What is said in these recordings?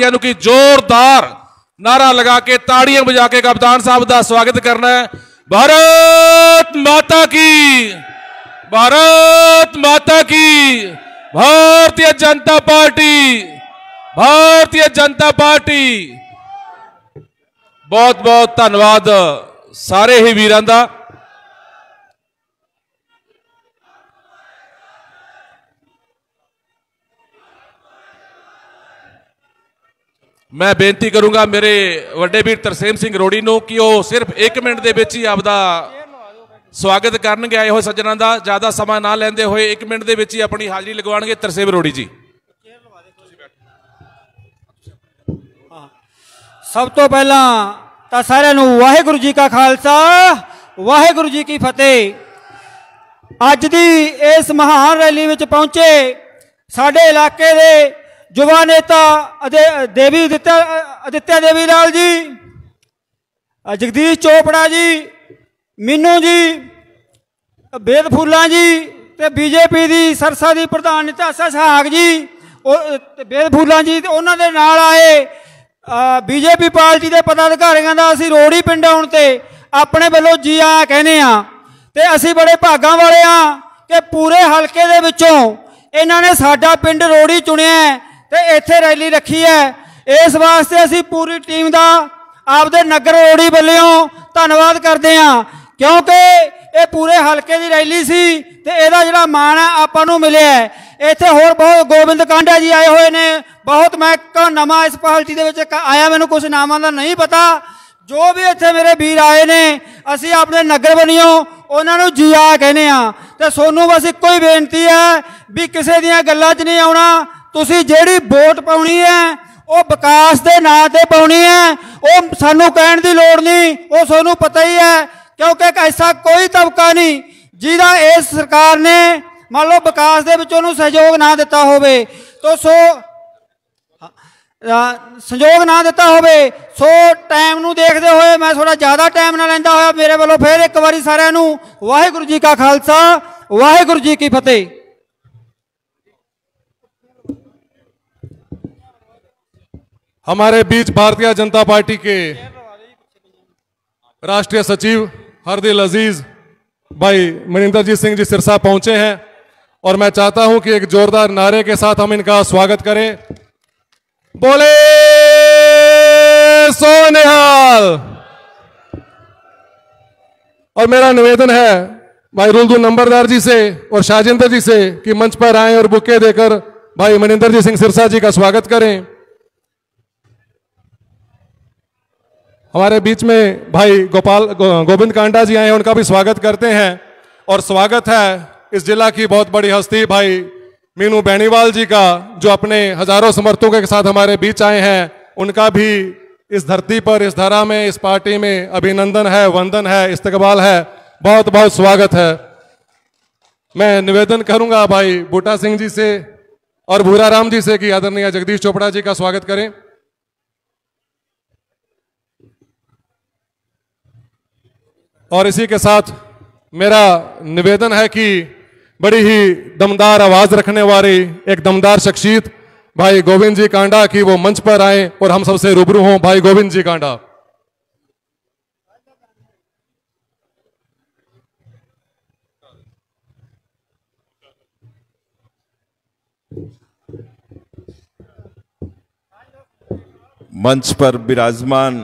की जोरदार नारा लगा के ताड़ियां बजा के कप्तान साहब का स्वागत करना है भारत माता की भारत माता की भारतीय जनता पार्टी भारतीय जनता पार्टी बहुत बहुत धन्यवाद सारे ही वीर का ਮੈਂ ਬੇਨਤੀ ਕਰੂੰਗਾ ਮੇਰੇ ਵੱਡੇ ਵੀਰ ਤਰਸੇਮ ਸਿੰਘ ਰੋੜੀ ਨੂੰ ਕਿ ਉਹ ਸਿਰਫ 1 ਮਿੰਟ ਦੇ ਵਿੱਚ ਹੀ ਆਪਦਾ ਸਵਾਗਤ ਕਰਨਗੇ ਆਏ ਹੋਏ ਸੱਜਣਾਂ ਦਾ ਜ਼ਿਆਦਾ ਸਮਾਂ ਨਾ ਲੈਂਦੇ ਹੋਏ 1 ਮਿੰਟ ਦੇ ਵਿੱਚ ਹੀ ਆਪਣੀ ਹਾਜ਼ਰੀ ਲਗਵਾਉਣਗੇ ਤਰਸੇਮ ਰੋੜੀ ਜੀ ਸਭ ਤੋਂ ਪਹਿਲਾਂ ਤਾਂ ਸਾਰਿਆਂ ਨੂੰ ਵਾਹਿਗੁਰੂ ਜੀ ਕਾ ਖਾਲਸਾ ਵਾਹਿਗੁਰੂ ਜੀ ਕੀ ਫਤਿਹ ਅੱਜ ਦੀ ਇਸ ਮਹਾਨ ਰੈਲੀ ਵਿੱਚ ਪਹੁੰਚੇ ਸਾਡੇ ਇਲਾਕੇ ਦੇ ਜੁਵਾ ਨੇਤਾ ਅਦੇ ਦੇਵੀ ਦਿੱਤਾ ਅਦਿੱਤਿਆ ਦੇਵੀ ਲਾਲ ਜੀ ਜਗਦੀਸ਼ ਚੋਪੜਾ ਜੀ ਮੀਨੂ ਜੀ ਬੇਦ ਫੁੱਲਾਂ ਜੀ ਤੇ ਬੀਜੇਪੀ ਦੀ ਸਰਸਾ ਦੀ ਪ੍ਰਧਾਨ ਨਿਤਾਸ਼ਾ ਸਹਾਗ ਜੀ ਬੇਦ ਫੁੱਲਾਂ ਜੀ ਤੇ ਉਹਨਾਂ ਦੇ ਨਾਲ ਆਏ ਬੀਜੇਪੀ ਪਾਰਟੀ ਦੇ ਪਦਾਧਿਕਾਰੀਆਂ ਦਾ ਅਸੀਂ ਰੋੜੀ ਪਿੰਡ ਆਉਣ ਤੇ ਆਪਣੇ ਵੱਲੋਂ ਜੀ ਆ ਕਹਿੰਦੇ ਆ ਤੇ ਅਸੀਂ ਬੜੇ ਭਾਗਾਂ ਵਾਲੇ ਆ ਕਿ ਪੂਰੇ ਹਲਕੇ ਦੇ ਵਿੱਚੋਂ ਇਹਨਾਂ ਨੇ ਸਾਡਾ ਪਿੰਡ ਰੋੜੀ ਚੁਣਿਆ ਇੱਥੇ ਰੈਲੀ ਰੱਖੀ ਹੈ ਇਸ ਵਾਸਤੇ ਅਸੀਂ ਪੂਰੀ ਟੀਮ ਦਾ ਆਪਦੇ ਨਗਰ ਓੜੀ ਵੱਲੋਂ ਧੰਨਵਾਦ ਕਰਦੇ ਹਾਂ ਕਿਉਂਕਿ ਇਹ ਪੂਰੇ ਹਲਕੇ ਦੀ ਰੈਲੀ ਸੀ ਤੇ ਇਹਦਾ ਜਿਹੜਾ ਮਾਣ ਆ ਆਪਾਂ ਨੂੰ ਮਿਲਿਆ ਇੱਥੇ ਹੋਰ ਬਹੁਤ ਗੋਬਿੰਦ ਕਾਂਡਾ ਜੀ ਆਏ ਹੋਏ ਨੇ ਬਹੁਤ ਮੈਂ ਨਵਾਂ ਇਸ ਪਾਰਟੀ ਦੇ ਵਿੱਚ ਆਇਆ ਮੈਨੂੰ ਕੁਝ ਨਾਮਾਂ ਦਾ ਨਹੀਂ ਪਤਾ ਜੋ ਵੀ ਇੱਥੇ ਮੇਰੇ ਵੀਰ ਆਏ ਨੇ ਅਸੀਂ ਆਪਣੇ ਨਗਰ ਬਣਿਓ ਉਹਨਾਂ ਨੂੰ ਜੀਆ ਕਹਿੰਦੇ ਆ ਤੇ ਸੋਨੂੰ ਬਸ ਇੱਕੋ ਹੀ ਬੇਨਤੀ ਹੈ ਵੀ ਕਿਸੇ ਦੀਆਂ ਗੱਲਾਂ 'ਚ ਨਹੀਂ ਆਉਣਾ ਤੁਸੀਂ ਜਿਹੜੀ ਵੋਟ ਪਾਉਣੀ ਹੈ ਉਹ ਵਿਕਾਸ ਦੇ ਨਾਂ ਤੇ ਪਾਉਣੀ ਹੈ ਉਹ ਸਾਨੂੰ ਕਹਿਣ ਦੀ ਲੋੜ ਨਹੀਂ ਉਹ ਸਾਨੂੰ ਪਤਾ ਹੀ ਹੈ ਕਿਉਂਕਿ ਐਸਾ ਕੋਈ ਤਬਕਾ ਨਹੀਂ ਜਿਹਦਾ ਇਸ ਸਰਕਾਰ ਨੇ ਮੰਨ ਲਓ ਵਿਕਾਸ ਦੇ ਵਿੱਚ ਉਹਨੂੰ ਸਹਿਯੋਗ ਨਾ ਦਿੱਤਾ ਹੋਵੇ ਤੋ ਸੋ ਸਹਿਯੋਗ ਨਾ ਦਿੱਤਾ ਹੋਵੇ ਸੋ ਟਾਈਮ ਨੂੰ ਦੇਖਦੇ ਹੋਏ ਮੈਂ ਥੋੜਾ ਜ਼ਿਆਦਾ ਟਾਈਮ ਨਾ ਲੈਂਦਾ ਹੋਇਆ ਮੇਰੇ ਵੱਲੋਂ ਫੇਰ ਇੱਕ ਵਾਰੀ ਸਾਰਿਆਂ ਨੂੰ ਵਾਹਿਗੁਰੂ ਜੀ ਕਾ ਖਾਲਸਾ ਵਾਹਿਗੁਰੂ ਜੀ ਕੀ ਫਤਿਹ हमारे बीच भारतीय जनता पार्टी के राष्ट्रीय सचिव हरदिल अजीज भाई मनिंदर सिंह जी सिरसा पहुंचे हैं और मैं चाहता हूं कि एक जोरदार नारे के साथ हम इनका स्वागत करें बोले सोनिहाल और मेरा निवेदन है भाई रुलदू नंबरदार जी से और शाजिंदर जी से कि मंच पर आए और बुके देकर भाई मनिंदर जी सिंह सिरसा जी का स्वागत करें हमारे बीच में भाई गोपाल गोविंद कांडा जी आए हैं उनका भी स्वागत करते हैं और स्वागत है इस जिला की बहुत बड़ी हस्ती भाई मीनू बेनीवाल जी का जो अपने हजारों समर्थकों के साथ हमारे बीच आए हैं उनका भी इस धरती पर इस धारा में इस पार्टी में अभिनंदन है वंदन है इस्तकबाल है बहुत बहुत स्वागत है मैं निवेदन करूंगा भाई बूटा सिंह जी से और भूरा राम जी से कि आदरणीय जगदीश चोपड़ा जी का स्वागत करें और इसी के साथ मेरा निवेदन है कि बड़ी ही दमदार आवाज रखने वाली एक दमदार शख्सियत भाई गोविंद जी कांडा की वो मंच पर आए और हम सबसे रूबरू हों भाई गोविंद जी कांडा मंच पर विराजमान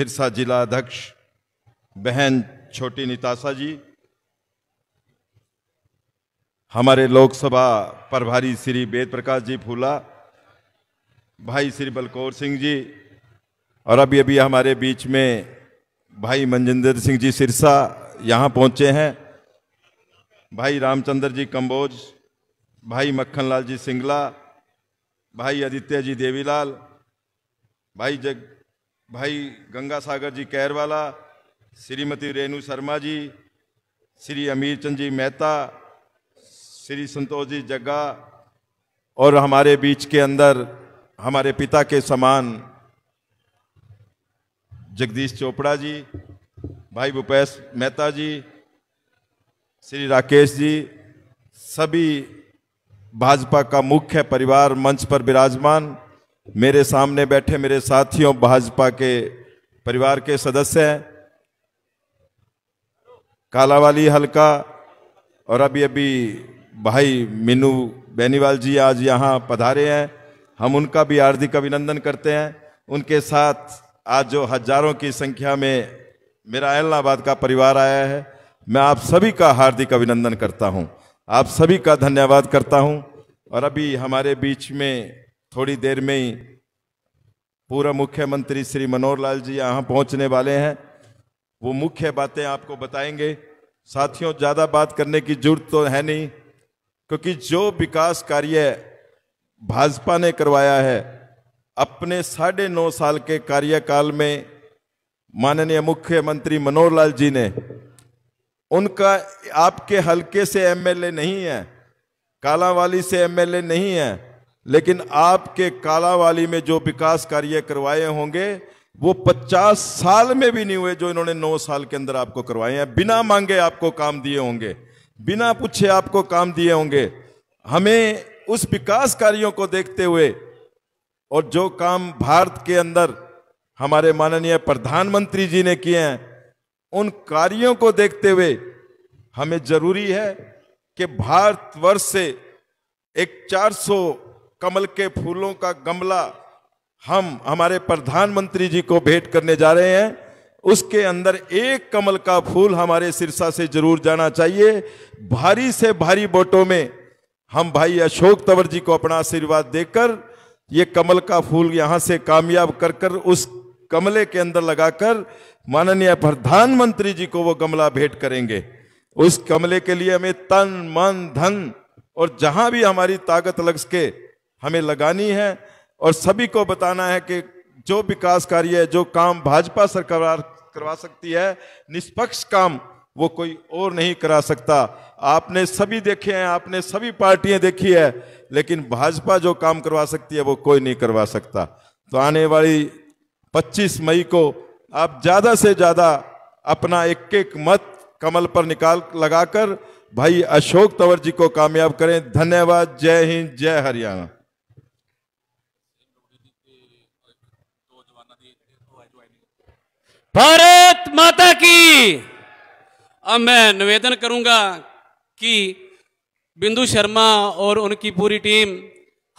सिरसा जिला अध्यक्ष बहन छोटी नितासा जी हमारे लोकसभा प्रभारी श्री वेद प्रकाश जी फूला भाई श्री बलकौर सिंह जी और अभी अभी हमारे बीच में भाई मनजिंदर सिंह जी सिरसा यहाँ पहुँचे हैं भाई रामचंद्र जी कंबोज भाई मक्खनलाल जी सिंगला भाई आदित्य जी देवीलाल भाई जग भाई गंगा सागर जी कैरवाला श्रीमती रेणु शर्मा जी श्री अमीर चंद जी मेहता श्री संतोष जी जग्गा और हमारे बीच के अंदर हमारे पिता के समान जगदीश चोपड़ा जी भाई भूपेश मेहता जी श्री राकेश जी सभी भाजपा का मुख्य परिवार मंच पर विराजमान मेरे सामने बैठे मेरे साथियों भाजपा के परिवार के सदस्य हैं कालावाली हलका और अभी अभी भाई मीनू बेनीवाल जी आज यहाँ पधारे हैं हम उनका भी हार्दिक अभिनंदन करते हैं उनके साथ आज जो हजारों की संख्या में मेरा एलनाबाद का परिवार आया है मैं आप सभी का हार्दिक अभिनंदन करता हूँ आप सभी का धन्यवाद करता हूँ और अभी हमारे बीच में थोड़ी देर में ही पूरा मुख्यमंत्री श्री मनोहर लाल जी यहाँ पहुँचने वाले हैं वो मुख्य बातें आपको बताएंगे साथियों ज़्यादा बात करने की जरूरत तो है नहीं क्योंकि जो विकास कार्य भाजपा ने करवाया है अपने साढ़े नौ साल के कार्यकाल में माननीय मुख्यमंत्री मनोहर लाल जी ने उनका आपके हलके से एमएलए नहीं है कालावाली से एमएलए नहीं है लेकिन आपके कालावाली में जो विकास कार्य करवाए होंगे वो 50 साल में भी नहीं हुए जो इन्होंने 9 साल के अंदर आपको करवाए हैं बिना मांगे आपको काम दिए होंगे बिना पूछे आपको काम दिए होंगे हमें उस विकास कार्यों को देखते हुए और जो काम भारत के अंदर हमारे माननीय प्रधानमंत्री जी ने किए हैं उन कार्यों को देखते हुए हमें जरूरी है कि भारतवर्ष से एक कमल के फूलों का गमला हम हमारे प्रधानमंत्री जी को भेंट करने जा रहे हैं उसके अंदर एक कमल का फूल हमारे सिरसा से जरूर जाना चाहिए भारी से भारी बोटों में हम भाई अशोक तंवर जी को अपना आशीर्वाद देकर ये कमल का फूल यहां से कामयाब कर कर उस कमले के अंदर लगाकर माननीय प्रधानमंत्री जी को वो गमला भेंट करेंगे उस कमले के लिए हमें तन मन धन और जहां भी हमारी ताकत लग सके हमें लगानी है और सभी को बताना है कि जो विकास कार्य है जो काम भाजपा सरकार करवा सकती है निष्पक्ष काम वो कोई और नहीं करा सकता आपने सभी देखे हैं आपने सभी पार्टियां देखी है लेकिन भाजपा जो काम करवा सकती है वो कोई नहीं करवा सकता तो आने वाली 25 मई को आप ज़्यादा से ज़्यादा अपना एक एक मत कमल पर निकाल लगाकर भाई अशोक तंवर जी को कामयाब करें धन्यवाद जय हिंद जय हरियाणा भारत माता की अब मैं निवेदन करूंगा कि बिंदु शर्मा और उनकी पूरी टीम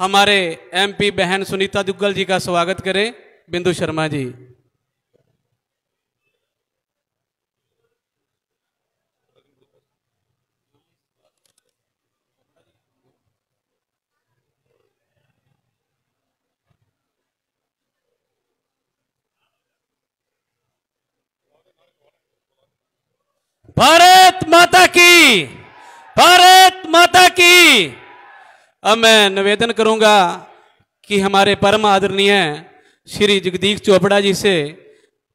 हमारे एमपी बहन सुनीता दुग्गल जी का स्वागत करें बिंदु शर्मा जी भारत माता की भारत माता की अब मैं निवेदन करूंगा कि हमारे परम आदरणीय श्री जगदीश चोपड़ा जी से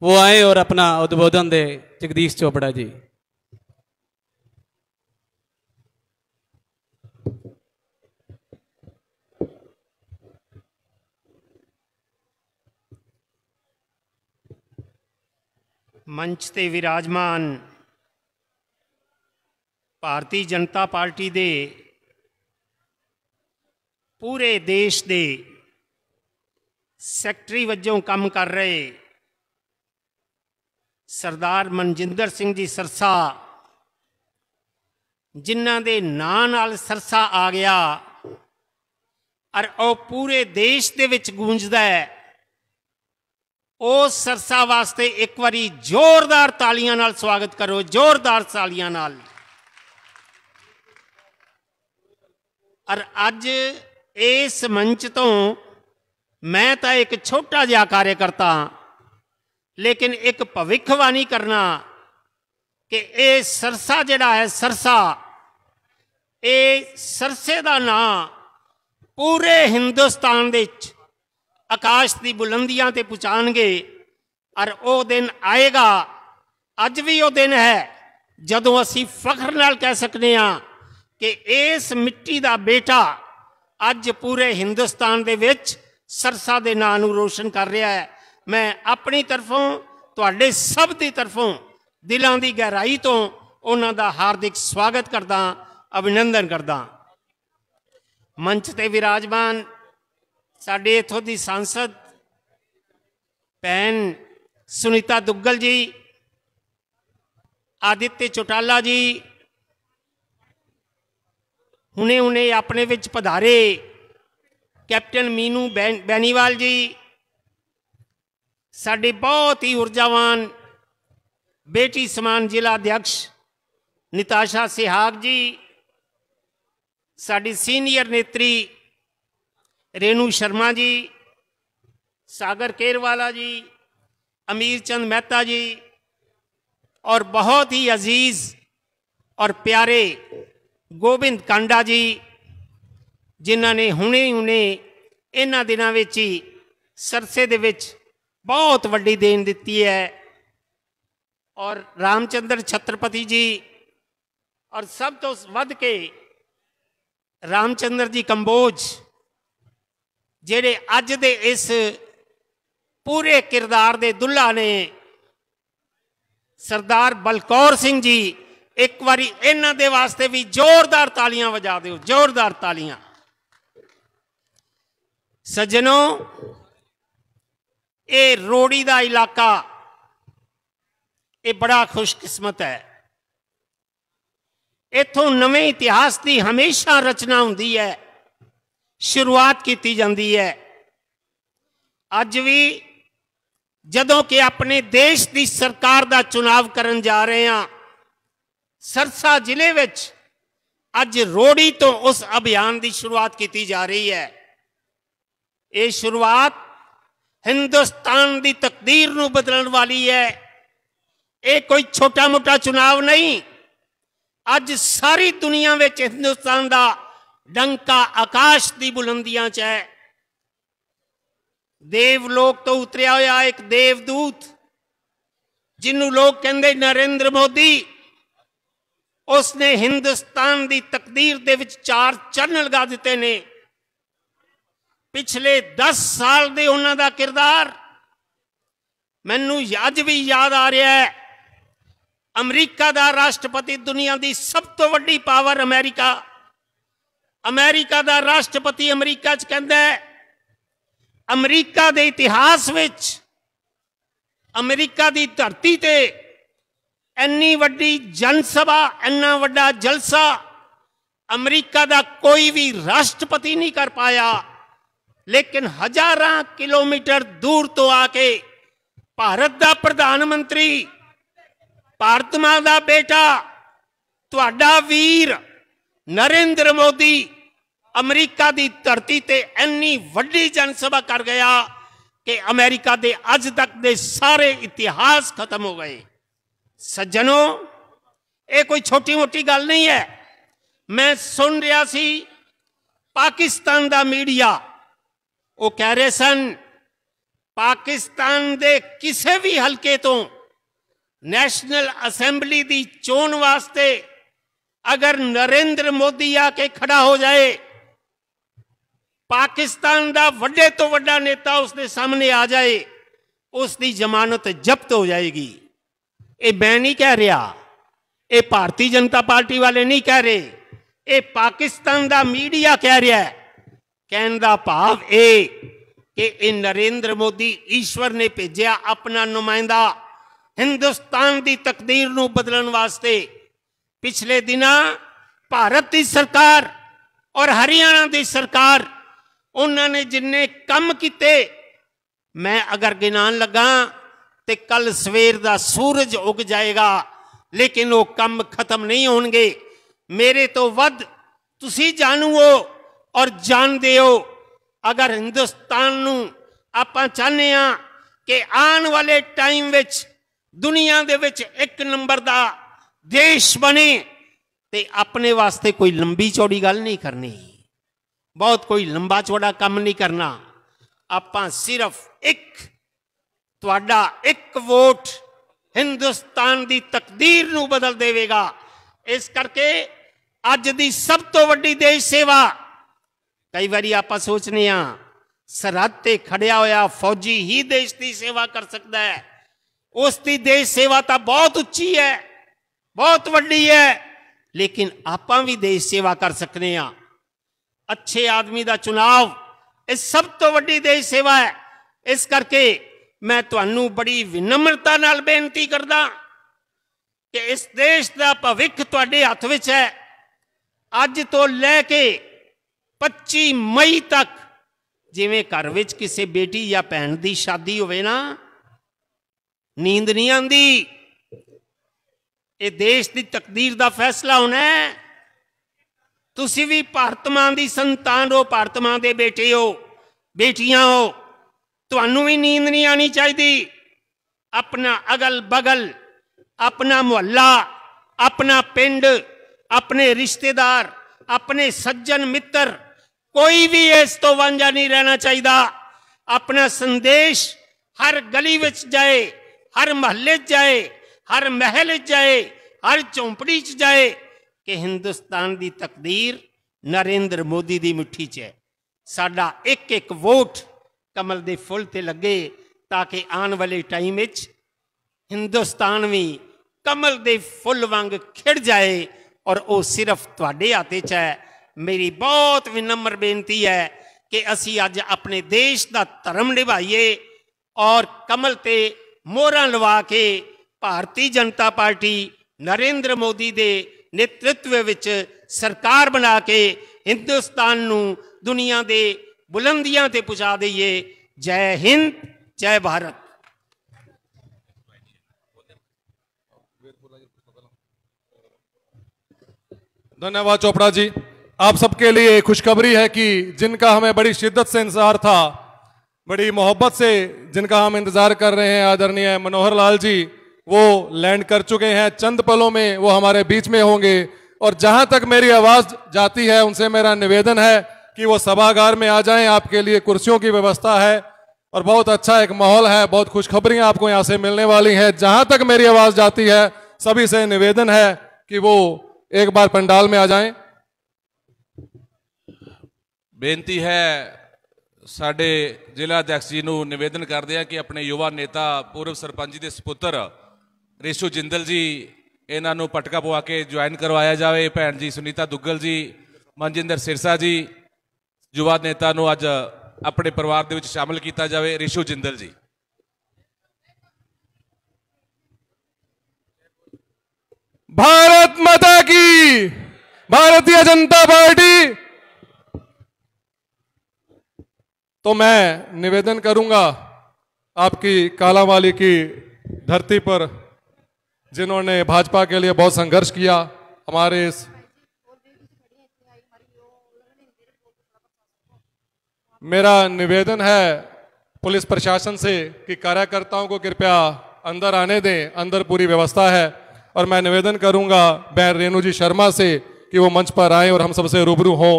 वो आए और अपना उद्बोधन दे जगदीश चोपड़ा जी मंच से विराजमान ਭਾਰਤੀ ਜਨਤਾ ਪਾਰਟੀ ਦੇ ਪੂਰੇ ਦੇਸ਼ ਦੇ ਸੈਕਟਰੀ ਵਜੋਂ ਕੰਮ ਕਰ ਰਹੇ ਸਰਦਾਰ ਮਨਜਿੰਦਰ ਸਿੰਘ ਜੀ ਸਰਸਾ ਜਿਨ੍ਹਾਂ ਦੇ ਨਾਂ ਨਾਲ ਸਰਸਾ ਆ ਗਿਆ ਔਰ ਉਹ ਪੂਰੇ ਦੇਸ਼ ਦੇ ਵਿੱਚ ਗੂੰਜਦਾ ਹੈ ਉਹ ਸਰਸਾ ਵਾਸਤੇ ਇੱਕ ਵਾਰੀ ਜ਼ੋਰਦਾਰ ਤਾਲੀਆਂ ਨਾਲ ਸਵਾਗਤ ਕਰੋ ਜ਼ੋਰਦਾਰ ਤਾਲੀਆਂ ਨਾਲ ਔਰ ਅੱਜ ਇਸ ਮੰਚ ਤੋਂ ਮੈਂ ਤਾਂ ਇੱਕ ਛੋਟਾ ਜਿਹਾ ਕਾਰਜਕਰਤਾ ਹਾਂ ਲੇਕਿਨ ਇੱਕ ਭਵਿੱਖਵਾਣੀ ਕਰਨਾ ਕਿ ਇਹ ਸਰਸਾ ਜਿਹੜਾ ਹੈ ਸਰਸਾ ਇਹ ਸਰਸੇ ਦਾ ਨਾਂ ਪੂਰੇ ਹਿੰਦੁਸਤਾਨ ਦੇ ਵਿੱਚ ਆਕਾਸ਼ ਦੀ ਬੁਲੰਦੀਆਂ ਤੇ ਪਹੁੰਚਾਣਗੇ ਔਰ ਉਹ ਦਿਨ ਆਏਗਾ ਅੱਜ ਵੀ ਉਹ ਦਿਨ ਹੈ ਜਦੋਂ ਅਸੀਂ ਫਖਰ ਨਾਲ ਕਹਿ ਸਕਦੇ ਹਾਂ ਕਿ ਇਸ ਮਿੱਟੀ ਦਾ ਬੇਟਾ ਅੱਜ ਪੂਰੇ ਹਿੰਦੁਸਤਾਨ ਦੇ ਵਿੱਚ ਸਰਸਾ ਦੇ ਨਾਂ ਨੂੰ ਰੋਸ਼ਨ ਕਰ ਰਿਹਾ ਹੈ ਮੈਂ ਆਪਣੀ ਤਰਫੋਂ ਤੁਹਾਡੇ ਸਭ ਦੀ ਤਰਫੋਂ ਦਿਲਾਂ ਦੀ ਗਹਿਰਾਈ ਤੋਂ ਉਹਨਾਂ ਦਾ ਹਾਰਦਿਕ ਸਵਾਗਤ ਕਰਦਾ ਅਭਿਨੰਦਨ ਕਰਦਾ ਮੰਚ ਤੇ ਵਿਰਾਜਮਾਨ ਸਾਡੇ ਇਥੋਂ ਦੀ ਸੰਸਦ ਪੈਨ ਸੁਨੀਤਾ ਦੁੱਗਲ ਜੀ ਆਦਿੱਤੇ ਚੋਟਾਲਾ ਜੀ ਹੁਣੇ-ਹੁਣੇ ਆਪਣੇ ਵਿੱਚ ਪਧਾਰੇ ਕੈਪਟਨ ਮੀਨੂ ਬੈਨੀਵਾਲ ਜੀ ਸਾਡੇ ਬਹੁਤ ਹੀ ਊਰਜਾਵਾਨ ਬੇਟੀ ਸਮਾਨ ਜ਼ਿਲ੍ਹਾ ਅਧਿਆਕਸ਼ ਨਿਤਾਸ਼ਾ ਸਿਹਾਗ ਜੀ ਸਾਡੀ ਸੀਨੀਅਰ ਨੇਤਰੀ ਰੇਨੂ ਸ਼ਰਮਾ ਜੀ ਸਾਗਰ ਕੇਰਵਾਲਾ ਜੀ ਅਮੀਰ ਚੰਦ ਮਹਿਤਾ ਜੀ ਔਰ ਬਹੁਤ ਹੀ ਅਜ਼ੀਜ਼ ਔਰ ਪਿਆਰੇ ਗੋਬਿੰਦ ਕਾਂਡਾ ਜੀ ਜਿਨ੍ਹਾਂ ਨੇ ਹੁਣੇ ਹੀ ਹੁਣੇ ਇਹਨਾਂ ਦਿਨਾਂ ਵਿੱਚ ਹੀ ਸਰਸੇ ਦੇ ਵਿੱਚ ਬਹੁਤ ਵੱਡੀ ਦੇਣ ਦਿੱਤੀ ਹੈ ਔਰ ਰਾਮਚੰਦਰ ਛਤਰਪਤੀ ਜੀ ਔਰ ਸਭ ਤੋਂ ਵੱਧ ਕੇ ਰਾਮਚੰਦਰ ਜੀ ਕੰਬੋਜ ਜਿਹੜੇ ਅੱਜ ਦੇ ਇਸ ਪੂਰੇ ਕਿਰਦਾਰ ਦੇ ਦੁੱਲਾ ਨੇ ਸਰਦਾਰ ਬਲਕੌਰ ਸਿੰਘ ਜੀ ਇੱਕ ਵਾਰੀ ਇਹਨਾਂ ਦੇ ਵਾਸਤੇ ਵੀ ਜ਼ੋਰਦਾਰ ਤਾਲੀਆਂ ਵਜਾ ਦਿਓ ਜ਼ੋਰਦਾਰ ਤਾਲੀਆਂ ਸੱਜਣੋ ਇਹ ਰੋੜੀ ਦਾ ਇਲਾਕਾ ਇਹ ਬੜਾ ਖੁਸ਼ਕਿਸਮਤ ਹੈ ਇਥੋਂ ਨਵੇਂ ਇਤਿਹਾਸ ਦੀ ਹਮੇਸ਼ਾ ਰਚਨਾ ਹੁੰਦੀ ਹੈ ਸ਼ੁਰੂਆਤ ਕੀਤੀ ਜਾਂਦੀ ਹੈ ਅੱਜ ਵੀ ਜਦੋਂ ਕਿ ਆਪਣੇ ਦੇਸ਼ ਦੀ ਸਰਕਾਰ ਦਾ ਚੋਣ ਕਰਨ ਜਾ ਰਹੇ ਹਾਂ ਸਰਸਾ ਜ਼ਿਲ੍ਹੇ ਵਿੱਚ ਅੱਜ ਰੋੜੀ ਤੋਂ ਉਸ ਅਭਿਆਨ ਦੀ ਸ਼ੁਰੂਆਤ ਕੀਤੀ ਜਾ ਰਹੀ ਹੈ ਇਹ ਸ਼ੁਰੂਆਤ ਹਿੰਦੁਸਤਾਨ ਦੀ ਤਕਦੀਰ ਨੂੰ ਬਦਲਣ ਵਾਲੀ ਹੈ ਇਹ ਕੋਈ ਛੋਟਾ-ਮੋਟਾ ਚੋਣ ਨਹੀਂ ਅੱਜ ਸਾਰੀ ਦੁਨੀਆ ਵਿੱਚ ਹਿੰਦੁਸਤਾਨ ਦਾ ਡੰਕਾ ਆਕਾਸ਼ ਦੀ ਬੁਲੰਦੀਆਂ 'ਚ ਹੈ ਦੇਵ ਲੋਕ ਤੋਂ ਉਤਰਿਆ ਹੋਇਆ ਇੱਕ ਦੇਵਦੂਤ ਜਿਹਨੂੰ ਲੋਕ ਕਹਿੰਦੇ ਨਰਿੰਦਰ ਮੋਦੀ ਉਸ ਨੇ ਹਿੰਦੁਸਤਾਨ ਦੀ ਤਕਦੀਰ ਦੇ ਵਿੱਚ ਚਾਰ ਚਰਨ ਲਗਾ ਦਿੱਤੇ ਨੇ ਪਿਛਲੇ 10 ਸਾਲ ਦੇ ਉਹਨਾਂ ਦਾ ਕਿਰਦਾਰ ਮੈਨੂੰ ਅੱਜ ਵੀ ਯਾਦ ਆ ਰਿਹਾ ਹੈ ਅਮਰੀਕਾ ਦਾ ਰਾਸ਼ਟਰਪਤੀ ਦੁਨੀਆ ਦੀ ਸਭ ਤੋਂ ਵੱਡੀ ਪਾਵਰ ਅਮਰੀਕਾ ਅਮਰੀਕਾ ਦਾ ਰਾਸ਼ਟਰਪਤੀ ਅਮਰੀਕਾ 'ਚ ਕਹਿੰਦਾ ਹੈ ਅਮਰੀਕਾ ਦੇ ਇਤਿਹਾਸ ਵਿੱਚ ਅਮਰੀਕਾ ਦੀ ਧਰਤੀ ਤੇ इन्नी वी जनसभा इन्ना वा जलसा अमरीका का कोई भी राष्ट्रपति नहीं कर पाया लेकिन हजार किलोमीटर दूर तो आके भारत का प्रधानमंत्री भारतमा का बेटा थोड़ा वीर नरेंद्र मोदी अमरीका की धरती से इन्नी वी जनसभा कर गया कि अमेरिका के अज तक के सारे इतिहास खत्म हो गए सज्जनों ये कोई छोटी मोटी गल नहीं है मैं सुन रहा सी पाकिस्तान का मीडिया वो कह रहे सन पाकिस्तान के किसी भी हल्के तो नैशनल असैम्बली की चोन वास्ते अगर नरेंद्र मोदी आके खड़ा हो जाए पाकिस्तान का व्डे तो व्डा नेता उसके सामने आ जाए उसकी जमानत जब्त हो जाएगी ਇਹ ਮੈਂ ਨਹੀਂ ਕਹਿ ਰਿਹਾ ਇਹ ਭਾਰਤੀ ਜਨਤਾ ਪਾਰਟੀ ਵਾਲੇ ਨਹੀਂ ਕਹਿ ਰਹੇ ਇਹ ਪਾਕਿਸਤਾਨ ਦਾ ਮੀਡੀਆ ਕਹਿ ਰਿਹਾ ਹੈ ਕਹਿਣ ਦਾ ਭਾਵ ਇਹ ਕਿ ਇਹ ਨਰਿੰਦਰ ਮੋਦੀ ਈਸ਼ਵਰ ਨੇ ਭੇਜਿਆ ਆਪਣਾ ਨੁਮਾਇੰਦਾ ਹਿੰਦੁਸਤਾਨ ਦੀ ਤਕਦੀਰ ਨੂੰ ਬਦਲਣ ਵਾਸਤੇ ਪਿਛਲੇ ਦਿਨਾਂ ਭਾਰਤ ਦੀ ਸਰਕਾਰ ਔਰ ਹਰਿਆਣਾ ਦੀ ਸਰਕਾਰ ਉਹਨਾਂ ਨੇ ਜਿੰਨੇ ਕੰਮ ਕੀਤੇ ਮੈਂ ਅਗਰ ਗਿਣਾਨ ਲੱਗਾ ਤੇ ਕੱਲ ਸਵੇਰ ਦਾ ਸੂਰਜ ਉਗ ਜਾਏਗਾ ਲੇਕਿਨ ਉਹ ਕੰਮ ਖਤਮ ਨਹੀਂ ਹੋਣਗੇ ਮੇਰੇ ਤੋਂ ਵੱਧ ਤੁਸੀਂ ਜਾਣੂਓ ਔਰ ਜਾਣਦੇ ਹੋ ਅਗਰ ਹਿੰਦੁਸਤਾਨ ਨੂੰ ਆਪਾਂ ਚਾਹਨੇ ਆ ਕਿ ਆਉਣ ਵਾਲੇ ਟਾਈਮ ਵਿੱਚ ਦੁਨੀਆ ਦੇ ਵਿੱਚ ਇੱਕ ਨੰਬਰ ਦਾ ਦੇਸ਼ ਬਣੇ ਤੇ ਆਪਣੇ ਵਾਸਤੇ ਕੋਈ ਲੰਬੀ ਚੌੜੀ ਗੱਲ ਨਹੀਂ ਕਰਨੀ ਬਹੁਤ ਕੋਈ ਲੰਬਾ ਚੌੜਾ ਕੰਮ ਨਹੀਂ ਕਰਨਾ ਆਪਾਂ ਸਿਰਫ ਇੱਕ ਤੁਹਾਡਾ ਇੱਕ ਵੋਟ ਹਿੰਦੁਸਤਾਨ ਦੀ ਤਕਦੀਰ ਨੂੰ ਬਦਲ ਦੇਵੇਗਾ ਇਸ ਕਰਕੇ ਅੱਜ ਦੀ ਸਭ ਤੋਂ ਵੱਡੀ ਦੇਸ਼ ਸੇਵਾ ਕਈ ਵਾਰੀ ਆਪਾਂ ਸੋਚਨੇ ਆ ਸਰਹੱਦ ਤੇ ਖੜਿਆ ਹੋਇਆ ਫੌਜੀ ਹੀ ਦੇਸ਼ ਦੀ ਸੇਵਾ ਕਰ ਸਕਦਾ ਹੈ ਉਸ ਦੀ ਦੇਸ਼ ਸੇਵਾ ਤਾਂ ਬਹੁਤ ਉੱਚੀ ਹੈ ਬਹੁਤ ਵੱਡੀ ਹੈ ਲੇਕਿਨ ਆਪਾਂ ਵੀ ਦੇਸ਼ ਸੇਵਾ ਕਰ ਸਕਨੇ ਆ ਅੱਛੇ ਆਦਮੀ ਦਾ ਚੁਣਾਵ ਇਹ ਸਭ ਤੋਂ ਵੱਡੀ ਦੇਸ਼ ਸੇਵਾ ਹੈ ਇਸ ਕਰਕੇ ਮੈਂ ਤੁਹਾਨੂੰ ਬੜੀ ਵਿਨਮਰਤਾ ਨਾਲ ਬੇਨਤੀ ਕਰਦਾ ਕਿ ਇਸ ਦੇਸ਼ ਦਾ ਭਵਿੱਖ ਤੁਹਾਡੇ ਹੱਥ ਵਿੱਚ ਹੈ ਅੱਜ ਤੋਂ ਲੈ ਕੇ 25 ਮਈ ਤੱਕ ਜਿਵੇਂ ਘਰ ਵਿੱਚ ਕਿਸੇ ਬੇਟੀ ਜਾਂ ਭੈਣ ਦੀ ਸ਼ਾਦੀ ਹੋਵੇ ਨਾ ਨੀਂਦ ਨਹੀਂ ਆਂਦੀ ਇਹ ਦੇਸ਼ ਦੀ ਤਕਦੀਰ ਦਾ ਫੈਸਲਾ ਹੋਣਾ ਹੈ ਤੁਸੀਂ ਵੀ ਭਾਰਤ ਮਾਂ ਦੀ ਸੰਤਾਨ ਹੋ ਭਾਰਤ ਮਾਂ ਦੇ ਬੇਟੇ ਹੋ ਬੇਟੀਆਂ ਹੋ ਤੁਹਾਨੂੰ ਵੀ ਨੀਂਦ ਨਹੀਂ ਆਣੀ ਚਾਹੀਦੀ ਆਪਣਾ ਅਗਲ ਬਗਲ ਆਪਣਾ ਮੁਹੱਲਾ ਆਪਣਾ ਪਿੰਡ ਆਪਣੇ ਰਿਸ਼ਤੇਦਾਰ ਆਪਣੇ ਸੱਜਣ ਮਿੱਤਰ ਕੋਈ ਵੀ ਇਸ ਤੋਂ ਵਾਂਝਾ ਨਹੀਂ ਰਹਿਣਾ ਚਾਹੀਦਾ ਆਪਣਾ ਸੰਦੇਸ਼ ਹਰ ਗਲੀ ਵਿੱਚ ਜਾਏ ਹਰ ਮਹੱਲੇ 'ਚ ਜਾਏ ਹਰ ਮਹਿਲ 'ਚ ਜਾਏ ਹਰ ਝੌਂਪੜੀ 'ਚ ਜਾਏ ਕਿ ਹਿੰਦੁਸਤਾਨ ਦੀ ਤਕਦੀਰ ਨਰਿੰਦਰ ਮੋਦੀ ਦੀ ਮੁੱਠੀ 'ਚ ਹੈ ਸਾਡਾ ਇੱਕ ਇੱਕ ਵੋਟ ਕਮਲ ਦੇ ਫੁੱਲ ਤੇ ਲੱਗੇ ਤਾਂ ਕਿ ਆਉਣ ਵਾਲੇ ਟਾਈਮ ਵਿੱਚ ਹਿੰਦੁਸਤਾਨ ਵੀ ਕਮਲ ਦੇ ਫੁੱਲ ਵਾਂਗ ਖਿੜ ਜਾਏ ਔਰ ਉਹ ਸਿਰਫ ਤੁਹਾਡੇ ਹੱਥੇ 'ਚ ਹੈ ਮੇਰੀ ਬਹੁਤ ਵਿਨਮਰ ਬੇਨਤੀ ਹੈ ਕਿ ਅਸੀਂ ਅੱਜ ਆਪਣੇ ਦੇਸ਼ ਦਾ ਧਰਮ ਨਿਭਾਈਏ ਔਰ ਕਮਲ ਤੇ ਮੋਹਰਾਂ ਲਵਾ ਕੇ ਭਾਰਤੀ ਜਨਤਾ ਪਾਰਟੀ ਨਰਿੰਦਰ ਮੋਦੀ ਦੇ ਨੇਤਰਤਵ ਵਿੱਚ ਸਰਕਾਰ ਬਣਾ ਕੇ ਹਿੰਦੁਸਤਾਨ ਨੂੰ ਦੁਨੀਆ ਦੇ बुलंदियां ते पहुंचा दे जय हिंद जय भारत धन्यवाद चोपड़ा जी आप सबके लिए खुशखबरी है कि जिनका हमें बड़ी शिद्दत से इंतजार था बड़ी मोहब्बत से जिनका हम इंतजार कर रहे हैं आदरणीय मनोहर लाल जी वो लैंड कर चुके हैं चंद पलों में वो हमारे बीच में होंगे और जहां तक मेरी आवाज जाती है उनसे मेरा निवेदन है कि वो सभागार में आ जाएं आपके लिए कुर्सियों की व्यवस्था है और बहुत अच्छा एक माहौल है बहुत खुशखबरी आपको यहाँ से मिलने वाली है जहां तक मेरी आवाज जाती है सभी से निवेदन है कि वो एक बार पंडाल में आ जाए बेनती है साढ़े जिला अध्यक्ष जी निवेदन कर दिया कि अपने युवा नेता पूर्व सरपंच जी के सपुत्र रिशु जिंदल जी इन्हों पटका पवा के ज्वाइन करवाया जाए भैन जी सुनीता दुग्गल जी मनजिंदर सिरसा जी युवा नेता अज अपने परिवार के शामिल किया जाए रिशु जिंदल जी भारत माता की भारतीय जनता पार्टी तो मैं निवेदन करूंगा आपकी कालावाली की धरती पर जिन्होंने भाजपा के लिए बहुत संघर्ष किया हमारे इस मेरा निवेदन है पुलिस प्रशासन से कि कार्यकर्ताओं को कृपया अंदर आने दें अंदर पूरी व्यवस्था है और मैं निवेदन करूंगा बैन रेणु जी शर्मा से कि वो मंच पर आए और हम सबसे रूबरू हों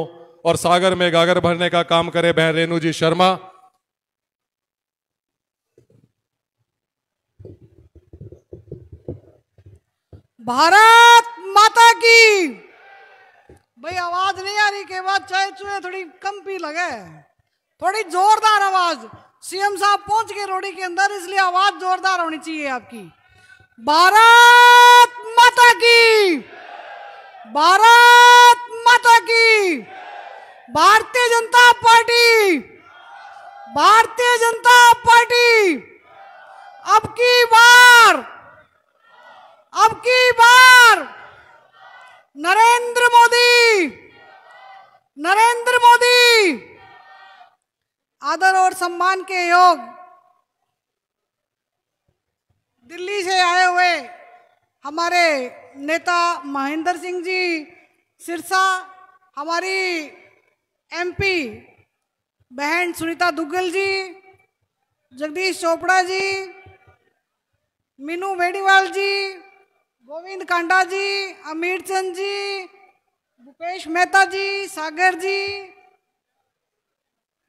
और सागर में गागर भरने का काम करे बहन रेणु जी शर्मा भारत माता की भाई आवाज नहीं आ रही के बाद चाय चुए थोड़ी कम पी लगे थोड़ी जोरदार आवाज सीएम साहब पहुंच गए रोड़ी के अंदर इसलिए आवाज जोरदार होनी चाहिए आपकी भारत माता की भारत माता की भारतीय जनता पार्टी भारतीय जनता पार्टी अब की बार अब की बार नरेंद्र मोदी नरेंद्र मोदी आदर और सम्मान के योग दिल्ली से आए हुए हमारे नेता महेंद्र सिंह जी सिरसा हमारी एमपी बहन सुनीता दुग्गल जी जगदीश चोपड़ा जी मीनू बेड़ीवाल जी गोविंद कांडा जी अमीर चंद जी भूपेश मेहता जी सागर जी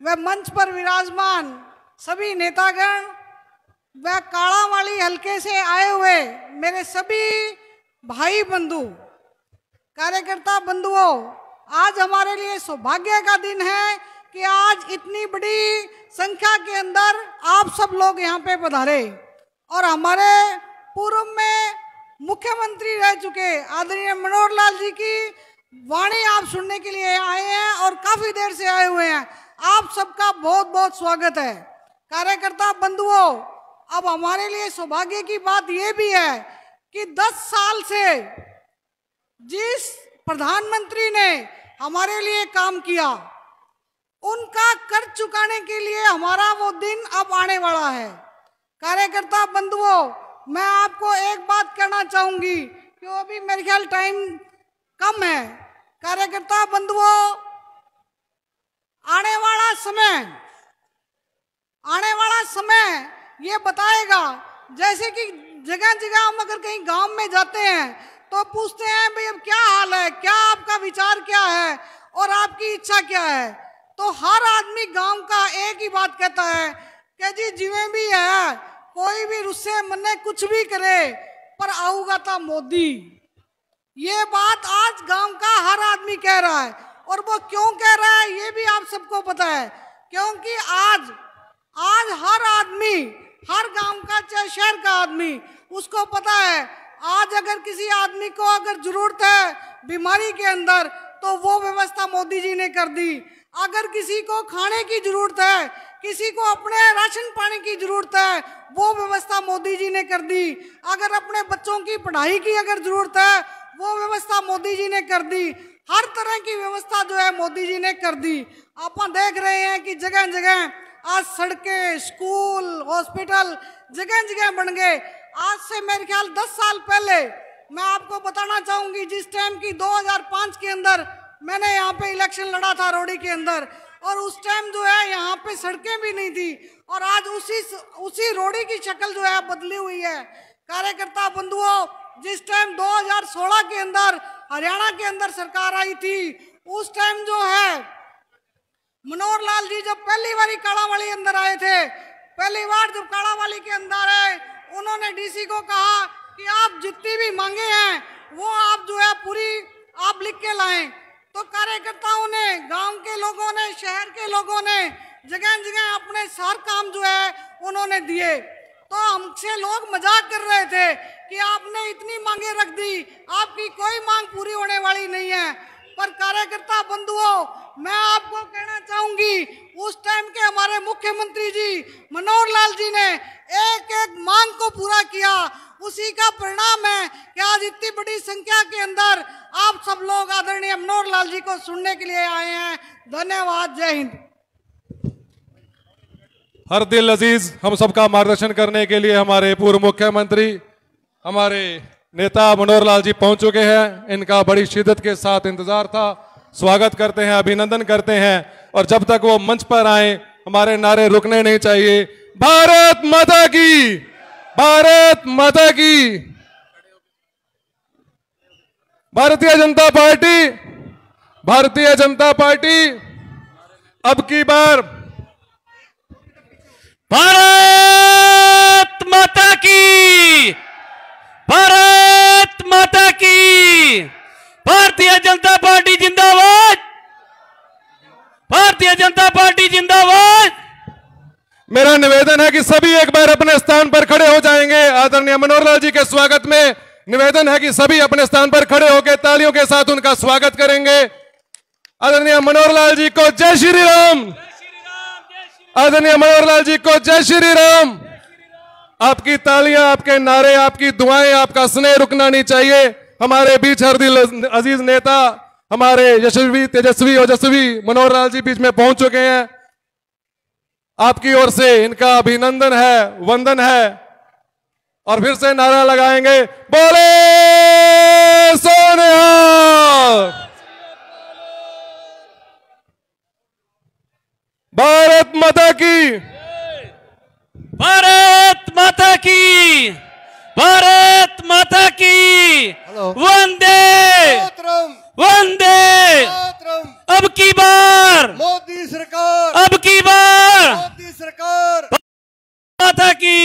वह मंच पर विराजमान सभी नेतागण व काड़ावाली हल्के से आए हुए मेरे सभी भाई बंधु कार्यकर्ता बंधुओं आज हमारे लिए सौभाग्य का दिन है कि आज इतनी बड़ी संख्या के अंदर आप सब लोग यहाँ पे पधारे और हमारे पूर्व में मुख्यमंत्री रह चुके आदरणीय मनोहर लाल जी की वाणी आप सुनने के लिए आए हैं और काफ़ी देर से आए हुए हैं आप सबका बहुत बहुत स्वागत है कार्यकर्ता बंधुओं अब हमारे लिए सौभाग्य की बात यह भी है कि 10 साल से जिस प्रधानमंत्री ने हमारे लिए काम किया उनका कर्ज चुकाने के लिए हमारा वो दिन अब आने वाला है कार्यकर्ता बंधुओं मैं आपको एक बात कहना चाहूंगी कि अभी मेरे ख्याल टाइम कम है कार्यकर्ता बंधुओं आने वाला समय आने वाला समय ये बताएगा जैसे कि जगह जगह हम अगर कहीं गांव में जाते हैं तो पूछते हैं भाई अब क्या हाल है क्या आपका विचार क्या है और आपकी इच्छा क्या है तो हर आदमी गांव का एक ही बात कहता है कि जी जीवे भी है कोई भी रुस्से मने कुछ भी करे पर आऊगा था मोदी ये बात आज गांव का हर आदमी कह रहा है और वो क्यों कह रहा है ये भी आप सबको पता है क्योंकि आज आज हर आदमी हर गांव का चाहे शहर का आदमी उसको पता है आज अगर किसी आदमी को अगर जरूरत है बीमारी के अंदर तो वो व्यवस्था मोदी जी ने कर दी अगर किसी को खाने की जरूरत है किसी को अपने राशन पानी की जरूरत है वो व्यवस्था मोदी जी ने कर दी अगर अपने बच्चों की पढ़ाई की अगर जरूरत है वो व्यवस्था मोदी जी ने कर दी हर तरह की व्यवस्था जो है मोदी जी ने कर दी आप देख रहे हैं कि जगह जगह आज सड़कें स्कूल हॉस्पिटल जगह जगह बन गए आज से मेरे ख्याल 10 साल पहले मैं आपको बताना चाहूंगी जिस टाइम की 2005 के अंदर मैंने यहाँ पे इलेक्शन लड़ा था रोड़ी के अंदर और उस टाइम जो है यहाँ पे सड़कें भी नहीं थी और आज उसी उसी रोड़ी की शक्ल जो है बदली हुई है कार्यकर्ता बंधुओं जिस टाइम 2016 के अंदर हरियाणा के अंदर सरकार आई थी उस टाइम जो है मनोहर लाल जी जब पहली बार काड़ावाली अंदर आए थे पहली बार जब काड़ावाली के अंदर आए उन्होंने डीसी को कहा कि आप जितनी भी मांगे हैं वो आप जो है पूरी आप लिख के लाएं तो कार्यकर्ताओं ने गांव के लोगों ने शहर के लोगों ने जगह जगह अपने सार काम जो है उन्होंने दिए तो हमसे लोग मजाक कर रहे थे कि आपने इतनी मांगे रख दी आपकी कोई मांग पूरी होने वाली नहीं है पर कार्यकर्ता बंधुओं मैं आपको कहना चाहूंगी उस टाइम के हमारे मुख्यमंत्री जी मनोहर लाल जी ने एक एक मांग को पूरा किया उसी का परिणाम है कि आज इतनी बड़ी संख्या के अंदर आप सब लोग आदरणीय मनोहर लाल जी को सुनने के लिए आए हैं धन्यवाद जय हिंद हर दिल अजीज हम सबका मार्गदर्शन करने के लिए हमारे पूर्व मुख्यमंत्री हमारे नेता मनोहर लाल जी पहुंच चुके हैं इनका बड़ी शिद्दत के साथ इंतजार था स्वागत करते हैं अभिनंदन करते हैं और जब तक वो मंच पर आए हमारे नारे रुकने नहीं चाहिए भारत माता की भारत माता की भारतीय जनता पार्टी भारतीय जनता पार्टी अब की बार भारत माता की भारत माता की भारतीय जनता पार्टी जिंदाबाद भारतीय जनता पार्टी जिंदाबाद मेरा निवेदन है कि सभी एक बार अपने स्थान पर खड़े हो जाएंगे आदरणीय मनोहर लाल जी के स्वागत में निवेदन है कि सभी अपने स्थान पर खड़े होकर तालियों के साथ उनका स्वागत करेंगे आदरणीय मनोहर लाल जी को जय श्री राम आदरणीय मनोहर लाल जी को जय श्री राम आपकी तालियां आपके नारे आपकी दुआएं आपका स्नेह रुकना नहीं चाहिए हमारे बीच हर दिल अजीज नेता हमारे यशस्वी तेजस्वी ओजस्वी मनोहर लाल जी बीच में पहुंच चुके हैं आपकी ओर से इनका अभिनंदन है वंदन है और फिर से नारा लगाएंगे बोले सोनिया भारत माता की भारत माता की भारत माता की वंदे वंदे अब की बार मोदी सरकार अब की बार मोदी सरकार माता की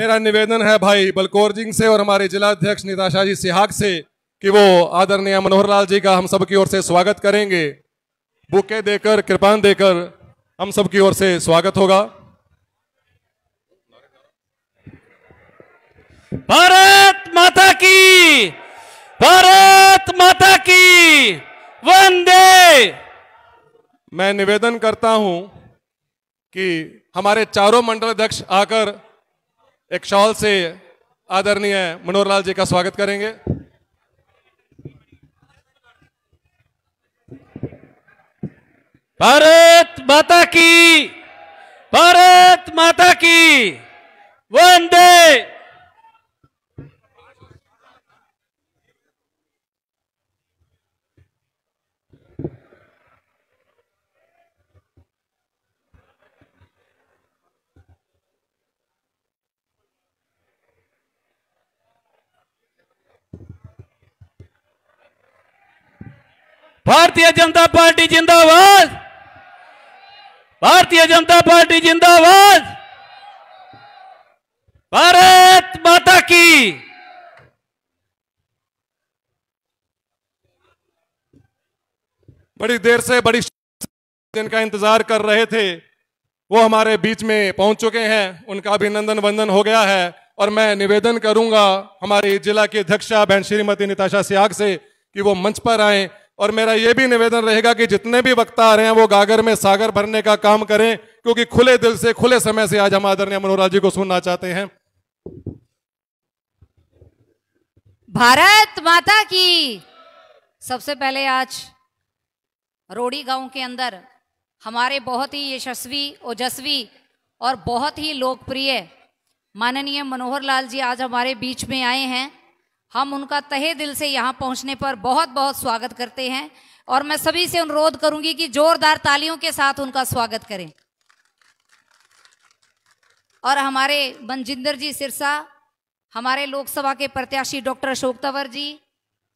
मेरा निवेदन है भाई बलकोर सिंह से और हमारे जिला अध्यक्ष निताशा जी सिहाग से कि वो आदरणीय मनोहर लाल जी का हम सब की ओर से स्वागत करेंगे बुके देकर कृपान देकर हम सब की ओर से स्वागत होगा भारत माता की भारत माता की वंदे मैं निवेदन करता हूं कि हमारे चारों मंडल अध्यक्ष आकर एक शॉल से आदरणीय मनोहर लाल जी का स्वागत करेंगे भारत माता की भारत माता की वंदे भारतीय जनता पार्टी जिंदाबाद भारतीय जनता पार्टी जिंदाबाद भारत माता की बड़ी देर से बड़ी जिनका इंतजार कर रहे थे वो हमारे बीच में पहुंच चुके हैं उनका अभिनंदन वंदन हो गया है और मैं निवेदन करूंगा हमारे जिला की अध्यक्षा बहन श्रीमती निताशा सियाग से कि वो मंच पर आए और मेरा यह भी निवेदन रहेगा कि जितने भी वक्ता आ रहे हैं वो गागर में सागर भरने का काम करें क्योंकि खुले दिल से खुले समय से आज हम आदरणीय मनोहरा जी को सुनना चाहते हैं भारत माता की सबसे पहले आज रोड़ी गांव के अंदर हमारे बहुत ही यशस्वी ओजस्वी और बहुत ही लोकप्रिय माननीय मनोहर लाल जी आज हमारे बीच में आए हैं हम उनका तहे दिल से यहाँ पहुँचने पर बहुत बहुत स्वागत करते हैं और मैं सभी से अनुरोध करूंगी कि जोरदार तालियों के साथ उनका स्वागत करें और हमारे मनजिंदर जी सिरसा हमारे लोकसभा के प्रत्याशी डॉक्टर अशोक तंवर जी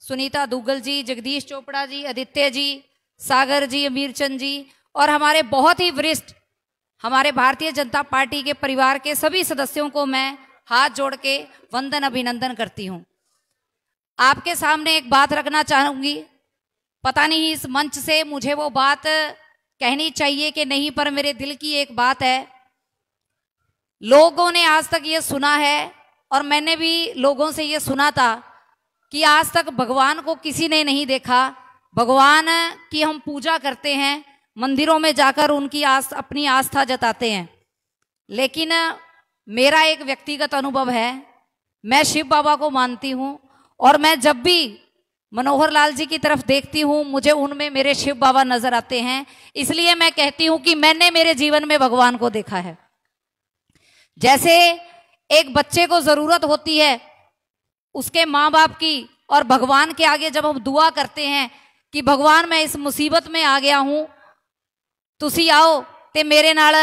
सुनीता दुगल जी जगदीश चोपड़ा जी आदित्य जी सागर जी अमीरचंद जी और हमारे बहुत ही वरिष्ठ हमारे भारतीय जनता पार्टी के परिवार के सभी सदस्यों को मैं हाथ जोड़ के वंदन अभिनंदन करती हूँ आपके सामने एक बात रखना चाहूंगी पता नहीं इस मंच से मुझे वो बात कहनी चाहिए कि नहीं पर मेरे दिल की एक बात है लोगों ने आज तक ये सुना है और मैंने भी लोगों से ये सुना था कि आज तक भगवान को किसी ने नहीं देखा भगवान की हम पूजा करते हैं मंदिरों में जाकर उनकी आस्था अपनी आस्था जताते हैं लेकिन मेरा एक व्यक्तिगत अनुभव है मैं शिव बाबा को मानती हूँ और मैं जब भी मनोहर लाल जी की तरफ देखती हूँ मुझे उनमें मेरे शिव बाबा नजर आते हैं इसलिए मैं कहती हूँ कि मैंने मेरे जीवन में भगवान को देखा है जैसे एक बच्चे को जरूरत होती है उसके माँ बाप की और भगवान के आगे जब हम दुआ करते हैं कि भगवान मैं इस मुसीबत में आ गया हूँ तुम आओ ते मेरे नाल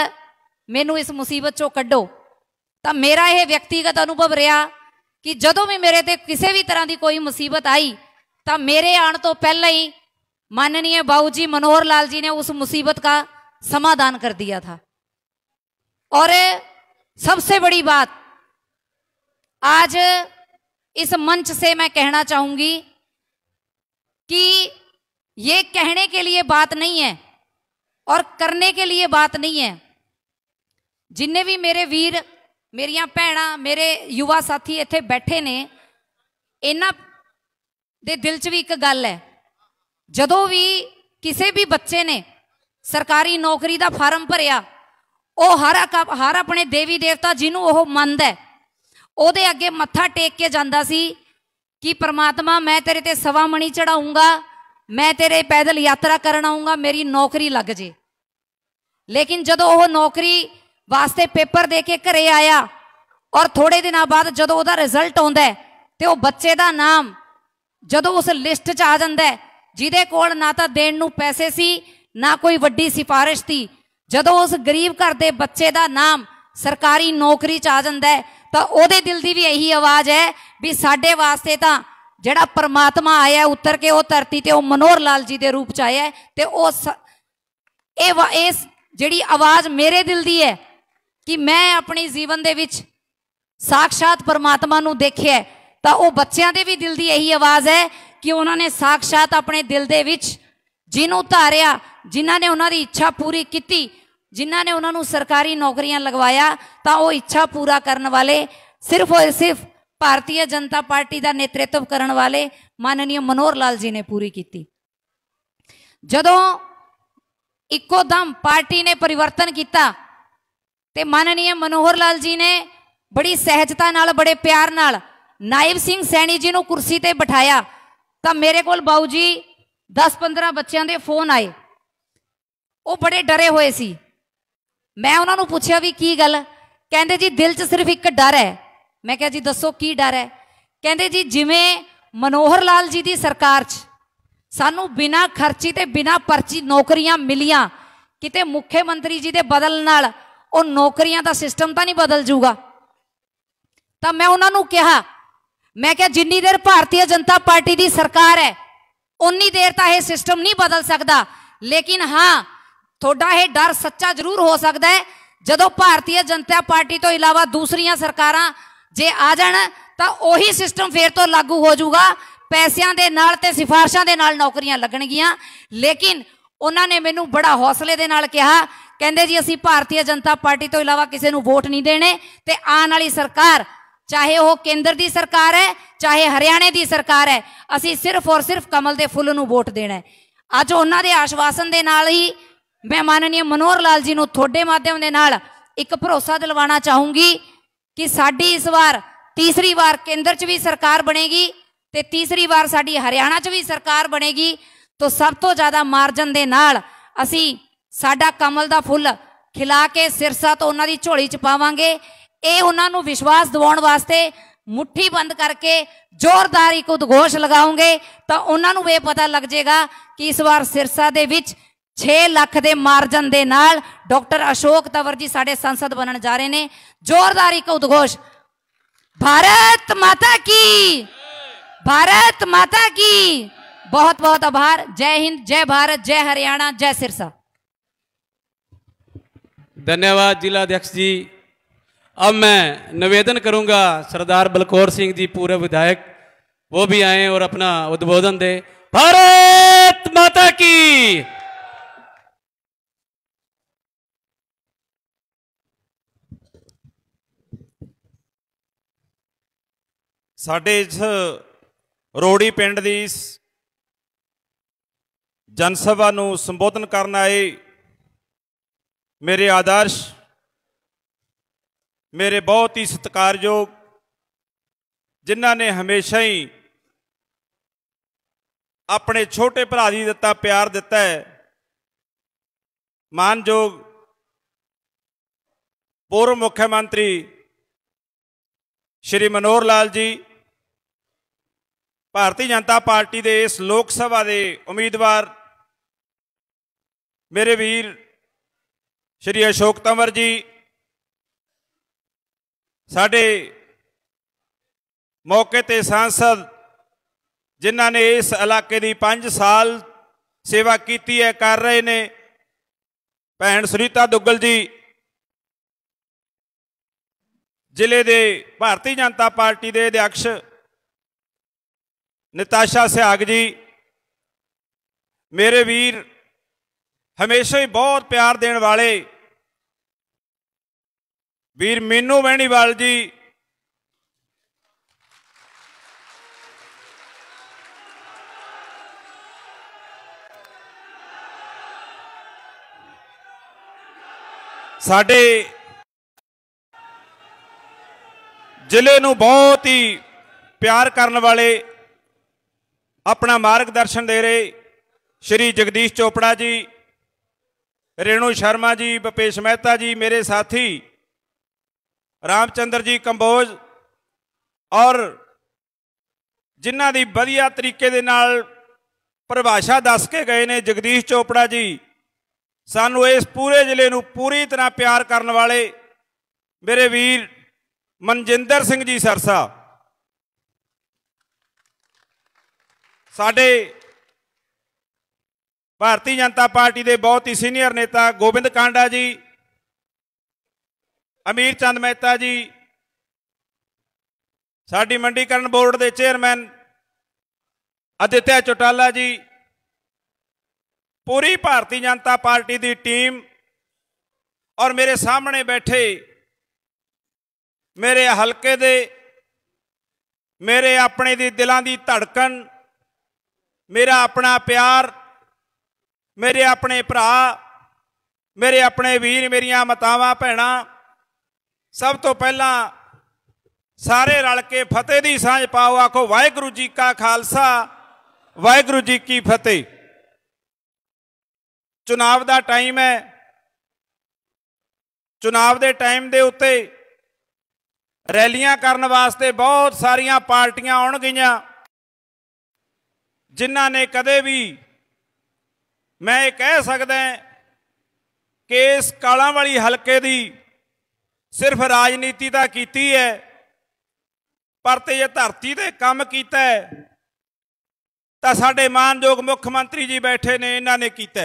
ਮੈਨੂੰ इस मुसीबत चो ਕੱਢੋ तो मेरा यह व्यक्तिगत अनुभव रहा कि जो भी मेरे ते किसी भी तरह की कोई मुसीबत आई तो मेरे आने तो पहले ही माननीय बाबू जी मनोहर लाल जी ने उस मुसीबत का समाधान कर दिया था और सबसे बड़ी बात आज इस मंच से मैं कहना चाहूंगी कि ये कहने के लिए बात नहीं है और करने के लिए बात नहीं है जिन्हें भी मेरे वीर ਮੇਰੀਆਂ ਭੈਣਾਂ ਮੇਰੇ ਯੁਵਾ ਸਾਥੀ ਇੱਥੇ ਬੈਠੇ ਨੇ ਇਹਨਾਂ ਦੇ ਦਿਲ 'ਚ ਵੀ ਇੱਕ ਗੱਲ ਹੈ ਜਦੋਂ ਵੀ ਕਿਸੇ ਵੀ ਬੱਚੇ ਨੇ ਸਰਕਾਰੀ ਨੌਕਰੀ ਦਾ ਫਾਰਮ ਭਰਿਆ ਉਹ ਹਰ ਹਰ ਆਪਣੇ ਦੇਵੀ ਦੇਵਤਾ ਜਿਹਨੂੰ ਉਹ ਮੰਨਦਾ ਉਹਦੇ ਅੱਗੇ ਮੱਥਾ ਟੇਕ ਕੇ ਜਾਂਦਾ ਸੀ ਕਿ ਪ੍ਰਮਾਤਮਾ ਮੈਂ ਤੇਰੇ ਤੇ ਸਵਾ ਮਣੀ ਚੜਾਉਂਗਾ ਮੈਂ ਤੇਰੇ ਪੈਦਲ ਯਾਤਰਾ ਕਰਨ ਆਉਂਗਾ ਮੇਰੀ ਨੌਕਰੀ ਲੱਗ ਜੇ ਲੇਕਿਨ ਜਦੋਂ ਉਹ ਨੌਕਰੀ ਵਾਸਤੇ ਪੇਪਰ ਦੇ ਕੇ ਘਰੇ ਆਇਆ ਔਰ ਥੋੜੇ ਦਿਨਾਂ ਬਾਅਦ ਜਦੋਂ ਉਹਦਾ ਰਿਜ਼ਲਟ ਆਉਂਦਾ ਤੇ ਉਹ ਬੱਚੇ ਦਾ ਨਾਮ ਜਦੋਂ ਉਸ ਲਿਸਟ 'ਚ ਆ ਜਾਂਦਾ ਜਿਹਦੇ ਕੋਲ ਨਾ ਤਾਂ ਦੇਣ ਨੂੰ ਪੈਸੇ ਸੀ ਨਾ ਕੋਈ ਵੱਡੀ ਸਿਫਾਰਿਸ਼ ਸੀ ਜਦੋਂ ਉਸ ਗਰੀਬ ਘਰ ਦੇ ਬੱਚੇ ਦਾ ਨਾਮ ਸਰਕਾਰੀ ਨੌਕਰੀ 'ਚ ਆ ਜਾਂਦਾ ਤਾਂ ਉਹਦੇ ਦਿਲ ਦੀ ਵੀ ਇਹੀ ਆਵਾਜ਼ ਹੈ ਵੀ ਸਾਡੇ ਵਾਸਤੇ ਤਾਂ ਜਿਹੜਾ ਪਰਮਾਤਮਾ ਆਇਆ ਉਤਰ ਕੇ ਉਹ ਧਰਤੀ ਤੇ ਉਹ ਮਨੋਹਰ ਲਾਲ ਜੀ ਦੇ ਰੂਪ 'ਚ ਆਇਆ ਤੇ ਉਹ ਇਹ ਇਸ ਜਿਹੜੀ ਆਵਾਜ਼ ਮੇਰੇ ਦਿਲ ਦੀ ਹੈ ਕਿ ਮੈਂ ਆਪਣੇ ਜੀਵਨ ਦੇ ਵਿੱਚ ਸਾਖਸ਼ਾਤ ਪਰਮਾਤਮਾ ਨੂੰ ਦੇਖਿਆ ਤਾਂ ਉਹ ਬੱਚਿਆਂ ਦੇ ਵੀ ਦਿਲ ਦੀ ਇਹੀ ਆਵਾਜ਼ ਹੈ ਕਿ ਉਹਨਾਂ ਨੇ ਸਾਖਸ਼ਾਤ ਆਪਣੇ ਦਿਲ ਦੇ ਵਿੱਚ ਜਿਹਨੂੰ ਧਾਰਿਆ ਜਿਨ੍ਹਾਂ ਨੇ ਉਹਨਾਂ ਦੀ ਇੱਛਾ ਪੂਰੀ ਕੀਤੀ ਜਿਨ੍ਹਾਂ ਨੇ ਉਹਨਾਂ ਨੂੰ ਸਰਕਾਰੀ ਨੌਕਰੀਆਂ ਲਗਵਾਇਆ ਤਾਂ ਉਹ ਇੱਛਾ ਪੂਰਾ ਕਰਨ ਵਾਲੇ ਸਿਰਫ ਔਰ ਸਿਰਫ ਭਾਰਤੀ ਜਨਤਾ ਪਾਰਟੀ ਦਾ ਨੇਤਰਤਵ ਕਰਨ ਵਾਲੇ ਮਾਨਨੀਯ ਮਨੋਹਰ ਲਾਲ ਜੀ ਨੇ ਪੂਰੀ ਕੀਤੀ ਜਦੋਂ ਇੱਕੋ ਦਮ ਪਾਰਟੀ ਨੇ ਪਰਿਵਰਤਨ ਕੀਤਾ ਤੇ ਮਾਨਨੀਯ ਮਨੋਹਰ ਲਾਲ ਜੀ ਨੇ ਬੜੀ ਸਹਿਜਤਾ ਨਾਲ ਬੜੇ ਪਿਆਰ ਨਾਲ ਨਾਇਬ ਸਿੰਘ ਸੈਣੀ ਜੀ ਨੂੰ ਕੁਰਸੀ ਤੇ ਬਿਠਾਇਆ ਤਾਂ ਮੇਰੇ ਕੋਲ ਬਾਉ ਜੀ 10-15 ਬੱਚਿਆਂ ਦੇ ਫੋਨ ਆਏ ਉਹ ਬੜੇ ਡਰੇ ਹੋਏ ਸੀ ਮੈਂ ਉਹਨਾਂ ਨੂੰ ਪੁੱਛਿਆ ਵੀ ਕੀ ਗੱਲ ਕਹਿੰਦੇ ਜੀ ਦਿਲ 'ਚ ਸਿਰਫ ਇੱਕ ਡਰ ਹੈ ਮੈਂ ਕਿਹਾ ਜੀ ਦੱਸੋ ਕੀ ਡਰ ਹੈ ਕਹਿੰਦੇ ਜੀ ਜਿਵੇਂ ਮਨੋਹਰ ਲਾਲ ਜੀ ਦੀ ਸਰਕਾਰ 'ਚ ਸਾਨੂੰ ਬਿਨਾ ਖਰਚੀ ਤੇ ਬਿਨਾ ਪਰਚੀ ਨੌਕਰੀਆਂ ਮਿਲੀਆਂ ਕਿਤੇ ਮੁੱਖ ਮੰਤਰੀ ਜੀ ਦੇ ਬਦਲ ਨਾਲ ਉਹ ਨੌਕਰੀਆਂ ਦਾ ਸਿਸਟਮ ਤਾਂ ਨਹੀਂ ਬਦਲ ਜੂਗਾ ਤਾਂ ਮੈਂ ਉਹਨਾਂ ਨੂੰ ਕਿਹਾ ਮੈਂ ਕਿਹਾ ਜਿੰਨੀ ਦੇਰ ਭਾਰਤੀ ਜਨਤਾ ਪਾਰਟੀ ਦੀ ਸਰਕਾਰ ਹੈ ਉਨੀ ਦੇਰ ਤਾਂ ਇਹ ਸਿਸਟਮ ਨਹੀਂ ਬਦਲ ਸਕਦਾ ਲੇਕਿਨ ਹਾਂ ਤੁਹਾਡਾ ਇਹ ਡਰ ਸੱਚਾ ਜ਼ਰੂਰ ਹੋ ਸਕਦਾ ਹੈ ਜਦੋਂ ਭਾਰਤੀ ਜਨਤਾ ਪਾਰਟੀ ਤੋਂ ਇਲਾਵਾ ਦੂਸਰੀਆਂ ਸਰਕਾਰਾਂ ਜੇ ਆ ਜਾਣ ਤਾਂ ਉਹੀ ਸਿਸਟਮ ਫੇਰ ਤੋਂ ਲਾਗੂ ਹੋ ਜਾਊਗਾ ਪੈਸਿਆਂ ਦੇ ਨਾਲ ਤੇ ਸਿਫਾਰਸ਼ਾਂ ਦੇ ਨਾਲ ਨੌਕਰੀਆਂ ਲੱਗਣਗੀਆਂ ਲੇਕਿਨ ਉਹਨਾਂ ਨੇ ਮੈਨੂੰ ਬੜਾ ਹੌਸਲੇ ਦੇ ਨਾਲ ਕਿਹਾ ਕਹਿੰਦੇ ਜੀ ਅਸੀਂ ਭਾਰਤੀ ਜਨਤਾ ਪਾਰਟੀ ਤੋਂ ਇਲਾਵਾ ਕਿਸੇ ਨੂੰ ਵੋਟ ਨਹੀਂ ਦੇਣੇ ਤੇ ਆਉਣ ਵਾਲੀ ਸਰਕਾਰ ਚਾਹੇ ਉਹ ਕੇਂਦਰ ਦੀ ਸਰਕਾਰ ਹੈ ਚਾਹੇ ਹਰਿਆਣੇ ਦੀ ਸਰਕਾਰ ਹੈ ਅਸੀਂ ਸਿਰਫ ਔਰ ਸਿਰਫ ਕਮਲ ਦੇ ਫੁੱਲ ਨੂੰ ਵੋਟ ਦੇਣਾ ਹੈ ਅੱਜ ਉਹਨਾਂ ਦੇ ਆਸ਼ਵਾਸਨ ਦੇ ਨਾਲ ਹੀ ਮੈਂ ਮਾਨਨੀय ਮਨੋਹਰ ਲਾਲ ਜੀ ਨੂੰ ਤੁਹਾਡੇ ਮਾਧਿਅਮ ਦੇ ਨਾਲ ਇੱਕ ਭਰੋਸਾ ਦਿਲਵਾਣਾ ਚਾਹੂੰਗੀ ਕਿ ਸਾਡੀ ਇਸ ਵਾਰ ਤੀਸਰੀ ਵਾਰ ਕੇਂਦਰ 'ਚ ਵੀ ਸਰਕਾਰ ਬਣੇਗੀ ਤੇ ਤੀਸਰੀ ਵਾਰ ਸਾਡੀ ਹਰਿਆਣਾ 'ਚ ਵੀ ਸਰਕਾਰ ਬਣੇਗੀ ਤੋਂ ਸਭ ਤੋਂ ਜ਼ਿਆਦਾ ਮਾਰਜਨ ਦੇ ਨਾਲ ਅਸੀਂ ਸਾਡਾ ਕਮਲ ਦਾ ਫੁੱਲ ਖਿਲਾ ਕੇ ਸਿਰਸਾ ਤੋਂ ਉਹਨਾਂ ਦੀ ਝੋਲੀ ਚ ਪਾਵਾਂਗੇ ਇਹ ਉਹਨਾਂ ਨੂੰ ਵਿਸ਼ਵਾਸ ਦਿਵਾਉਣ ਵਾਸਤੇ ਮੁਠੀ ਬੰਦ ਕਰਕੇ ਜ਼ੋਰਦਾਰ ਇੱਕ ਉਦਘੋਸ਼ ਲਗਾਉਂਗੇ ਤਾਂ ਉਹਨਾਂ ਨੂੰ ਇਹ ਪਤਾ ਲੱਗ ਜਾਏਗਾ ਕਿ ਇਸ ਵਾਰ ਸਿਰਸਾ ਦੇ ਵਿੱਚ 6 ਲੱਖ ਦੇ ਮਾਰਜਨ ਦੇ ਨਾਲ ਡਾਕਟਰ ਅਸ਼ੋਕ ਤਵਰ ਜੀ ਸਾਡੇ ਸੰਸਦ ਬਣਨ ਜਾ ਰਹੇ ਨੇ ਜ਼ੋਰਦਾਰ ਇੱਕ ਉਦਘੋਸ਼ भारत माता की भारत माता की बहुत बहुत आभार जय हिंद जय भारत जय हरियाणा जय सिरसा धन्यवाद जिला अध्यक्ष जी अब मैं निवेदन करूंगा सरदार बलकौर सिंह जी पूरे विधायक वो भी आए और अपना उद्बोधन दे भारत माता की साढ़े इस रोड़ी पिंड जनसभा ਜਨਸਭਾ संबोधन ਸੰਬੋਧਨ ਕਰਨ ਮੇਰੇ ਆਦਰਸ਼ ਮੇਰੇ ਬਹੁਤ ਹੀ ਸਤਿਕਾਰਯੋਗ ਜਿਨ੍ਹਾਂ ਨੇ ਹਮੇਸ਼ਾ ਹੀ ਆਪਣੇ ਛੋਟੇ ਭਰਾ ਦੀ ਦਿੱਤਾ ਪਿਆਰ ਦਿੱਤਾ ਹੈ ਮਾਨਯੋਗ ਪੂਰ ਮੁੱਖ ਮੰਤਰੀ ਸ਼੍ਰੀ ਮਨੋਹਰ ਲਾਲ ਜੀ ਭਾਰਤੀ ਜਨਤਾ ਪਾਰਟੀ ਦੇ ਇਸ ਲੋਕ ਸਭਾ ਦੇ ਉਮੀਦਵਾਰ ਮੇਰੇ ਵੀਰ ਸ਼੍ਰੀ ਅਸ਼ੋਕ ਤੰਵਰ ਜੀ ਸਾਡੇ ਮੌਕੇ ਤੇ ਸੰਸਦ ਜਿਨ੍ਹਾਂ ਨੇ ਇਸ ਇਲਾਕੇ ਦੀ 5 ਸਾਲ ਸੇਵਾ ਕੀਤੀ ਹੈ ਕਰ ਰਹੇ ਨੇ ਭੈਣ ਸ੍ਰੀਤਾ ਦੁੱਗਲ ਜੀ ਜ਼ਿਲ੍ਹੇ ਦੇ ਭਾਰਤੀ ਜਨਤਾ ਪਾਰਟੀ ਦੇ ਅਧਿਕਸ ਨਿਤਾਸ਼ਾ ਸਿਆਗ ਜੀ ਮੇਰੇ ਵੀਰ ਹਮੇਸ਼ਾ ਹੀ ਬਹੁਤ ਪਿਆਰ ਦੇਣ ਵਾਲੇ ਵੀਰ ਮੀਨੂ ਵੈਣੀਵਾਲ ਜੀ ਸਾਡੇ ਜ਼ਿਲ੍ਹੇ ਨੂੰ ਬਹੁਤ ਹੀ ਪਿਆਰ ਕਰਨ ਵਾਲੇ ਆਪਣਾ ਮਾਰਗਦਰਸ਼ਨ ਦੇ ਰਹੇ ਸ਼੍ਰੀ ਜਗਦੀਸ਼ ਚੋਪੜਾ ਜੀ ਰੇਣੂ ਸ਼ਰਮਾ ਜੀ ਬਪੇਸ਼ ਮਹਿਤਾ ਜੀ ਮੇਰੇ ਸਾਥੀ ਰਾਮਚੰਦਰ ਜੀ ਕੰਬੋਜ ਔਰ ਜਿਨ੍ਹਾਂ ਦੀ ਵਧੀਆ ਤਰੀਕੇ ਦੇ ਨਾਲ ਪਰਿਭਾਸ਼ਾ ਦੱਸ ਕੇ ਗਏ ਨੇ ਜਗਦੀਸ਼ ਚੋਪੜਾ ਜੀ ਸਾਨੂੰ ਇਸ ਪੂਰੇ ਜ਼ਿਲ੍ਹੇ ਨੂੰ ਪੂਰੀ ਤਰ੍ਹਾਂ ਪਿਆਰ ਕਰਨ ਵਾਲੇ ਮੇਰੇ ਵੀਰ ਮਨਜਿੰਦਰ ਸਿੰਘ ਜੀ ਸਰਸਾ ਸਾਡੇ ਭਾਰਤੀ ਜਨਤਾ ਪਾਰਟੀ ਦੇ ਬਹੁਤ ਹੀ ਸੀਨੀਅਰ ਨੇਤਾ ਗੋਬਿੰਦ ਕਾਂਡਾ ਜੀ ਅਮੀਰ ਚੰਦ ਮਹਿਤਾ ਜੀ ਸਾਡੀ ਮੰਡੀਕਰਨ ਬੋਰਡ ਦੇ ਚੇਅਰਮੈਨ ਅਦਿੱਤਿਆ ਚੋਟਾਲਾ ਜੀ ਪੂਰੀ ਭਾਰਤੀ ਜਨਤਾ ਪਾਰਟੀ ਦੀ ਟੀਮ ਔਰ ਮੇਰੇ ਸਾਹਮਣੇ ਬੈਠੇ ਮੇਰੇ ਹਲਕੇ ਦੇ ਮੇਰੇ ਆਪਣੇ ਦੇ ਦਿਲਾਂ ਦੀ ਧੜਕਣ ਮੇਰਾ ਆਪਣਾ ਪਿਆਰ ਮੇਰੇ ਆਪਣੇ ਭਰਾ ਮੇਰੇ ਆਪਣੇ ਵੀਰ ਮੇਰੀਆਂ ਮਾਤਾਵਾਂ ਭੈਣਾਂ ਸਭ ਤੋਂ ਪਹਿਲਾਂ ਸਾਰੇ ਰਲ ਕੇ ਫਤਿਹ ਦੀ ਸਾਂਝ ਪਾਓ ਆਖੋ ਵਾਹਿਗੁਰੂ ਜੀ ਕਾ ਖਾਲਸਾ ਵਾਹਿਗੁਰੂ ਜੀ ਕੀ ਫਤਿਹ ਚੁਣਾਵ ਦਾ ਟਾਈਮ ਹੈ ਚੁਣਾਵ ਦੇ ਟਾਈਮ ਦੇ ਉੱਤੇ ਰੈਲੀਆਂ ਕਰਨ ਵਾਸਤੇ ਬਹੁਤ ਸਾਰੀਆਂ ਪਾਰਟੀਆਂ ਆਉਣ ਗਈਆਂ ਜਿਨ੍ਹਾਂ ਨੇ ਕਦੇ ਵੀ ਮੈਂ ਇਹ ਕਹਿ ਸਕਦਾ ਕਿ ਇਸ ਕਾਲਾਂ ਵਾਲੀ ਹਲਕੇ ਦੀ ਸਿਰਫ ਰਾਜਨੀਤੀ ਤਾਂ ਕੀਤੀ ਹੈ ਪਰ ਤੇ ਇਹ ਧਰਤੀ ਤੇ ਕੰਮ ਕੀਤਾ ਹੈ ਤਾਂ ਸਾਡੇ ਮਾਨਯੋਗ ਮੁੱਖ ਮੰਤਰੀ ਜੀ ਬੈਠੇ ਨੇ ਇਹਨਾਂ ਨੇ ਕੀਤਾ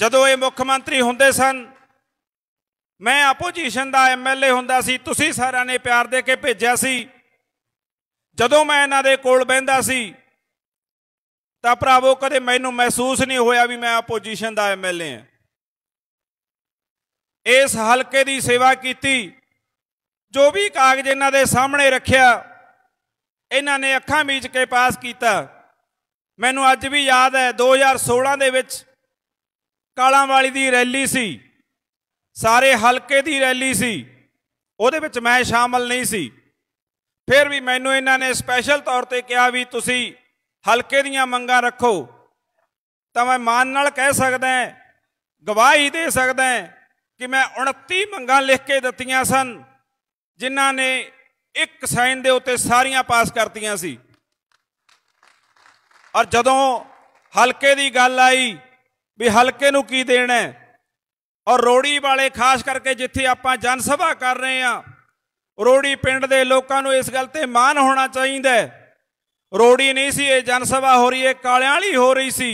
ਜਦੋਂ ਇਹ ਮੁੱਖ ਮੰਤਰੀ ਹੁੰਦੇ ਸਨ ਮੈਂ ਆਪੋਜੀਸ਼ਨ ਦਾ ਐਮਐਲਏ ਹੁੰਦਾ ਸੀ ਤੁਸੀਂ ਸਾਰਿਆਂ ਨੇ ਪਿਆਰ ਦੇ ਕੇ ਭੇਜਿਆ ਸੀ ਜਦੋਂ ਮੈਂ ਇਹਨਾਂ ਦੇ ਕੋਲ ਬੈੰਦਾ ਸੀ ਤਾਂ ਭਰਾਵੋ ਕਦੇ ਮੈਨੂੰ ਮਹਿਸੂਸ ਨਹੀਂ ਹੋਇਆ ਵੀ ਮੈਂ ਆਪੋਜੀਸ਼ਨ ਦਾ ਐਮਐਲਏ ਹਾਂ ਇਸ ਹਲਕੇ ਦੀ ਸੇਵਾ ਕੀਤੀ ਜੋ ਵੀ ਕਾਗਜ਼ ਇਹਨਾਂ ਦੇ ਸਾਹਮਣੇ ਰੱਖਿਆ ਇਹਨਾਂ ਨੇ ਅੱਖਾਂ ਮੀਚ ਕੇ ਪਾਸ ਕੀਤਾ ਮੈਨੂੰ ਅੱਜ ਵੀ ਯਾਦ ਹੈ 2016 ਦੇ ਵਿੱਚ ਕਾਲਾਂ ਵਾਲੀ ਦੀ ਰੈਲੀ ਸੀ ਸਾਰੇ ਹਲਕੇ ਦੀ ਰੈਲੀ ਸੀ ਉਹਦੇ ਵਿੱਚ ਮੈਂ ਸ਼ਾਮਲ ਨਹੀਂ ਸੀ ਫਿਰ ਵੀ ਮੈਨੂੰ ਇਹਨਾਂ ਨੇ ਸਪੈਸ਼ਲ ਤੌਰ ਤੇ ਕਿਹਾ ਵੀ ਤੁਸੀਂ ਹਲਕੇ ਦੀਆਂ ਮੰਗਾਂ ਰੱਖੋ ਤਾਂ ਮੈਂ ਮਾਨ ਨਾਲ ਕਹਿ ਸਕਦਾ ਗਵਾਹੀ ਦੇ ਸਕਦਾ ਕਿ ਮੈਂ 29 ਮੰਗਾਂ ਲਿਖ ਕੇ ਦਿੱਤੀਆਂ ਸਨ ਜਿਨ੍ਹਾਂ ਨੇ ਇੱਕ ਸਾਈਨ ਦੇ ਉੱਤੇ ਸਾਰੀਆਂ ਪਾਸ ਕਰਤੀਆਂ ਸੀ ਔਰ ਜਦੋਂ ਹਲਕੇ ਦੀ ਗੱਲ ਆਈ ਵੀ ਹਲਕੇ ਨੂੰ ਕੀ ਦੇਣਾ ਔਰ ਰੋੜੀ ਵਾਲੇ ਖਾਸ ਕਰਕੇ ਜਿੱਥੇ ਆਪਾਂ ਜਨ ਸਭਾ ਕਰ ਰਹੇ ਆ ਰੋੜੀ ਪਿੰਡ ਦੇ ਲੋਕਾਂ ਨੂੰ ਇਸ ਗੱਲ ਤੇ ਮਾਣ ਹੋਣਾ ਚਾਹੀਦਾ ਰੋੜੀ ਨਹੀਂ ਸੀ ਇਹ ਜਨ ਸਭਾ ਹੋ ਰਹੀ ਹੈ ਕਾਲਿਆਂ ਵਾਲੀ ਹੋ ਰਹੀ ਸੀ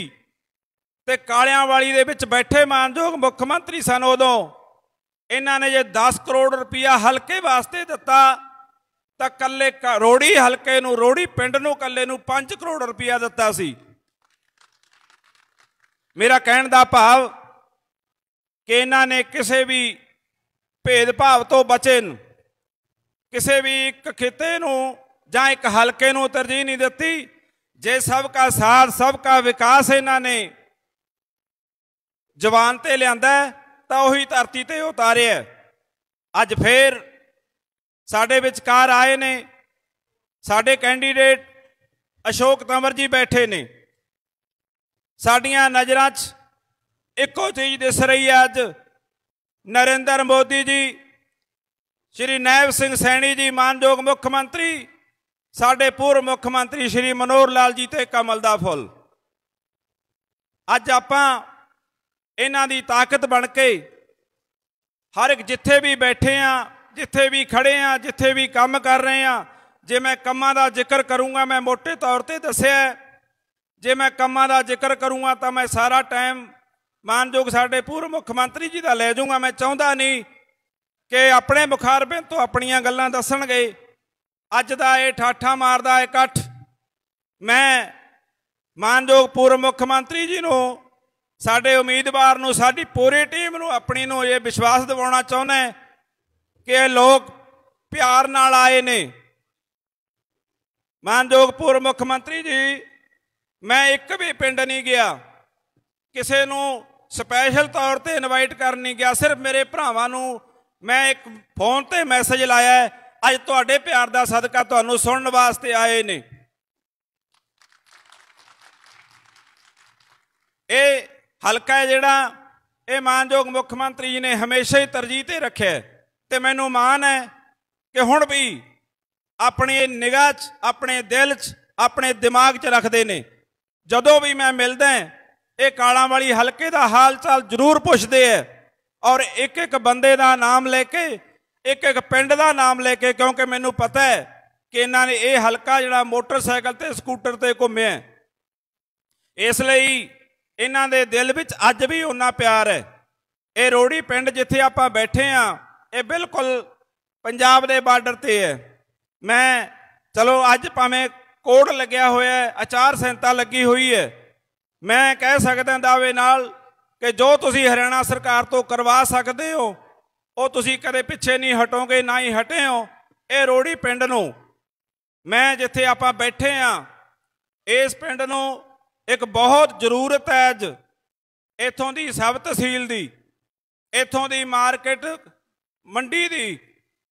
ਤੇ ਕਾਲਿਆਂ ਵਾਲੀ ਦੇ ਵਿੱਚ ਬੈਠੇ ਮਾਨਯੋਗ ਮੁੱਖ ਮੰਤਰੀ ਸਨ ਉਦੋਂ ਇਹਨਾਂ ਨੇ ਜੇ 10 ਕਰੋੜ ਰੁਪਇਆ ਹਲਕੇ ਵਾਸਤੇ ਦਿੱਤਾ ਤਾਂ ਕੱਲੇ ਰੋੜੀ ਹਲਕੇ ਨੂੰ ਰੋੜੀ ਪਿੰਡ ਨੂੰ ਕੱਲੇ ਨੂੰ 5 ਕਰੋੜ ਰੁਪਇਆ ਦਿੱਤਾ ਸੀ ਮੇਰਾ ਕਹਿਣ ਦਾ ਭਾਵ ਕਿ ਇਹਨਾਂ ਨੇ ਕਿਸੇ ਵੀ ਭੇਦਭਾਵ ਤੋਂ ਬਚੇ ਨੂੰ ਕਿਸੇ ਵੀ ਇੱਕ ਖੇਤੇ ਨੂੰ ਜਾਂ ਇੱਕ ਹਲਕੇ ਨੂੰ ਤਰਜੀਹ ਨਹੀਂ ਦਿੱਤੀ ਜੇ ਸਭ ਦਾ ਸਾਥ ਸਭ ਦਾ ਵਿਕਾਸ ਇਹਨਾਂ ਨੇ ਜਵਾਨ ਤੇ ਲਿਆਂਦਾ ਤਾਂ ਉਹੀ ਧਰਤੀ ਤੇ ਉਤਾਰਿਆ ਅੱਜ ਫੇਰ ਸਾਡੇ ਵਿਚਕਾਰ ਆਏ ਨੇ ਸਾਡੇ ਕੈਂਡੀਡੇਟ ਅਸ਼ੋਕ ਤੰਵਰ ਜੀ ਬੈਠੇ ਨੇ ਸਾਡੀਆਂ ਨਜ਼ਰਾਂ 'ਚ ਇੱਕੋ ਚੀਜ਼ ਦਿਸ ਰਹੀ ਹੈ ਅੱਜ ਨਰਿੰਦਰ ਮੋਦੀ ਜੀ ਸ਼੍ਰੀ ਨਾਇਬ ਸਿੰਘ ਸੈਣੀ ਜੀ ਮਾਨਯੋਗ ਮੁੱਖ ਮੰਤਰੀ ਸਾਡੇ ਪੂਰ ਮੁੱਖ ਮੰਤਰੀ ਸ਼੍ਰੀ ਮਨੋਹਰ ਲਾਲ ਜੀ ਤੇ ਕਮਲ ਦਾ ਫੁੱਲ ਅੱਜ ਆਪਾਂ ਇਹਨਾਂ ਦੀ ਤਾਕਤ ਬਣ ਕੇ ਹਰ ਇੱਕ ਜਿੱਥੇ ਵੀ ਬੈਠੇ ਆ ਜਿੱਥੇ ਵੀ ਖੜੇ ਆ ਜਿੱਥੇ ਵੀ ਕੰਮ ਕਰ ਰਹੇ ਆ ਜੇ ਮੈਂ ਕੰਮਾਂ ਦਾ ਜ਼ਿਕਰ ਕਰੂੰਗਾ ਮੈਂ ਮੋٹے ਤੌਰ ਤੇ ਦੱਸਿਆ ਜੇ ਮੈਂ ਕੰਮਾਂ ਦਾ ਜ਼ਿਕਰ ਕਰੂੰਗਾ ਤਾਂ ਮੈਂ ਸਾਰਾ ਟਾਈਮ ਮਾਨਯੋਗ ਸਾਡੇ ਪੂਰਵ ਮੁੱਖ ਮੰਤਰੀ ਜੀ ਦਾ ਲੈ ਜਾਊਂਗਾ ਮੈਂ ਚਾਹੁੰਦਾ ਨਹੀਂ ਕਿ ਆਪਣੇ ਮੁਖਾਰਬੇ ਤੋਂ ਆਪਣੀਆਂ ਗੱਲਾਂ ਦੱਸਣਗੇ ਅੱਜ ਦਾ ਇਹ ਠਾਠਾ ਮਾਰਦਾ ਇਕੱਠ ਮੈਂ ਮਾਨਯੋਗ ਪੂਰਵ ਮੁੱਖ ਮੰਤਰੀ ਜੀ ਨੂੰ ਸਾਡੇ ਉਮੀਦਵਾਰ ਨੂੰ ਸਾਡੀ ਪੂਰੀ ਟੀਮ ਨੂੰ ਆਪਣੀ ਨੂੰ ਇਹ ਵਿਸ਼ਵਾਸ ਦਿਵਾਉਣਾ ਚਾਹੁੰਦਾ ਹੈ ਕਿ ਇਹ ਲੋਕ ਪਿਆਰ ਨਾਲ ਆਏ ਨੇ ਮਾਨਯੋਗ ਮੁੱਖ ਮੰਤਰੀ ਜੀ ਮੈਂ ਇੱਕ ਵੀ ਪਿੰਡ ਨਹੀਂ ਗਿਆ ਕਿਸੇ ਨੂੰ ਸਪੈਸ਼ਲ ਤੌਰ ਤੇ ਇਨਵਾਈਟ ਕਰਨ ਨਹੀਂ ਗਿਆ ਸਿਰਫ ਮੇਰੇ ਭਰਾਵਾਂ ਨੂੰ ਮੈਂ ਇੱਕ ਫੋਨ ਤੇ ਮੈਸੇਜ ਲਾਇਆ ਅੱਜ ਤੁਹਾਡੇ ਪਿਆਰ ਦਾ ਸਦਕਾ ਤੁਹਾਨੂੰ ਸੁਣਨ ਵਾਸਤੇ ਆਏ ਨੇ ਇਹ ਹਲਕਾ ਜਿਹੜਾ ਇਹ ਮਾਨਯੋਗ ਮੁੱਖ ਮੰਤਰੀ ਜੀ ਨੇ ਹਮੇਸ਼ਾ ਹੀ ਤਰਜੀਹ ਤੇ ਰੱਖਿਆ ਤੇ ਮੈਨੂੰ ਮਾਣ ਹੈ ਕਿ ਹੁਣ ਵੀ ਆਪਣੇ ਨਿਗਾਹ 'ਚ ਆਪਣੇ ਦਿਲ 'ਚ ਆਪਣੇ ਦਿਮਾਗ 'ਚ ਰੱਖਦੇ ਨੇ ਜਦੋਂ ਵੀ ਮੈਂ ਮਿਲਦਾ ਇਹ ਕਾਲਾਂ ਵਾਲੀ ਹਲਕੇ ਦਾ ਹਾਲ ਚਾਲ ਜ਼ਰੂਰ ਪੁੱਛਦੇ ਐ ਔਰ ਇੱਕ ਇੱਕ ਬੰਦੇ ਦਾ ਨਾਮ ਲੈ ਕੇ ਇੱਕ ਇੱਕ ਪਿੰਡ ਦਾ ਨਾਮ ਲੈ ਕੇ ਕਿਉਂਕਿ ਮੈਨੂੰ ਪਤਾ ਹੈ ਕਿ ਇਹਨਾਂ ਨੇ ਇਹ ਹਲਕਾ ਜਿਹੜਾ ਮੋਟਰਸਾਈਕਲ ਤੇ ਸਕੂਟਰ ਤੇ ਘੁੰਮਿਆ ਇਸ ਲਈ ਇਹਨਾਂ ਦੇ ਦਿਲ ਵਿੱਚ ਅੱਜ ਵੀ ਉਹਨਾਂ ਪਿਆਰ ਹੈ ਇਹ ਰੋੜੀ ਪਿੰਡ ਜਿੱਥੇ ਆਪਾਂ ਬੈਠੇ ਆ ਇਹ ਬਿਲਕੁਲ ਪੰਜਾਬ ਦੇ ਬਾਰਡਰ ਤੇ ਹੈ ਮੈਂ ਚਲੋ ਅੱਜ ਭਾਵੇਂ ਕੋਡ ਲੱਗਿਆ ਹੋਇਆ ਆਚਾਰ ਸੰਹਿਤਾ ਲੱਗੀ ਹੋਈ ਹੈ ਮੈਂ ਕਹਿ ਸਕਦਾ ਦਾਵੇ ਨਾਲ ਕਿ ਜੋ ਤੁਸੀਂ ਹਰਿਆਣਾ ਸਰਕਾਰ ਤੋਂ ਕਰਵਾ ਸਕਦੇ ਹੋ ਉਹ ਤੁਸੀਂ ਕਦੇ ਪਿੱਛੇ ਨਹੀਂ ਹਟੋਗੇ ਨਾ ਹੀ ਹਟੇ ਹੋ ਇਹ ਰੋੜੀ ਪਿੰਡ ਨੂੰ ਮੈਂ ਜਿੱਥੇ ਆਪਾਂ ਬੈਠੇ ਆ ਇਸ ਪਿੰਡ ਨੂੰ ਇੱਕ ਬਹੁਤ ਜ਼ਰੂਰਤ ਹੈ ਅੱਜ ਇਥੋਂ ਦੀ ਸਬ ਤਹਿਸੀਲ ਦੀ ਇਥੋਂ ਦੀ ਮਾਰਕੀਟ ਮੰਡੀ ਦੀ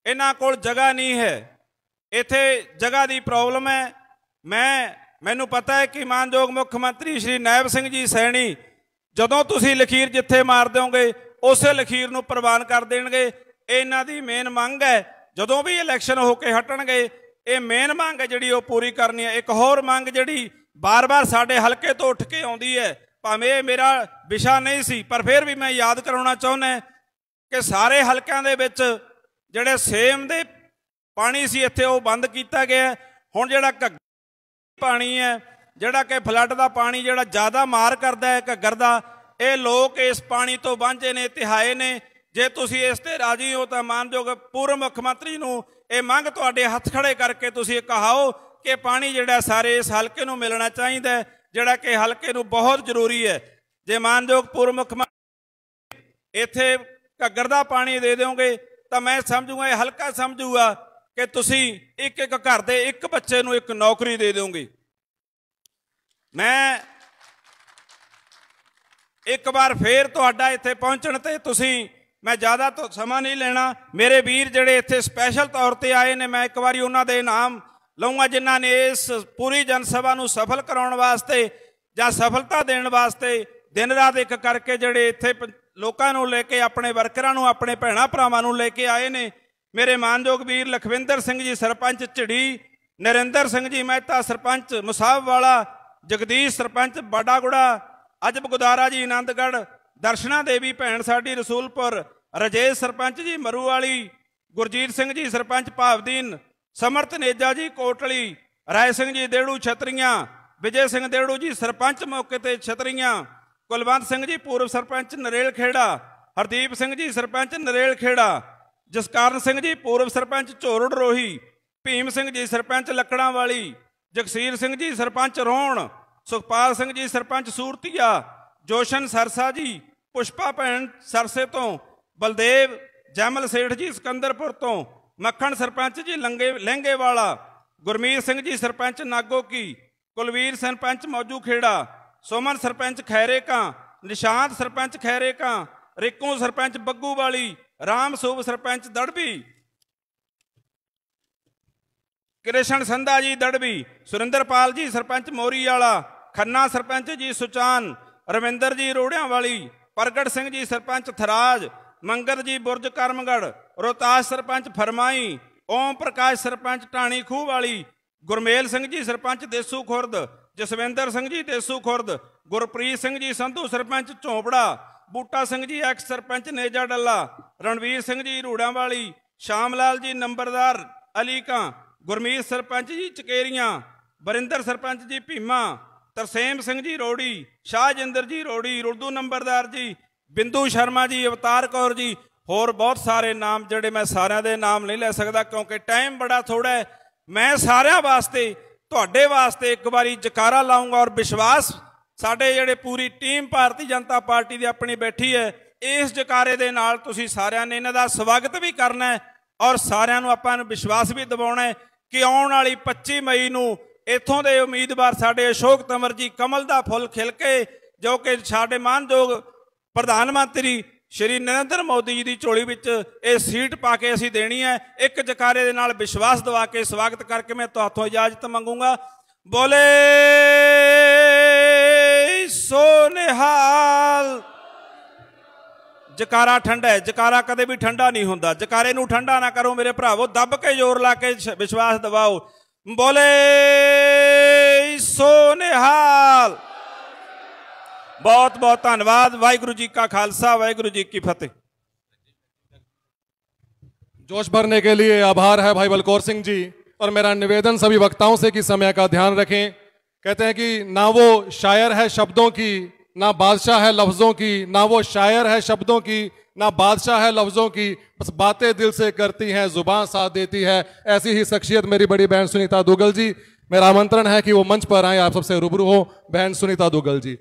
ਇਹਨਾਂ ਕੋਲ ਜਗ੍ਹਾ ਨਹੀਂ ਹੈ ਇੱਥੇ ਜਗ੍ਹਾ ਦੀ ਪ੍ਰੋਬਲਮ ਹੈ ਮੈਂ ਮੈਨੂੰ ਪਤਾ ਹੈ ਕਿ ਮਾਨਯੋਗ ਮੁੱਖ ਮੰਤਰੀ ਸ਼੍ਰੀ ਨਾਇਬ ਸਿੰਘ ਜੀ ਸੈਣੀ ਜਦੋਂ ਤੁਸੀਂ ਲਖੀਰ ਜਿੱਥੇ ਮਾਰ ਦਿਓਗੇ ਉਸੇ ਲਖੀਰ ਨੂੰ ਪ੍ਰਵਾਨ ਕਰ ਦੇਣਗੇ ਇਹਨਾਂ ਦੀ ਮੇਨ ਮੰਗ ਹੈ ਜਦੋਂ ਵੀ ਇਲੈਕਸ਼ਨ ਹੋ ਕੇ ਹਟਣਗੇ ਇਹ ਮੇਨ ਮੰਗ ਜਿਹੜੀ ਉਹ ਪੂਰੀ ਕਰਨੀ ਹੈ ਇੱਕ ਹੋਰ ਮੰਗ ਜਿਹੜੀ ਬਾਰ-ਬਾਰ ਸਾਡੇ ਹਲਕੇ ਤੋਂ ਉੱਠ ਕੇ ਆਉਂਦੀ ਹੈ ਭਾਵੇਂ ਇਹ ਮੇਰਾ ਵਿਸ਼ਾ ਨਹੀਂ ਸੀ ਪਰ ਫਿਰ ਵੀ ਮੈਂ ਯਾਦ ਕਰਾਉਣਾ ਚਾਹੁੰਦਾ ਕਿ ਸਾਰੇ ਹਲਕਿਆਂ ਦੇ ਵਿੱਚ ਜਿਹੜੇ ਸੇਮ ਦੇ ਪਾਣੀ ਸੀ ਇੱਥੇ ਉਹ ਬੰਦ ਕੀਤਾ ਗਿਆ ਹੁਣ ਜਿਹੜਾ ਪਾਣੀ ਹੈ ਜਿਹੜਾ ਕਿ ਫਲੱਡ ਦਾ ਪਾਣੀ ਜਿਹੜਾ ਜ਼ਿਆਦਾ ਮਾਰ ਕਰਦਾ ਹੈ ਘੱਗਰ ਦਾ ਇਹ ਲੋਕ ਇਸ ਪਾਣੀ ਤੋਂ ਵਾਂਝੇ ਨੇ ਤਿਹਾਏ ਨੇ ਜੇ ਤੁਸੀਂ ਇਸ ਤੇ ਰਾਜੀ ਹੋ ਤਾਂ ਮਾਨਯੋਗ ਪੂਰਵ ਮੁੱਖ ਮੰਤਰੀ ਨੂੰ ਇਹ ਮੰਗ ਤੁਹਾਡੇ ਹੱਥ ਖੜੇ ਕਰਕੇ ਤੁਸੀਂ ਕਹਾਓ ਕਿ ਪਾਣੀ ਜਿਹੜਾ ਸਾਰੇ ਇਸ ਹਲਕੇ ਨੂੰ ਮਿਲਣਾ ਚਾਹੀਦਾ ਜਿਹੜਾ ਕਿ ਹਲਕੇ ਨੂੰ ਬਹੁਤ ਜ਼ਰੂਰੀ ਹੈ ਜੇ ਮਾਨਯੋਗ ਪੂਰਵ ਮੁੱਖ ਮੰਤਰੀ ਇੱਥੇ ਘੱਗਰ ਦਾ ਪਾਣੀ ਦੇ ਦਿਓਗੇ ਤਾਂ ਮੈਂ ਸਮਝੂਗਾ ਇਹ ਹਲਕਾ ਸਮਝੂਗਾ ਕਿ ਤੁਸੀਂ ਇੱਕ ਇੱਕ ਘਰ ਦੇ ਇੱਕ ਬੱਚੇ ਨੂੰ ਇੱਕ ਨੌਕਰੀ ਦੇ ਦਿਓਗੇ ਮੈਂ ਇੱਕ ਵਾਰ ਫੇਰ ਤੁਹਾਡਾ ਇੱਥੇ ਪਹੁੰਚਣ ਤੇ ਤੁਸੀਂ ਮੈਂ ਜ਼ਿਆਦਾ ਸਮਾਂ ਨਹੀਂ ਲੈਣਾ ਮੇਰੇ ਵੀਰ ਜਿਹੜੇ ਇੱਥੇ ਸਪੈਸ਼ਲ ਤੌਰ ਤੇ ਆਏ ਨੇ ਮੈਂ ਇੱਕ ਵਾਰੀ ਉਹਨਾਂ ਦੇ ਨਾਮ ਲਊਂਗਾ ਜਿਨ੍ਹਾਂ ਨੇ ਇਸ ਪੂਰੀ ਜਨ ਸਭਾ ਨੂੰ ਸਫਲ ਕਰਾਉਣ ਵਾਸਤੇ ਜਾਂ ਸਫਲਤਾ ਦੇਣ ਵਾਸਤੇ ਦਿਨ ਰਾਤ ਇੱਕ ਕਰਕੇ ਜਿਹੜੇ ਇੱਥੇ ਲੋਕਾਂ ਨੂੰ ਲੈ ਕੇ ਆਪਣੇ ਵਰਕਰਾਂ ਨੂੰ ਆਪਣੇ ਭੈਣਾ ਭਰਾਵਾਂ ਨੂੰ ਲੈ ਕੇ ਆਏ ਨੇ ਮੇਰੇ ਮਾਨਯੋਗ ਵੀਰ ਲਖਵਿੰਦਰ ਸਿੰਘ ਜੀ ਸਰਪੰਚ ਝੜੀ ਨਰਿੰਦਰ ਸਿੰਘ ਜੀ ਮਹਿਤਾ ਸਰਪੰਚ ਮੁਸਾਬ ਵਾਲਾ ਜਗਦੀਸ਼ ਸਰਪੰਚ ਬਾਡਾਗੁੜਾ ਅਜਬ ਗੁਦਾਰਾ ਜੀ ਆਨੰਦਗੜ ਦਰਸ਼ਨਾ ਦੇਵੀ ਭੈਣ ਸਾਡੀ ਰਸੂਲਪੁਰ ਰਜੇਸ਼ ਸਰਪੰਚ ਜੀ ਮਰੂ ਵਾਲੀ ਗੁਰਜੀਤ ਸਿੰਘ ਜੀ ਸਰਪੰਚ ਭਾਵਦੀਨ ਸਮਰਤ ਨੇਜਾ ਜੀ ਕੋਟਲੀ ਰਾਏ ਸਿੰਘ ਜੀ ਦੇੜੂ ਛਤਰੀਆਂ ਵਿਜੇ ਸਿੰਘ ਦੇੜੂ ਜੀ ਸਰਪੰਚ ਮੌਕੇ ਤੇ ਛਤਰੀਆਂ ਕੁਲਵੰਤ ਸਿੰਘ ਜੀ ਪੂਰਵ ਸਰਪੰਚ ਨਰੇਲ ਖੇੜਾ ਹਰਦੀਪ ਸਿੰਘ ਜੀ ਸਰਪੰਚ ਨਰੇਲ ਖੇੜਾ ਜਸਕਾਰਨ ਸਿੰਘ ਜੀ ਪੂਰਵ ਸਰਪੰਚ ਝੋਰੜ ਰੋਹੀ ਭੀਮ ਸਿੰਘ ਜੀ ਸਰਪੰਚ ਲੱਕੜਾਂ ਵਾਲੀ ਜਗਸੀਰ ਸਿੰਘ ਜੀ ਸਰਪੰਚ ਰੋਣ ਸੁਖਪਾਲ ਸਿੰਘ ਜੀ ਸਰਪੰਚ ਸੂਰਤੀਆ ਜੋਸ਼ਨ ਸਰਸਾ ਜੀ ਪੁਸ਼ਪਾ ਭੈਣ ਸਰਸੇ ਤੋਂ ਬਲਦੇਵ ਜੈਮਲ ਸੇਠ ਜੀ ਸਿਕੰਦਰਪੁਰ ਤੋਂ ਮੱਖਣ ਸਰਪੰਚ ਜੀ ਲੰਗੇ ਲਹਿੰਗੇ ਵਾਲਾ ਗੁਰਮੀਤ ਸਿੰਘ ਜੀ ਸਰਪੰਚ ਨਾਗੋ ਕੀ ਕੁਲਵੀਰ ਸਰਪੰਚ ਮੌਜੂ ਖੇੜਾ ਸੁਮਨ ਸਰਪੰਚ ਖੈਰੇ ਕਾਂ ਨਿਸ਼ਾਂਤ ਸਰਪੰਚ ਖੈਰੇ ਕਾਂ ਰਿੱਕੂ ਸਰਪੰਚ ਬੱਗੂ ਵਾਲੀ ਰਾਮ ਸੂਬ ਸਰਪੰਚ ਦੜਬੀ ਕ੍ਰਿਸ਼ਨ ਸੰਧਾ ਜੀ ਦੜਬੀ ਸੁਰਿੰਦਰਪਾਲ ਜੀ ਸਰਪੰਚ ਮੋਰੀ ਵਾਲਾ ਖੰਨਾ ਸਰਪੰਚ ਜੀ ਸੁਚਾਨ ਰਵਿੰਦਰ ਜੀ ਰੋੜਿਆਂ ਵਾਲੀ ਪ੍ਰਗਟ ਸਿੰਘ ਜੀ ਸਰਪੰਚ ਥਰਾਜ ਮੰਗਰ ਜੀ ਬੁਰਜ ਕਰਮਗੜ ਰੋਤਾ ਸਰਪੰਚ ਫਰਮਾਈ ਓਮ ਪ੍ਰਕਾਸ਼ ਸਰਪੰਚ ਟਾਣੀ ਖੂਹ ਵਾਲੀ ਗੁਰਮੇਲ ਸਿੰਘ ਜੀ ਸਰਪੰਚ ਦੇਸੂ ਖੁਰਦ ਜਸਵਿੰਦਰ ਸਿੰਘ ਜੀ ਦੇਸੂ ਖੁਰਦ ਗੁਰਪ੍ਰੀਤ ਸਿੰਘ ਜੀ ਸੰਧੂ ਸਰਪੰਚ ਝੋਂਪੜਾ ਬੂਟਾ ਸਿੰਘ ਜੀ ਐਕਸ ਸਰਪੰਚ ਨੇਜਾ ਡੱਲਾ ਰਣਵੀਰ ਸਿੰਘ ਜੀ ਰੂੜਾਂ ਵਾਲੀ ਸ਼ਾਮ ਲਾਲ ਜੀ ਨੰਬਰਦਾਰ ਕਾਂ ਗੁਰਮੀਤ ਸਰਪੰਚ ਜੀ ਚਕੇਰੀਆਂ ਬਰਿੰਦਰ ਸਰਪੰਚ ਜੀ ਭੀਮਾ ਤਰਸੇਮ ਸਿੰਘ ਜੀ ਰੋੜੀ ਸ਼ਾਹਜਿੰਦਰ ਜੀ ਰੋੜੀ ਰੁਰਦੂ ਨੰਬਰਦਾਰ ਜੀ ਬਿੰਦੂ ਸ਼ਰਮਾ ਜੀ ਅਵਤਾਰ ਕੌਰ ਜੀ ਹੋਰ ਬਹੁਤ ਸਾਰੇ ਨਾਮ ਜਿਹੜੇ ਮੈਂ ਸਾਰਿਆਂ ਦੇ ਨਾਮ ਨਹੀਂ ਲੈ ਸਕਦਾ ਕਿਉਂਕਿ ਟਾਈਮ ਬੜਾ ਥੋੜਾ ਹੈ ਮੈਂ ਸਾਰਿਆਂ ਵਾਸਤੇ ਤੁਹਾਡੇ ਵਾਸਤੇ ਇੱਕ ਵਾਰੀ ਜਕਾਰਾ ਲਾਉਂਗਾ ਔਰ ਵਿਸ਼ਵਾਸ ਸਾਡੇ ਜਿਹੜੇ ਪੂਰੀ ਟੀਮ ਭਾਰਤੀ ਜਨਤਾ ਪਾਰਟੀ ਦੀ ਆਪਣੀ ਬੈਠੀ ਹੈ ਇਸ ਜਕਾਰੇ ਦੇ ਨਾਲ ਤੁਸੀਂ ਸਾਰਿਆਂ ਨੇ ਇਹਨਾਂ ਦਾ ਸਵਾਗਤ ਵੀ ਕਰਨਾ ਹੈ ਔਰ ਸਾਰਿਆਂ ਨੂੰ ਆਪਾਂ ਨੂੰ ਵਿਸ਼ਵਾਸ ਵੀ ਦਿਵਾਉਣਾ ਹੈ ਕਿ ਆਉਣ ਵਾਲੀ 25 ਮਈ ਨੂੰ ਇੱਥੋਂ ਦੇ ਉਮੀਦਵਾਰ ਸਾਡੇ ਅਸ਼ੋਕ ਤਮਰ ਜੀ ਕਮਲ ਦਾ ਫੁੱਲ ਖਿਲ ਕੇ ਜੋ ਕਿ ਸਾਡੇ ਮਾਨਯੋਗ ਪ੍ਰਧਾਨ ਮੰਤਰੀ ਸ਼੍ਰੀ ਨਰਿੰਦਰ ਮੋਦੀ ਜੀ ਦੀ ਝੋਲੀ ਵਿੱਚ ਇਹ ਸੀਟ ਪਾ ਕੇ ਅਸੀਂ ਦੇਣੀ ਹੈ ਇੱਕ ਜਕਾਰੇ ਦੇ ਨਾਲ ਵਿਸ਼ਵਾਸ ਦਿਵਾ ਕੇ ਸਵਾਗਤ ਕਰਕੇ ਮੈਂ ਤੁਹਾਥੋਂ ਇਜਾਜ਼ਤ ਮੰਗੂੰਗਾ ਬੋਲੇ ਸੋਨਿਹਾਲ ਜਕਾਰਾ ਠੰਡਾ ਹੈ ਜਕਾਰਾ ਕਦੇ ਵੀ ਠੰਡਾ ਨਹੀਂ ਹੁੰਦਾ ਜਕਾਰੇ ਨੂੰ ਠੰਡਾ ਨਾ ਕਰੋ ਮੇਰੇ ਭਰਾਵੋ ਦੱਬ ਕੇ ਜ਼ੋਰ ਲਾ ਕੇ ਵਿਸ਼ਵਾਸ ਦਿਵਾਓ ਬੋਲੇ ਸੋਨਿਹਾਲ बहुत बहुत ਧੰਨਵਾਦ वाहगुरु जी का खालसा वाहगुरु जी की फतेह जोश भरने के लिए आभार है भाई बलकौर सिंह जी और मेरा निवेदन सभी वक्ताओं से कि समय का ध्यान रखें कहते हैं कि ना वो शायर है शब्दों की ना बादशाह है लफ्ज़ों की ना वो शायर है शब्दों की ना बादशाह है लफ्ज़ों की बस बातें दिल से करती हैं जुबान साथ देती है ऐसी ही शख्सियत मेरी बड़ी बहन सुनीता दुगल जी मेरा आमंत्रण है कि वो मंच पर आए आप सबसे रूबरू हो बहन सुनीता दुगल जी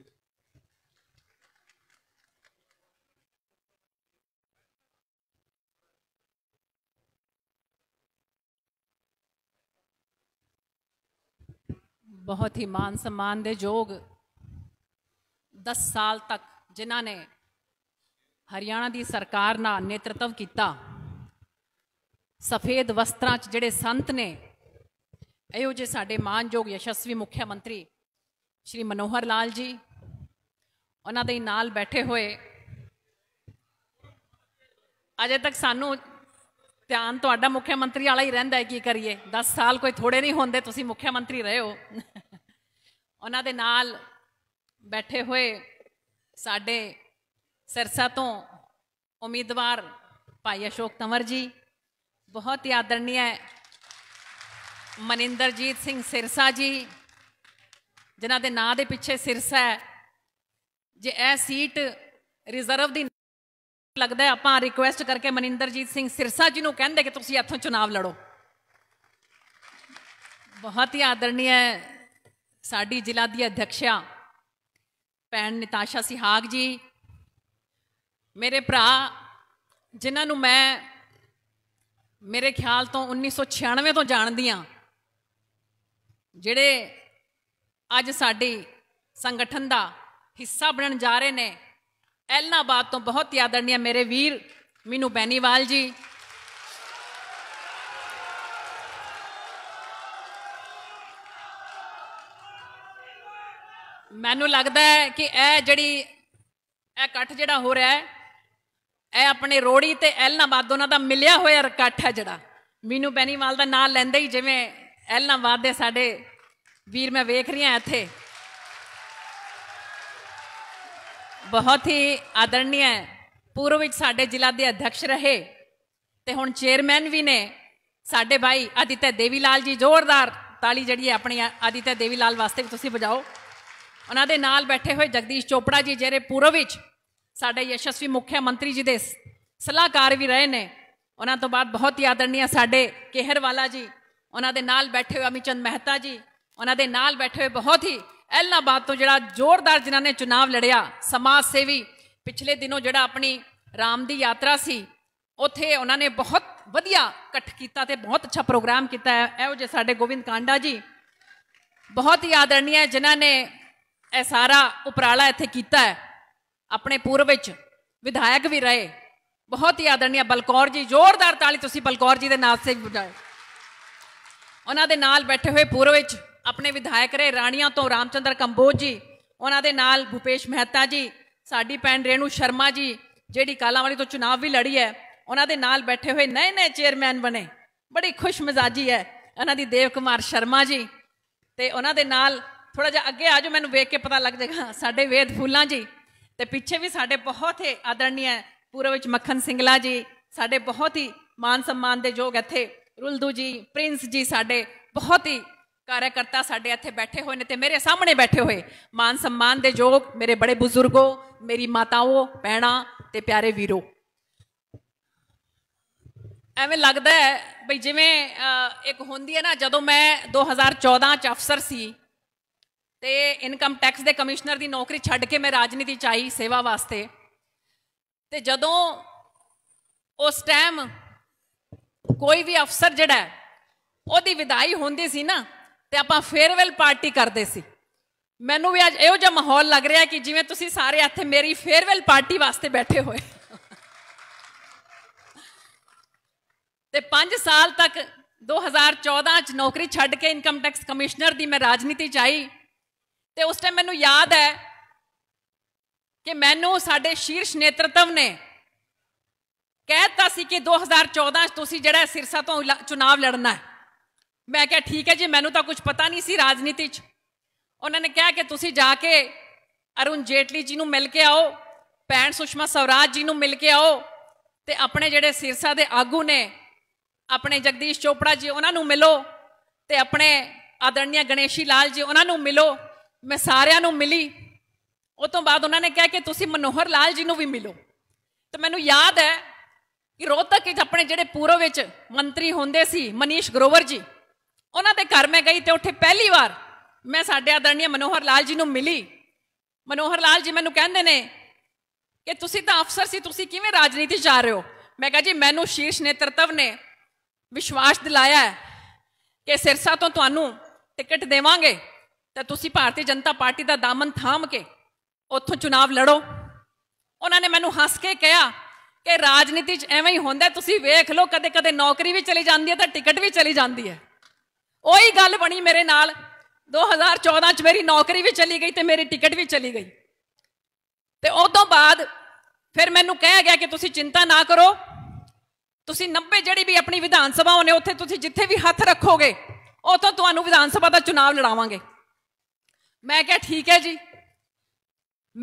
ਬਹੁਤ ਹੀ ਮਾਨ ਸਨਮਾਨ ਦੇ ਯੋਗ 10 ਸਾਲ ਤੱਕ ਜਿਨ੍ਹਾਂ ਨੇ ਹਰਿਆਣਾ ਦੀ ਸਰਕਾਰ ਨਾਲ ਨੇਤਰਤਵ ਕੀਤਾ ਸਫੇਦ ਵਸਤਰਾਂ 'ਚ ਜਿਹੜੇ ਸੰਤ ਨੇ ਇਹੋ ਜੇ ਸਾਡੇ ਮਾਨਯੋਗ ਯਸ਼ਸਵੀ ਮੁੱਖ ਮੰਤਰੀ ਸ਼੍ਰੀ ਮਨੋਹਰ ਲਾਲ ਜੀ ਉਹਨਾਂ ਦੇ ਨਾਲ ਬੈਠੇ ਹੋਏ ਅਜੇ ਤੱਕ ਸਾਨੂੰ ਧਿਆਨ ਤੁਹਾਡਾ ਮੁੱਖ ਮੰਤਰੀ ਵਾਲਾ ਹੀ ਰਹਿੰਦਾ ਹੈ ਕੀ ਕਰੀਏ 10 ਸਾਲ ਕੋਈ ਥੋੜੇ ਨਹੀਂ ਹੁੰਦੇ ਤੁਸੀਂ ਮੁੱਖ ਮੰਤਰੀ ਰਹੇ ਹੋ ਉਹਨਾਂ ਦੇ ਨਾਲ ਬੈਠੇ ਹੋਏ ਸਾਡੇ ਸਰਸਾ ਤੋਂ ਉਮੀਦਵਾਰ ਭਾਈ ਅਸ਼ੋਕ ਤਮਰ ਜੀ ਬਹੁਤ ਹੀ ਹੈ ਮਨਿੰਦਰਜੀਤ ਸਿੰਘ ਸਿਰਸਾ ਜੀ ਜਿਨ੍ਹਾਂ ਦੇ ਨਾਂ ਦੇ ਪਿੱਛੇ ਸਿਰਸਾ ਹੈ ਜੇ ਇਹ ਸੀਟ ਰਿਜ਼ਰਵ ਦੀ ਲੱਗਦਾ ਆਪਾਂ ਰਿਕੁਐਸਟ ਕਰਕੇ ਮਨਿੰਦਰਜੀਤ ਸਿੰਘ ਸਿਰਸਾ ਜੀ ਨੂੰ ਕਹਿੰਦੇ ਕਿ ਤੁਸੀਂ ਇੱਥੋਂ ਚੋਣ ਲੜੋ ਬਹੁਤ ਹੀ ਹੈ ਸਾਡੀ ਜ਼ਿਲ੍ਹਾ ਦੀ ਅਧਿਕਸ਼ਾ ਪੈਣ ਨਿਤਾਸ਼ਾ ਸਿਹਾਗ ਜੀ ਮੇਰੇ ਭਰਾ ਜਿਨ੍ਹਾਂ ਨੂੰ ਮੈਂ ਮੇਰੇ ਖਿਆਲ ਤੋਂ 1996 ਤੋਂ ਜਾਣਦੀ ਆ ਜਿਹੜੇ ਅੱਜ ਸਾਡੀ ਸੰਗਠਨ ਦਾ ਹਿੱਸਾ ਬਣਨ ਜਾ ਰਹੇ ਨੇ ਐਲਨਾਬਾਦ ਤੋਂ ਬਹੁਤ ਯਾਦ ਆਣੀਆਂ ਮੇਰੇ ਵੀਰ ਮੀਨੂ ਬੈਨੀਵਾਲ ਜੀ ਮੈਨੂੰ ਲੱਗਦਾ ਹੈ ਕਿ ਇਹ ਜਿਹੜੀ ਇਹ ਇਕੱਠ ਜਿਹੜਾ ਹੋ ਰਿਹਾ ਹੈ ਇਹ ਆਪਣੇ ਰੋੜੀ ਤੇ ਐਲਨਾਬਾਦ ਦੋਨਾਂ ਦਾ ਮਿਲਿਆ ਹੋਇਆ ਇਕੱਠ ਹੈ ਜਿਹੜਾ ਮੀਨੂ ਬੈਨੀਵਾਲ ਦਾ ਨਾਮ ਲੈਂਦੇ ਹੀ ਜਿਵੇਂ ਐਲਨਾਬਾਦ ਦੇ ਸਾਡੇ ਵੀਰ ਮੈਂ ਵੇਖ ਰਿਹਾ ਇੱਥੇ ਬਹੁਤ ਹੀ ਆਦਰਣੀਏ ਹੈ ਪੂਰਵ ਵਿੱਚ ਸਾਡੇ ਜ਼ਿਲ੍ਹਾ ਦੇ ਅਧਿਕਸ਼ ਰਹੇ ਤੇ ਹੁਣ ਚੇਅਰਮੈਨ ਵੀ ਨੇ ਸਾਡੇ ਭਾਈ ਆਦਿਤਿਆ ਦੇਵੀ ਲਾਲ ਜੀ ਜ਼ੋਰਦਾਰ ਤਾਲੀ ਜਿਹੜੀ ਹੈ ਆਪਣੀ ਆਦਿਤਿਆ ਦੇਵੀ ਲਾਲ ਵਾਸਤੇ ਵੀ ਤੁਸੀਂ ਵਜਾਓ ਉਹਨਾਂ ਦੇ ਨਾਲ ਬੈਠੇ ਹੋਏ ਜਗਦੀਸ਼ ਚੋਪੜਾ ਜੀ ਜਿਹੜੇ ਪੂਰਵ ਵਿੱਚ ਸਾਡੇ ਯਸ਼ਸਵੀ ਮੁੱਖ ਮੰਤਰੀ ਜੀ ਦੇ ਸਲਾਹਕਾਰ ਵੀ ਰਹੇ ਨੇ ਉਹਨਾਂ ਤੋਂ ਬਾਅਦ ਬਹੁਤ ਹੀ ਆਦਰਣੀਆ ਸਾਡੇ ਕੇਹਰਵਾਲਾ ਜੀ ਉਹਨਾਂ ਦੇ ਨਾਲ ਬੈਠੇ ਹੋਏ ਅਮੀਚੰਦ ਮਹਿਤਾ ਜੀ ਉਹਨਾਂ ਦੇ ਨਾਲ ਬੈਠੇ ਹੋਏ ਬਹੁਤ ਹੀ ਐਲਨਾਬਾਦ ਤੋਂ ਜਿਹੜਾ ਜ਼ੋਰਦਾਰ ਜਿਨ੍ਹਾਂ ਨੇ ਚੋਣ ਲੜਿਆ ਸਮਾਜ ਸੇਵੀ ਪਿਛਲੇ ਦਿਨੋਂ ਜਿਹੜਾ ਆਪਣੀ ਰਾਮ ਦੀ ਯਾਤਰਾ ਸੀ ਉੱਥੇ ਉਹਨਾਂ ਨੇ ਬਹੁਤ ਵਧੀਆ ਇਕੱਠ ਕੀਤਾ ਤੇ ਬਹੁਤ ਅੱਛਾ ਪ੍ਰੋਗਰਾਮ ਕੀਤਾ ਹੈ ਇਹੋ ਜੇ ਸਾਡੇ ਗੋਬਿੰਦ ਕਾਂਡਾ ਜੀ ਬਹੁਤ ਹੀ ਆਦਰਣੀਏ ਜਿਨ੍ਹਾਂ ਨੇ ਇਹ ਸਾਰਾ ਉਪਰਾਲਾ ਇੱਥੇ ਕੀਤਾ ਹੈ ਆਪਣੇ ਪੂਰਵ ਵਿੱਚ ਵਿਧਾਇਕ ਵੀ ਰਹੇ ਬਹੁਤ ਹੀ ਆਦਰਣੀਆ ਬਲਕੌਰ ਜੀ ਜ਼ੋਰਦਾਰ ਤਾਲੀ ਤੁਸੀਂ ਬਲਕੌਰ ਜੀ ਦੇ ਨਾਲ ਸੇ ਬੁਝਾਓ ਉਹਨਾਂ ਦੇ ਨਾਲ ਬੈਠੇ ਹੋਏ ਪੂਰਵ ਵਿੱਚ ਆਪਣੇ ਵਿਧਾਇਕ ਰਹੇ ਰਾਣੀਆਂ ਤੋਂ ਰਾਮਚੰਦਰ ਕੰਬੋਜ ਜੀ ਉਹਨਾਂ ਦੇ ਨਾਲ ਭੂਪੇਸ਼ ਮਹਿਤਾ ਜੀ ਸਾਡੀ ਪੈਣ ਰੇਣੂ ਸ਼ਰਮਾ ਜੀ ਜਿਹੜੀ ਕਾਲਾਵਾਲੀ ਤੋਂ ਚੋਣਾਂ ਵੀ ਲੜੀ ਹੈ ਉਹਨਾਂ ਦੇ ਨਾਲ ਬੈਠੇ ਹੋਏ ਨਏ ਨਏ ਚੇਅਰਮੈਨ ਬਣੇ ਬੜੀ ਖੁਸ਼ਮਿਜ਼ਾਜੀ ਹੈ ਉਹਨਾਂ ਦੀ ਦੇਵ ਕੁਮਾਰ ਸ਼ਰਮਾ ਜੀ ਤੇ ਉਹਨਾਂ ਦੇ ਨਾਲ ਥੋੜਾ ਜਿਹਾ ਅੱਗੇ ਆਜੋ ਮੈਨੂੰ ਵੇਖ ਕੇ ਪਤਾ ਲੱਗ ਜਾਏਗਾ ਸਾਡੇ ਵੇਦ ਫੁੱਲਾਂ ਜੀ ਤੇ ਪਿੱਛੇ ਵੀ ਸਾਡੇ ਬਹੁਤ ਹੀ ਹੈ ਪੂਰੇ ਵਿੱਚ ਮੱਖਣ ਸਿੰਘਲਾ ਜੀ ਸਾਡੇ ਬਹੁਤ ਹੀ ਮਾਨ ਸਨਮਾਨ ਦੇ ਯੋਗ ਇੱਥੇ ਰੁਲਦੂ ਜੀ ਪ੍ਰਿੰਸ ਜੀ ਸਾਡੇ ਬਹੁਤ ਹੀ ਕਾਰਜਕਰਤਾ ਸਾਡੇ ਇੱਥੇ ਬੈਠੇ ਹੋਏ ਨੇ ਤੇ ਮੇਰੇ ਸਾਹਮਣੇ ਬੈਠੇ ਹੋਏ ਮਾਨ ਸਨਮਾਨ ਦੇ ਯੋਗ ਮੇਰੇ ਬੜੇ ਬਜ਼ੁਰਗੋ ਮੇਰੀ ਮਾਤਾਓ ਪੈਣਾ ਤੇ ਪਿਆਰੇ ਵੀਰੋ ਐਵੇਂ ਲੱਗਦਾ ਹੈ ਭਈ ਜਿਵੇਂ ਇੱਕ ਹੁੰਦੀ ਹੈ ਨਾ ਜਦੋਂ ਮੈਂ 2014 ਚ ਅਫਸਰ ਸੀ ਤੇ ਇਨਕਮ ਟੈਕਸ ਦੇ ਕਮਿਸ਼ਨਰ ਦੀ ਨੌਕਰੀ ਛੱਡ ਕੇ ਮੈਂ ਰਾਜਨੀਤੀ ਚ ਆਈ ਸੇਵਾ ਵਾਸਤੇ ਤੇ ਜਦੋਂ ਉਸ ਟਾਈਮ ਕੋਈ ਵੀ ਅਫਸਰ ਜਿਹੜਾ ਉਹਦੀ ਵਿਦਾਈ ਹੁੰਦੀ ਸੀ ਨਾ ਤੇ ਆਪਾਂ ਫੇਅਰਵੈਲ ਪਾਰਟੀ ਕਰਦੇ ਸੀ ਮੈਨੂੰ ਵੀ ਅੱਜ ਇਹੋ ਜਿਹਾ ਮਾਹੌਲ ਲੱਗ ਰਿਹਾ ਕਿ ਜਿਵੇਂ ਤੁਸੀਂ ਸਾਰੇ ਇੱਥੇ ਮੇਰੀ ਫੇਅਰਵੈਲ ਪਾਰਟੀ ਵਾਸਤੇ ਬੈਠੇ ਹੋਏ ਤੇ 5 ਸਾਲ ਤੱਕ 2014 ਚ ਨੌਕਰੀ ਛੱਡ ਕੇ ਇਨਕਮ ਟੈਕਸ ਕਮਿਸ਼ਨਰ ਦੀ ਮੈਂ ਰਾਜਨੀਤੀ ਚ ਆਈ ਤੇ ਉਸ ਟਾਈਮ ਮੈਨੂੰ ਯਾਦ ਹੈ ਕਿ ਮੈਨੂੰ ਸਾਡੇ ਸ਼ੀਰਸ਼ ਨੇਤਰਤਵ ਨੇ ਕਹਿਤਾ ਸੀ ਕਿ 2014 ਤੁਸੀਂ ਜਿਹੜਾ ਸਿਰਸਾ ਤੋਂ ਚੋਣ ਲੜਨਾ ਹੈ ਮੈਂ ਕਿਹਾ ਠੀਕ ਹੈ ਜੀ ਮੈਨੂੰ ਤਾਂ ਕੁਝ ਪਤਾ ਨਹੀਂ ਸੀ ਰਾਜਨੀਤੀ 'ਚ ਉਹਨਾਂ ਨੇ ਕਿਹਾ ਕਿ ਤੁਸੀਂ ਜਾ ਕੇ ਅਰੁਣ ਜੇਟਲੀ ਜੀ ਨੂੰ ਮਿਲ ਕੇ ਆਓ ਭੈਣ ਸੁਸ਼ਮਾ ਸਵਰਾਜ ਜੀ ਨੂੰ ਮਿਲ ਕੇ ਆਓ ਤੇ ਆਪਣੇ ਜਿਹੜੇ ਸਿਰਸਾ ਦੇ ਆਗੂ ਨੇ ਆਪਣੇ ਜਗਦੀਸ਼ ਚੋਪੜਾ ਜੀ ਉਹਨਾਂ ਨੂੰ ਮਿਲੋ ਤੇ ਆਪਣੇ ਆਦਰਣੀਆ ਗਣੇਸ਼ੀ ਲਾਲ ਜੀ ਉਹਨਾਂ ਨੂੰ ਮਿਲੋ ਮੈਂ ਸਾਰਿਆਂ ਨੂੰ ਮਿਲੀ ਉਸ ਤੋਂ ਬਾਅਦ ਉਹਨਾਂ ਨੇ ਕਿਹਾ ਕਿ ਤੁਸੀਂ ਮਨੋਹਰ ਲਾਲ ਜੀ ਨੂੰ ਵੀ ਮਿਲੋ ਤੇ ਮੈਨੂੰ ਯਾਦ ਹੈ ਕਿ ਰੋਹਤਕ ਵਿੱਚ ਆਪਣੇ ਜਿਹੜੇ ਪੂਰਵ ਵਿੱਚ ਮੰਤਰੀ ਹੁੰਦੇ ਸੀ ਮਨੀਸ਼ ਗਰੋਵਰ ਜੀ ਉਹਨਾਂ ਦੇ ਘਰ ਮੈਂ ਗਈ ਤੇ ਉੱਥੇ ਪਹਿਲੀ ਵਾਰ ਮੈਂ ਸਾਡੇ ਆਦਰਣੀ ਮਨੋਹਰ ਲਾਲ ਜੀ ਨੂੰ ਮਿਲੀ ਮਨੋਹਰ ਲਾਲ ਜੀ ਮੈਨੂੰ ਕਹਿੰਦੇ ਨੇ ਕਿ ਤੁਸੀਂ ਤਾਂ ਅਫਸਰ ਸੀ ਤੁਸੀਂ ਕਿਵੇਂ ਰਾਜਨੀਤੀ ਜਾ ਰਹੇ ਹੋ ਮੈਂ ਕਹਾਂ ਜੀ ਮੈਨੂੰ ਸ਼ੀਰਸ਼ ਨੇਤਰਤਵ ਨੇ ਵਿਸ਼ਵਾਸ ਦਿਲਾਇਆ ਕਿ ਸਿਰਸਾ ਤੋਂ ਤੁਹਾਨੂੰ ਟਿਕਟ ਦੇਵਾਂਗੇ ਤਾਂ ਤੁਸੀਂ ਭਾਰਤੀ ਜਨਤਾ ਪਾਰਟੀ ਦਾ ਦਾਮਨ ਥਾਮ ਕੇ ਉੱਥੋਂ ਚੋਣ ਲੜੋ ਉਹਨਾਂ ਨੇ ਮੈਨੂੰ ਹੱਸ ਕੇ ਕਿਹਾ ਕਿ ਰਾਜਨੀਤੀ 'ਚ ਐਵੇਂ ਹੀ ਹੁੰਦਾ ਤੁਸੀਂ ਵੇਖ ਲਓ ਕਦੇ-ਕਦੇ ਨੌਕਰੀ ਵੀ ਚਲੀ ਜਾਂਦੀ ਹੈ ਤਾਂ ਟਿਕਟ ਵੀ ਚਲੀ ਜਾਂਦੀ ਹੈ ਉਹੀ ਗੱਲ ਬਣੀ ਮੇਰੇ ਨਾਲ 2014 'ਚ ਮੇਰੀ ਨੌਕਰੀ ਵੀ ਚਲੀ ਗਈ ਤੇ ਮੇਰੀ ਟਿਕਟ ਵੀ ਚਲੀ ਗਈ ਤੇ ਉਸ ਤੋਂ ਬਾਅਦ ਫਿਰ ਮੈਨੂੰ ਕਹਿ ਗਿਆ ਕਿ ਤੁਸੀਂ ਚਿੰਤਾ ਨਾ ਕਰੋ ਤੁਸੀਂ 90 ਜਿਹੜੀ ਵੀ ਆਪਣੀ ਵਿਧਾਨ ਸਭਾ ਹੋਣੇ ਉੱਥੇ ਤੁਸੀਂ ਜਿੱਥੇ ਵੀ ਹੱਥ ਰੱਖੋਗੇ ਉਥੋਂ ਤੁਹਾਨੂੰ ਵਿਧਾਨ ਸਭਾ ਦਾ ਚੋਣ ਲੜਾਵਾਂਗੇ ਮੈਂ ਕਿਹਾ ਠੀਕ ਹੈ ਜੀ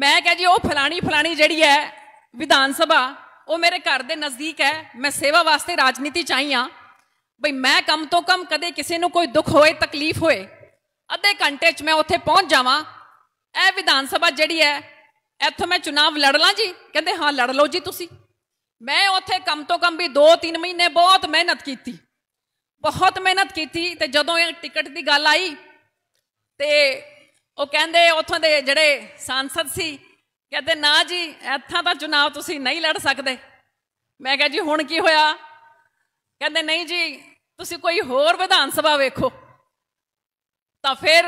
ਮੈਂ ਕਿਹਾ ਜੀ ਉਹ ਫਲਾਣੀ ਫਲਾਣੀ ਜਿਹੜੀ ਹੈ ਵਿਧਾਨ ਸਭਾ ਉਹ ਮੇਰੇ ਘਰ ਦੇ ਨਜ਼ਦੀਕ ਹੈ ਮੈਂ ਸੇਵਾ ਵਾਸਤੇ ਰਾਜਨੀਤੀ ਚਾਹੀ ਆ ਮੈਂ ਕਮ ਤੋਂ ਕਮ ਕਦੇ ਕਿਸੇ ਨੂੰ ਕੋਈ ਦੁੱਖ ਹੋਏ ਤਕਲੀਫ ਹੋਏ ਅੱਧੇ ਘੰਟੇ 'ਚ ਮੈਂ ਉੱਥੇ ਪਹੁੰਚ ਜਾਵਾਂ ਇਹ ਵਿਧਾਨ ਸਭਾ ਜਿਹੜੀ ਹੈ ਇੱਥੋਂ ਮੈਂ ਚੋਣ ਲੜ ਲਾਂ ਜੀ ਕਹਿੰਦੇ ਹਾਂ ਲੜ ਲਓ ਜੀ ਤੁਸੀਂ ਮੈਂ ਉੱਥੇ ਕਮ ਤੋਂ ਕਮ ਵੀ 2-3 ਮਹੀਨੇ ਬਹੁਤ ਮਿਹਨਤ ਕੀਤੀ ਬਹੁਤ ਮਿਹਨਤ ਕੀਤੀ ਤੇ ਜਦੋਂ ਇਹ ਟਿਕਟ ਦੀ ਗੱਲ ਆਈ ਤੇ ਉਹ ਕਹਿੰਦੇ ਉੱਥੋਂ ਦੇ ਜਿਹੜੇ ਸੰਸਦ ਸੀ ਕਹਿੰਦੇ ਨਾ ਜੀ ਇੱਥਾਂ ਤਾਂ ਚੋਣ ਤੁਸੀਂ ਨਹੀਂ ਲੜ ਸਕਦੇ ਮੈਂ ਕਿਹਾ ਜੀ ਹੁਣ ਕੀ ਹੋਇਆ ਕਹਿੰਦੇ ਨਹੀਂ ਜੀ ਤੁਸੀਂ ਕੋਈ ਹੋਰ ਵਿਧਾਨ ਸਭਾ ਵੇਖੋ ਤਾਂ ਫਿਰ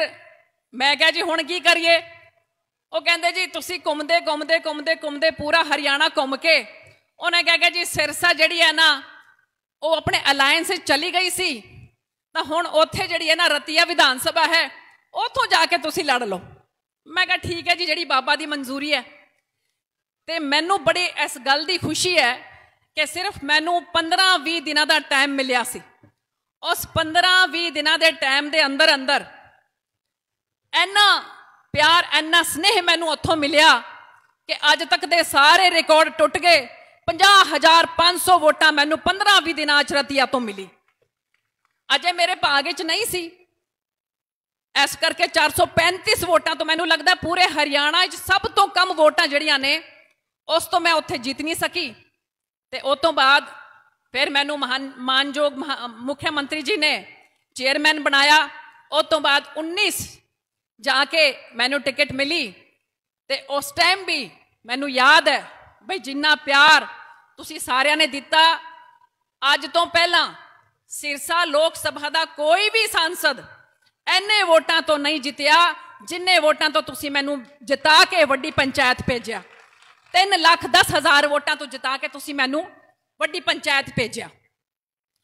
ਮੈਂ ਕਿਹਾ ਜੀ ਹੁਣ ਕੀ ਕਰੀਏ ਉਹ ਕਹਿੰਦੇ ਜੀ ਤੁਸੀਂ ਘੁੰਮਦੇ ਘੁੰਮਦੇ ਘੁੰਮਦੇ ਘੁੰਮਦੇ ਪੂਰਾ ਹਰਿਆਣਾ ਘੁੰਮ ਕੇ ਉਹਨੇ ਕਿਹਾ ਗਿਆ ਜੀ ਸਿਰਸਾ ਜਿਹੜੀ ਹੈ ਨਾ ਉਹ ਆਪਣੇ ਅਲਾਈਅੰਸ ਚਲੀ ਗਈ ਸੀ ਤਾਂ ਹੁਣ ਉੱਥੇ ਜਿਹੜੀ ਹੈ ਨਾ ਰਤੀਆ ਵਿਧਾਨ ਸਭਾ ਹੈ ਉੱਥੋਂ ਜਾ ਕੇ ਤੁਸੀਂ ਲੜ ਲਓ ਮੈਂ ਕਿਹਾ ਠੀਕ ਹੈ ਜੀ ਜਿਹੜੀ ਬਾਬਾ ਦੀ ਮਨਜ਼ੂਰੀ ਹੈ ਤੇ ਮੈਨੂੰ ਬੜੀ ਇਸ ਗੱਲ ਦੀ ਖੁਸ਼ੀ ਹੈ ਕਿ ਸਿਰਫ ਮੈਨੂੰ 15-20 ਦਿਨਾਂ ਦਾ ਟਾਈਮ ਮਿਲਿਆ ਸੀ ਉਸ 15-20 ਦਿਨਾਂ ਦੇ ਟਾਈਮ ਦੇ ਅੰਦਰ ਅੰਦਰ ਐਨਾ ਪਿਆਰ ਐਨਾ ਸਨੇਹ ਮੈਨੂੰ ਉੱਥੋਂ ਮਿਲਿਆ ਕਿ ਅੱਜ ਤੱਕ ਦੇ ਸਾਰੇ ਰਿਕਾਰਡ ਟੁੱਟ ਗਏ 50500 ਵੋਟਾਂ ਮੈਨੂੰ 15-20 ਦਿਨਾਂ ਚ ਰਤੀਆ ਤੋਂ ਮਿਲੀ ਅਜੇ ਮੇਰੇ ਭਾਗੇ ਚ ਨਹੀਂ ਸੀ ਇਸ ਕਰਕੇ 435 ਵੋਟਾਂ ਤੋਂ ਮੈਨੂੰ ਲੱਗਦਾ ਪੂਰੇ ਹਰਿਆਣਾ ਵਿੱਚ ਸਭ ਤੋਂ ਕਮ ਵੋਟਾਂ ਜਿਹੜੀਆਂ ਨੇ ਉਸ ਤੋਂ ਮੈਂ ਉੱਥੇ ਜਿੱਤ ਨਹੀਂ ਸਕੀ ਤੇ ਉਸ ਤੋਂ ਬਾਅਦ ਫਿਰ ਮੈਨੂੰ ਮਾਨਯੋਗ ਮੁੱਖ ਮੰਤਰੀ ਜੀ ਨੇ ਚੇਅਰਮੈਨ ਬਣਾਇਆ ਉਸ ਤੋਂ ਬਾਅਦ 19 ਜਾ ਕੇ ਮੈਨੂੰ ਟਿਕਟ ਮਿਲੀ ਤੇ ਉਸ ਟਾਈਮ ਵੀ ਮੈਨੂੰ ਯਾਦ ਹੈ ਭਈ ਜਿੰਨਾ ਪਿਆਰ ਤੁਸੀਂ ਸਾਰਿਆਂ ਨੇ ਦਿੱਤਾ ਅੱਜ ਤੋਂ ਪਹਿਲਾਂ ਸਿਰਸਾ ਲੋਕ ਸਭਾ ਦਾ ਕੋਈ ਵੀ ਸੰਸਦ ਐਨੇ ਵੋਟਾਂ ਤੋਂ ਨਹੀਂ ਜਿੱਤਿਆ ਜਿੰਨੇ ਵੋਟਾਂ ਤੋਂ ਤੁਸੀਂ ਮੈਨੂੰ ਜਿਤਾ ਕੇ ਵੱਡੀ ਪੰਚਾਇਤ ਭੇਜਿਆ 3 ਲੱਖ 10 ਹਜ਼ਾਰ ਵੋਟਾਂ ਤੋਂ ਜਿਤਾ ਕੇ ਤੁਸੀਂ ਮੈਨੂੰ ਵੱਡੀ ਪੰਚਾਇਤ ਭੇਜਿਆ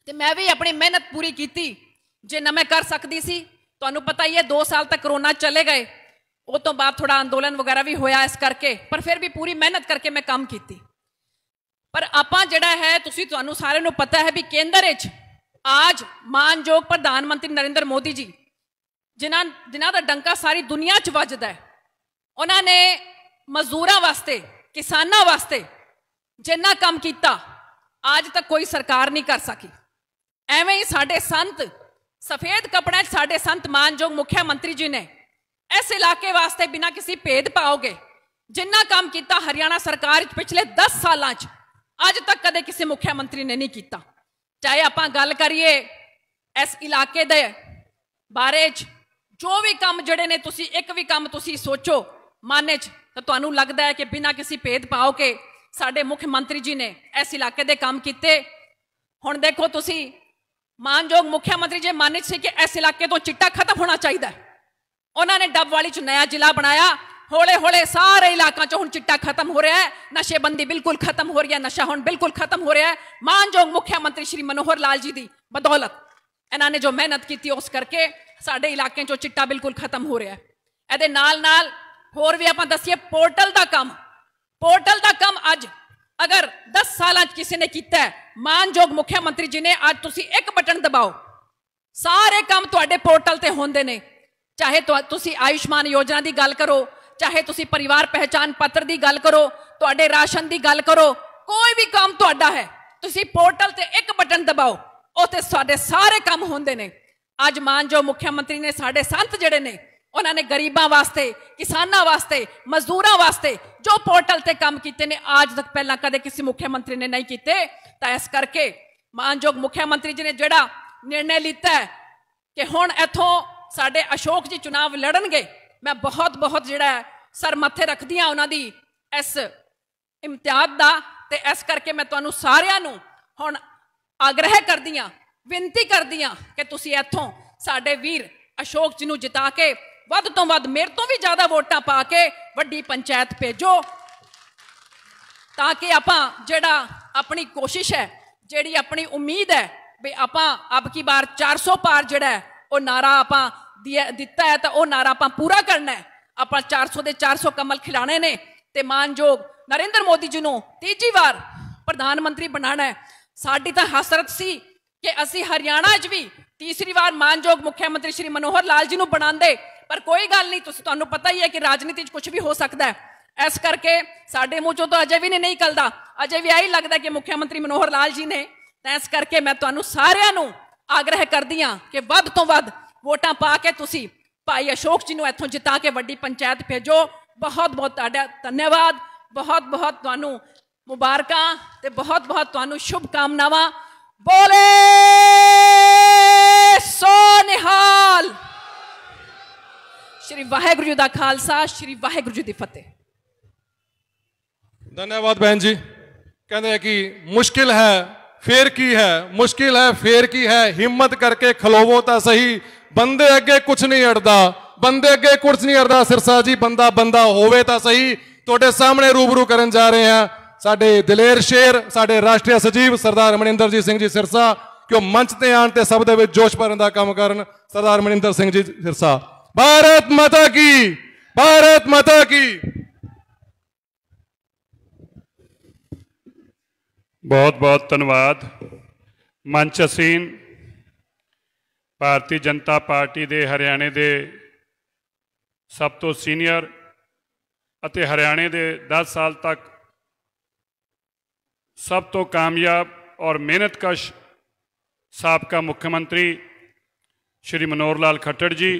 ਤੇ ਮੈਂ ਵੀ ਆਪਣੀ ਮਿਹਨਤ ਪੂਰੀ ਕੀਤੀ ਜੇ ਨਾ ਮੈਂ ਕਰ ਸਕਦੀ ਸੀ ਤੁਹਾਨੂੰ ਪਤਾ ਹੀ ਹੈ 2 ਸਾਲ ਤੱਕ ਕਰੋਨਾ ਚਲੇ ਗਏ ਉਹ ਤੋਂ ਬਾਅਦ ਥੋੜਾ ਅੰਦੋਲਨ ਵਗੈਰਾ ਵੀ ਹੋਇਆ ਇਸ ਕਰਕੇ ਪਰ ਫਿਰ ਵੀ ਪੂਰੀ ਮਿਹਨਤ ਕਰਕੇ ਮੈਂ ਕੰਮ ਕੀਤੀ ਪਰ ਆਪਾਂ ਜਿਹੜਾ ਹੈ ਤੁਸੀਂ ਤੁਹਾਨੂੰ ਸਾਰਿਆਂ ਨੂੰ ਪਤਾ ਹੈ ਵੀ ਕੇਂਦਰ ਵਿੱਚ ਅੱਜ ਮਾਨਯੋਗ ਪ੍ਰਧਾਨ ਮੰਤਰੀ ਨਰਿੰਦਰ ਮੋਦੀ ਜੀ ਜਿਨ੍ਹਾਂ ਜਿਨ੍ਹਾਂ ਦਾ ਡੰਕਾ ਸਾਰੀ ਦੁਨੀਆ 'ਚ ਵੱਜਦਾ ਹੈ ਉਹਨਾਂ ਨੇ ਮਜ਼ਦੂਰਾਂ ਵਾਸਤੇ ਕਿਸਾਨਾਂ ਵਾਸਤੇ ਜਿੰਨਾ ਕੰਮ ਕੀਤਾ ਅੱਜ ਤੱਕ ਕੋਈ ਸਰਕਾਰ ਨਹੀਂ ਕਰ ਸਕੀ ਐਵੇਂ ਹੀ ਸਾਡੇ ਸੰਤ ਸਫੇਦ ਕਪੜਿਆਂ 'ਚ ਸਾਡੇ ਸੰਤ ਮਾਨਯੋਗ ਮੁੱਖ ਮੰਤਰੀ ਜੀ ਨੇ ਇਸ ਇਲਾਕੇ ਵਾਸਤੇ ਬਿਨਾਂ ਕਿਸੇ ਭੇਦ ਪਾਓਗੇ ਜਿੰਨਾ ਕੰਮ ਕੀਤਾ ਹਰਿਆਣਾ ਸਰਕਾਰ 'ਚ ਪਿਛਲੇ 10 ਸਾਲਾਂ 'ਚ ਅੱਜ ਤੱਕ ਕਦੇ ਕਿਸੇ ਮੁੱਖ ਮੰਤਰੀ ਨੇ ਨਹੀਂ ਕੀਤਾ ਚਾਹੇ ਆਪਾਂ ਗੱਲ ਕਰੀਏ ਇਸ ਇਲਾਕੇ ਦੇ ਬਾਰੇ 'ਚ ਜੋ ਵੀ ਕੰਮ ਜਿਹੜੇ ਨੇ ਤੁਸੀਂ ਇੱਕ ਵੀ ਕੰਮ ਤੁਸੀਂ ਸੋਚੋ ਮਾਨੇ 'ਚ ਤਾਂ ਤੁਹਾਨੂੰ ਲੱਗਦਾ ਹੈ ਕਿ ਬਿਨਾਂ ਕਿਸੇ ਭੇਦ ਪਾਓ ਕੇ ਸਾਡੇ ਮੁੱਖ ਮੰਤਰੀ ਜੀ ਨੇ ਇਸ ਇਲਾਕੇ ਦੇ ਕੰਮ ਕੀਤੇ ਹੁਣ ਦੇਖੋ ਤੁਸੀਂ ਮਾਨਯੋਗ ਮੁੱਖ ਮੰਤਰੀ ਜੇ ਮਾਨੇ ਸੀ ਕਿ ਇਸ ਇਲਾਕੇ ਤੋਂ ਚਿੱਟਾ ਖਤਮ ਹੋਣਾ ਚਾਹੀਦਾ ਉਹਨਾਂ ਨੇ ਡੱਬ ਵਾਲੀ ਚ ਨਵਾਂ ਜ਼ਿਲ੍ਹਾ ਬਣਾਇਆ ਹੌਲੇ ਹੌਲੇ ਸਾਰੇ ਇਲਾਕਾਂ ਚ ਹੁਣ ਚਿੱਟਾ ਖਤਮ ਹੋ ਰਿਹਾ ਹੈ ਨਸ਼ੇਬੰਦੀ ਬਿਲਕੁਲ ਖਤਮ ਹੋ ਰਹੀ ਹੈ ਨਸ਼ਾ ਹੁਣ ਬਿਲਕੁਲ ਖਤਮ ਹੋ ਰਿਹਾ ਹੈ ਮਾਨਯੋਗ ਮੁੱਖ ਮੰਤਰੀ ਸ਼੍ਰੀ ਮਨੋਹਰ ਲਾਲ ਜੀ ਦੀ ਬਦੌਲਤ ਇਹਨਾਂ ਨੇ ਜੋ ਮਿਹਨਤ ਕੀਤੀ ਉਸ ਕਰਕੇ ਸਾਡੇ ਇਲਾਕੇ 'ਚੋਂ ਚਿੱਟਾ ਬਿਲਕੁਲ ਖਤਮ ਹੋ ਰਿਹਾ ਹੈ ਇਹਦੇ ਨਾਲ-ਨਾਲ ਹੋਰ ਵੀ ਆਪਾਂ ਦੱਸੀਏ ਪੋਰਟਲ ਦਾ ਕੰਮ ਪੋਰਟਲ ਦਾ ਕੰਮ ਅੱਜ ਅਗਰ 10 ਸਾਲਾਂ 'ਚ ਕਿਸੇ ਨੇ ਕੀਤਾ ਮਾਨਯੋਗ ਮੁੱਖ ਮੰਤਰੀ ਜੀ ਨੇ ਅੱਜ ਤੁਸੀਂ ਇੱਕ ਬਟਨ ਦਬਾਓ ਸਾਰੇ ਕੰਮ ਤੁਹਾਡੇ ਪੋਰਟਲ ਤੇ ਹੁੰਦੇ ਨੇ ਚਾਹੇ ਤੁਸੀਂ ਆਯੁਸ਼ਮਾਨ ਯੋਜਨਾ ਦੀ ਗੱਲ ਕਰੋ ਚਾਹੇ ਤੁਸੀਂ ਪਰਿਵਾਰ ਪਹਿਚਾਨ ਪੱਤਰ ਦੀ ਗੱਲ ਕਰੋ ਤੁਹਾਡੇ ਰਾਸ਼ਨ ਦੀ ਗੱਲ ਕਰੋ ਕੋਈ ਵੀ ਕੰਮ ਤੁਹਾਡਾ ਹੈ ਤੁਸੀਂ ਪੋਰਟਲ ਤੇ ਇੱਕ ਬਟਨ ਦਬਾਓ ਉੱਥੇ ਤੁਹਾਡੇ ਸਾਰੇ ਕੰਮ ਹੁੰਦੇ ਨੇ ਅੱਜ ਜੋ ਮੁੱਖ ਮੰਤਰੀ ਨੇ ਸਾਡੇ ਸੰਤ ਜਿਹੜੇ ਨੇ ਉਹਨਾਂ ਨੇ ਗਰੀਬਾਂ ਵਾਸਤੇ ਕਿਸਾਨਾਂ ਵਾਸਤੇ ਮਜ਼ਦੂਰਾਂ ਵਾਸਤੇ ਜੋ ਪੋਰਟਲ ਤੇ ਕੰਮ ਕੀਤੇ ਨੇ ਅੱਜ ਤੱਕ ਪਹਿਲਾਂ ਕਦੇ ਕਿਸੇ ਮੁੱਖ ਮੰਤਰੀ ਨੇ ਨਹੀਂ ਕੀਤੇ ਤਾਂ ਇਸ ਕਰਕੇ ਮਾਨਯੋਗ ਮੁੱਖ ਮੰਤਰੀ ਜੀ ਨੇ ਜਿਹੜਾ ਨਿਰਣੇ ਲਿੱਤਾ ਹੈ ਕਿ ਹੁਣ ਇਥੋਂ ਸਾਡੇ ਅਸ਼ੋਕ ਜੀ ਚੋਣ ਲੜਨਗੇ ਮੈਂ ਬਹੁਤ ਬਹੁਤ ਜਿਹੜਾ ਸਰ ਮੱਥੇ ਰੱਖਦੀ ਆ ਉਹਨਾਂ ਦੀ ਇਸ ਇਮਤਿਆਦ ਦਾ ਤੇ ਇਸ ਕਰਕੇ ਮੈਂ ਤੁਹਾਨੂੰ ਸਾਰਿਆਂ ਨੂੰ ਹੁਣ ਆਗ੍ਰਹਿ ਕਰਦੀ ਆ ਬੇਨਤੀ ਕਰਦੀ ਆ ਕਿ ਤੁਸੀਂ ਇੱਥੋਂ ਸਾਡੇ ਵੀਰ ਅਸ਼ੋਕ ਜੀ ਨੂੰ ਜਿਤਾ ਕੇ ਵੱਧ ਤੋਂ ਵੱਧ ਮੇਰੇ ਤੋਂ ਵੀ ਜ਼ਿਆਦਾ ਵੋਟਾਂ ਪਾ ਕੇ ਵੱਡੀ ਪੰਚਾਇਤ ਭੇਜੋ ਤਾਂ ਕਿ ਆਪਾਂ ਜਿਹੜਾ ਆਪਣੀ ਕੋਸ਼ਿਸ਼ ਹੈ ਜਿਹੜੀ ਆਪਣੀ ਉਮੀਦ ਹੈ ਵੀ ਆਪਾਂ ਅਬ ਕੀ ਬਾਰ 400 ਪਾਰ ਜਿਹੜਾ ਉਹ ਨਾਰਾ ਆਪਾਂ ਦਿੱਤਾ ਹੈ ਤਾਂ ਉਹ ਨਾਰਾ ਆਪਾਂ ਪੂਰਾ ਕਰਨਾ ਹੈ ਆਪਾਂ 400 ਦੇ 400 ਕਮਲ ਖਿਲਾਣੇ ਨੇ ਤੇ ਮਾਨਯੋਗ ਨਰਿੰਦਰ ਮੋਦੀ ਜੀ ਨੂੰ ਤੀਜੀ ਵਾਰ ਪ੍ਰਧਾਨ ਮੰਤਰੀ ਬਣਾਣਾ ਹੈ ਸਾਡੀ ਤਾਂ ਹਸਰਤ ਸੀ ਕਿ ਅਸੀਂ ਹਰਿਆਣਾ 'ਚ ਵੀ ਤੀਸਰੀ ਵਾਰ ਮਾਨਯੋਗ ਮੁੱਖ ਮੰਤਰੀ ਸ਼੍ਰੀ ਮਨੋਹਰ ਲਾਲ ਜੀ ਨੂੰ ਬਣਾਉਂਦੇ ਪਰ ਕੋਈ ਗੱਲ ਨਹੀਂ ਤੁਸੀਂ ਤੁਹਾਨੂੰ ਪਤਾ ਹੀ ਹੈ ਕਿ ਰਾਜਨੀਤੀ 'ਚ ਕੁਝ ਵੀ ਹੋ ਸਕਦਾ ਹੈ ਇਸ ਕਰਕੇ ਸਾਡੇ ਮੂੰਹ 'ਚੋਂ ਤਾਂ ਅਜੇ ਵੀ ਨਹੀਂ ਨਿਕਲਦਾ ਅਜੇ ਵੀ ਆਈ ਲੱਗਦਾ ਕਿ ਮੁੱਖ ਮੰਤਰੀ ਮਨੋਹਰ ਲਾਲ ਜੀ ਨੇ ਤਾਂ ਇਸ ਕਰਕੇ ਮੈਂ ਤੁਹਾਨੂੰ ਸਾਰਿਆਂ ਨੂੰ ਆਗ੍ਰਹਿ ਕਰਦੀ ਹਾਂ ਕਿ ਵੱਧ ਤੋਂ ਵੱਧ ਵੋਟਾਂ ਪਾ ਕੇ ਤੁਸੀਂ ਭਾਈ ਅਸ਼ੋਕ ਜੀ ਨੂੰ ਇੱਥੋਂ ਜਿਤਾ ਕੇ ਵੱਡੀ ਪੰਚਾਇਤ ਭੇਜੋ ਬਹੁਤ ਬਹੁਤ ਤੁਹਾਡਾ ਧੰਨਵਾਦ ਬਹੁਤ ਬਹੁਤ ਤੁਹਾਨੂੰ ਮੁਬਾਰਕਾਂ ਤੇ ਬਹੁਤ ਬਹੁਤ ਤੁਹਾਨੂੰ ਸ਼ੁਭ ਕਾਮਨਾਵਾਂ ਬੋਲੇ ਸੋ ਨਿਹਾਲ ਸ਼੍ਰੀ ਵਾਹਿਗੁਰੂ ਜੀ ਦਾ ਖਾਲਸਾ ਸ਼੍ਰੀ ਵਾਹਿਗੁਰੂ ਜੀ ਦੀ ਫਤਿਹ ਧੰਨਵਾਦ ਬਹਿਨ ਜੀ ਕਹਿੰਦੇ ਕਿ ਮੁਸ਼ਕਿਲ ਹੈ ਫੇਰ ਕੀ ਹੈ ਮੁਸ਼ਕਿਲ ਹੈ ਫੇਰ ਕੀ ਹੈ ਹਿੰਮਤ ਕਰਕੇ ਖਲੋਵੋ ਤਾਂ ਸਹੀ ਬੰਦੇ ਅੱਗੇ ਕੁਝ ਨਹੀਂ ਅੜਦਾ ਬੰਦੇ ਅੱਗੇ ਕੁਝ ਨਹੀਂ ਅੜਦਾ ਸਿਰਸਾ ਜੀ ਬੰਦਾ ਬੰਦਾ ਹੋਵੇ ਤਾਂ ਸਹੀ ਤੁਹਾਡੇ ਸਾਹਮਣੇ ਰੂਬਰੂ ਕਰਨ ਜਾ ਰਹੇ ਹਾਂ ਸਾਡੇ ਦਲੇਰ ਸ਼ੇਰ ਸਾਡੇ ਰਾਸ਼ਟਰੀ ਸਜੀਵ ਸਰਦਾਰ ਜੀ ਸਿੰਘ ਜੀ ਸਿਰਸਾ ਕਿ ਉਹ ਮੰਚ ਤੇ ਆਣ ਤੇ ਸਭ ਦੇ ਵਿੱਚ ਜੋਸ਼ ਭਰਨ ਦਾ ਕੰਮ ਕਰਨ ਸਰਦਾਰ ਮਨਿੰਦਰ ਸਿੰਘ ਜੀ ਸਿਰਸਾ ਭਾਰਤ ਮਾਤਾ ਕੀ ਭਾਰਤ ਮਾਤਾ ਕੀ ਬਹੁਤ ਬਹੁਤ ਧੰਨਵਾਦ ਮੰਚ ਅਸੀਨ ਭਾਰਤੀ ਜਨਤਾ ਪਾਰਟੀ ਦੇ ਹਰਿਆਣੇ ਦੇ ਸਭ ਤੋਂ ਸੀਨੀਅਰ ਅਤੇ ਹਰਿਆਣੇ ਦੇ 10 ਸਾਲ ਤੱਕ ਸਭ ਤੋਂ ਕਾਮਯਾਬ ਔਰ ਮਿਹਨਤਕਸ਼ ਸਾਬਕਾ ਮੁੱਖ ਮੰਤਰੀ ਸ਼੍ਰੀ ਮਨੋਰ ਲਾਲ ਖੱਟੜ ਜੀ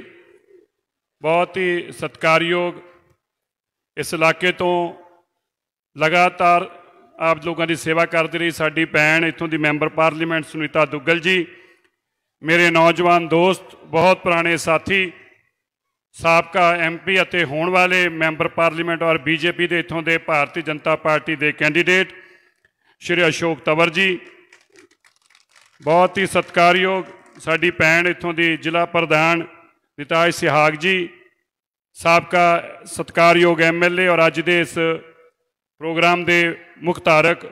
ਬਹੁਤ ਹੀ ਸਤਿਕਾਰਯੋਗ ਇਸ ਇਲਾਕੇ ਤੋਂ ਲਗਾਤਾਰ ਆਪ ਲੋਕਾਂ ਦੀ ਸੇਵਾ ਕਰਦੇ ਰਹੀ ਸਾਡੀ ਭੈਣ ਇਥੋਂ ਦੀ ਮੈਂਬਰ ਪਾਰਲੀਮੈਂਟ ਸੁਨੀਤਾ ਦੁੱਗਲ ਜੀ ਮੇਰੇ ਨੌਜਵਾਨ ਦੋਸਤ ਬਹੁਤ ਪੁਰਾਣੇ ਸਾਥੀ ਸਾਬਕਾ ਐਮਪੀ ਅਤੇ ਹੋਣ ਵਾਲੇ ਮੈਂਬਰ ਪਾਰਲੀਮੈਂਟ ਔਰ ਬੀਜੇਪੀ ਦੇ ਇਥੋਂ ਦੇ ਭਾਰਤੀ ਜਨਤਾ ਪਾਰਟੀ ਦੇ ਕੈਂਡੀਡੇਟ ਸ਼੍ਰੀ ਅਸ਼ੋਕ ਤਵਰ ਜੀ ਬਹੁਤ ਹੀ ਸਤਿਕਾਰਯੋਗ ਸਾਡੀ ਪੈਣ ਇੱਥੋਂ ਦੀ ਜ਼ਿਲ੍ਹਾ ਪ੍ਰਧਾਨ ਨਿਤਾਜ ਸਿਹਾਗ ਜੀ ਸਾਬਕਾ ਸਤਿਕਾਰਯੋਗ ਐਮਐਲਏ ਔਰ ਅੱਜ ਦੇ ਇਸ ਪ੍ਰੋਗਰਾਮ ਦੇ ਮੁੱਖ ਧਾਰਕ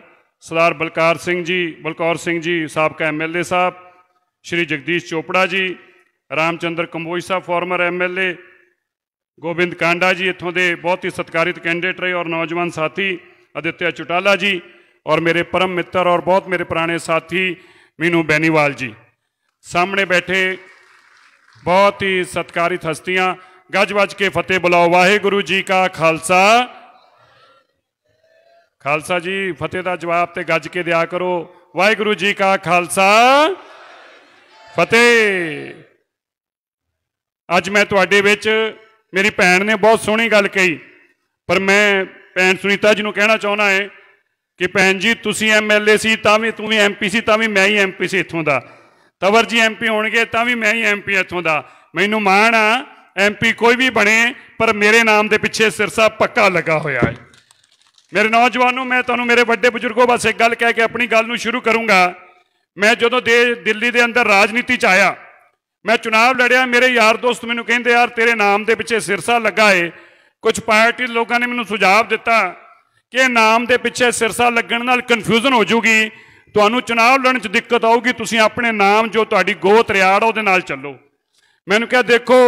ਸਰਦਾਰ ਬਲਕਾਰ ਸਿੰਘ ਜੀ ਬਲਕੌਰ ਸਿੰਘ ਜੀ ਸਾਬਕਾ MLA sahib Shri Jagdish Chopra ji Ramchandar Kamboj sahib former MLA Gobind Kanda ji ਇੱਥੋਂ ਦੇ ਬਹੁਤ ਹੀ ਸਤਿਕਾਰਿਤ ਕੈਂਡੀਡੇਟ ਰਹੇ ਔਰ ਨੌਜਵਾਨ ਸਾਥੀ ਅਦਿੱਤਿਆ ਚੁਟਾਲਾ ਜੀ ਔਰ ਮੇਰੇ ਪਰਮ ਮਿੱਤਰ ਔਰ ਬਹੁਤ ਮੇਰੇ ਪੁਰਾਣੇ ਸਾਥੀ ਮੀਨੂ ਬੈਨੀਵਾਲ ਜੀ ਸਾਹਮਣੇ ਬੈਠੇ ਬਹੁਤ ਹੀ ਸਤਕਾਰਿਤ ਹਸਤੀਆਂ ਗੱਜ ਵੱਜ ਕੇ ਫਤਿਹ ਬੁਲਾਓ ਵਾਹਿਗੁਰੂ ਜੀ ਕਾ ਖਾਲਸਾ ਖਾਲਸਾ ਜੀ ਫਤਿਹ ਦਾ ਜਵਾਬ ਤੇ ਗੱਜ ਕੇ ਦਿਆ ਕਰੋ ਵਾਹਿਗੁਰੂ ਜੀ ਕਾ ਖਾਲਸਾ ਫਤਿਹ ਅੱਜ ਮੈਂ ਤੁਹਾਡੇ ਵਿੱਚ ਮੇਰੀ ਭੈਣ ਨੇ ਬਹੁਤ ਸੋਹਣੀ ਗੱਲ ਕਹੀ ਪਰ ਮੈਂ ਭੈਣ ਸੁਨੀਤਾ ਜੀ ਨੂੰ ਕਹਿਣਾ ਚਾਹੁੰਦਾ ਹਾਂ ਕਿ ਭੈਣ ਜੀ ਤੁਸੀਂ ਐਮਐਲਏ ਸੀ ਤਾਂ ਵੀ ਤੂੰ ਵੀ ਐਮਪੀ ਸੀ ਤਾਂ ਵੀ ਮੈਂ ਹੀ ਐਮਪੀ ਸੀ ਇੱਥੋਂ ਦਾ ਤਵਰ ਜੀ ਐਮਪੀ ਹੋਣਗੇ ਤਾਂ ਵੀ ਮੈਂ ਹੀ ਐਮਪੀ ਇੱਥੋਂ ਦਾ ਮੈਨੂੰ ਮਾਣ ਆ ਐਮਪੀ ਕੋਈ ਵੀ ਬਣੇ ਪਰ ਮੇਰੇ ਨਾਮ ਦੇ ਪਿੱਛੇ ਸਿਰਸਾ ਪੱਕਾ ਲੱਗਾ ਹੋਇਆ ਹੈ ਮੇਰੇ ਨੌਜਵਾਨੋ ਮੈਂ ਤੁਹਾਨੂੰ ਮੇਰੇ ਵੱਡੇ ਬਜ਼ੁਰਗੋ ਬਸ ਇੱਕ ਗੱਲ ਕਹਿ ਕੇ ਆਪਣੀ ਗੱਲ ਨੂੰ ਸ਼ੁਰੂ ਕਰੂੰਗਾ ਮੈਂ ਜਦੋਂ ਦੇ ਦਿੱਲੀ ਦੇ ਅੰਦਰ ਰਾਜਨੀਤੀ ਚ ਆਇਆ ਮੈਂ ਚੋਣਾਂ ਲੜਿਆ ਮੇਰੇ ਯਾਰ ਦੋਸਤ ਮੈਨੂੰ ਕਹਿੰਦੇ ਯਾਰ ਤੇਰੇ ਨਾਮ ਦੇ ਪਿੱਛੇ ਸਿਰਸਾ ਲੱਗਾ ਏ ਕੁਝ ਪਾਰਟੀ ਲੋਕਾਂ ਨੇ ਮੈਨੂੰ ਸੁਝਾਅ ਦਿੱਤਾ ਕਿ ਨਾਮ ਦੇ ਪਿੱਛੇ ਸਿਰਸਾ ਲੱਗਣ ਨਾਲ ਕਨਫਿਊਜ਼ਨ ਹੋ ਜੂਗੀ ਤੁਹਾਨੂੰ ਚੁਣਾਵ ਲੜਨ 'ਚ ਦਿੱਕਤ ਆਊਗੀ ਤੁਸੀਂ ਆਪਣੇ ਨਾਮ ਜੋ ਤੁਹਾਡੀ ਗੋਤ ਰਿਆੜ ਉਹਦੇ ਨਾਲ ਚੱਲੋ ਮੈਨੂੰ ਕਿਹਾ ਦੇਖੋ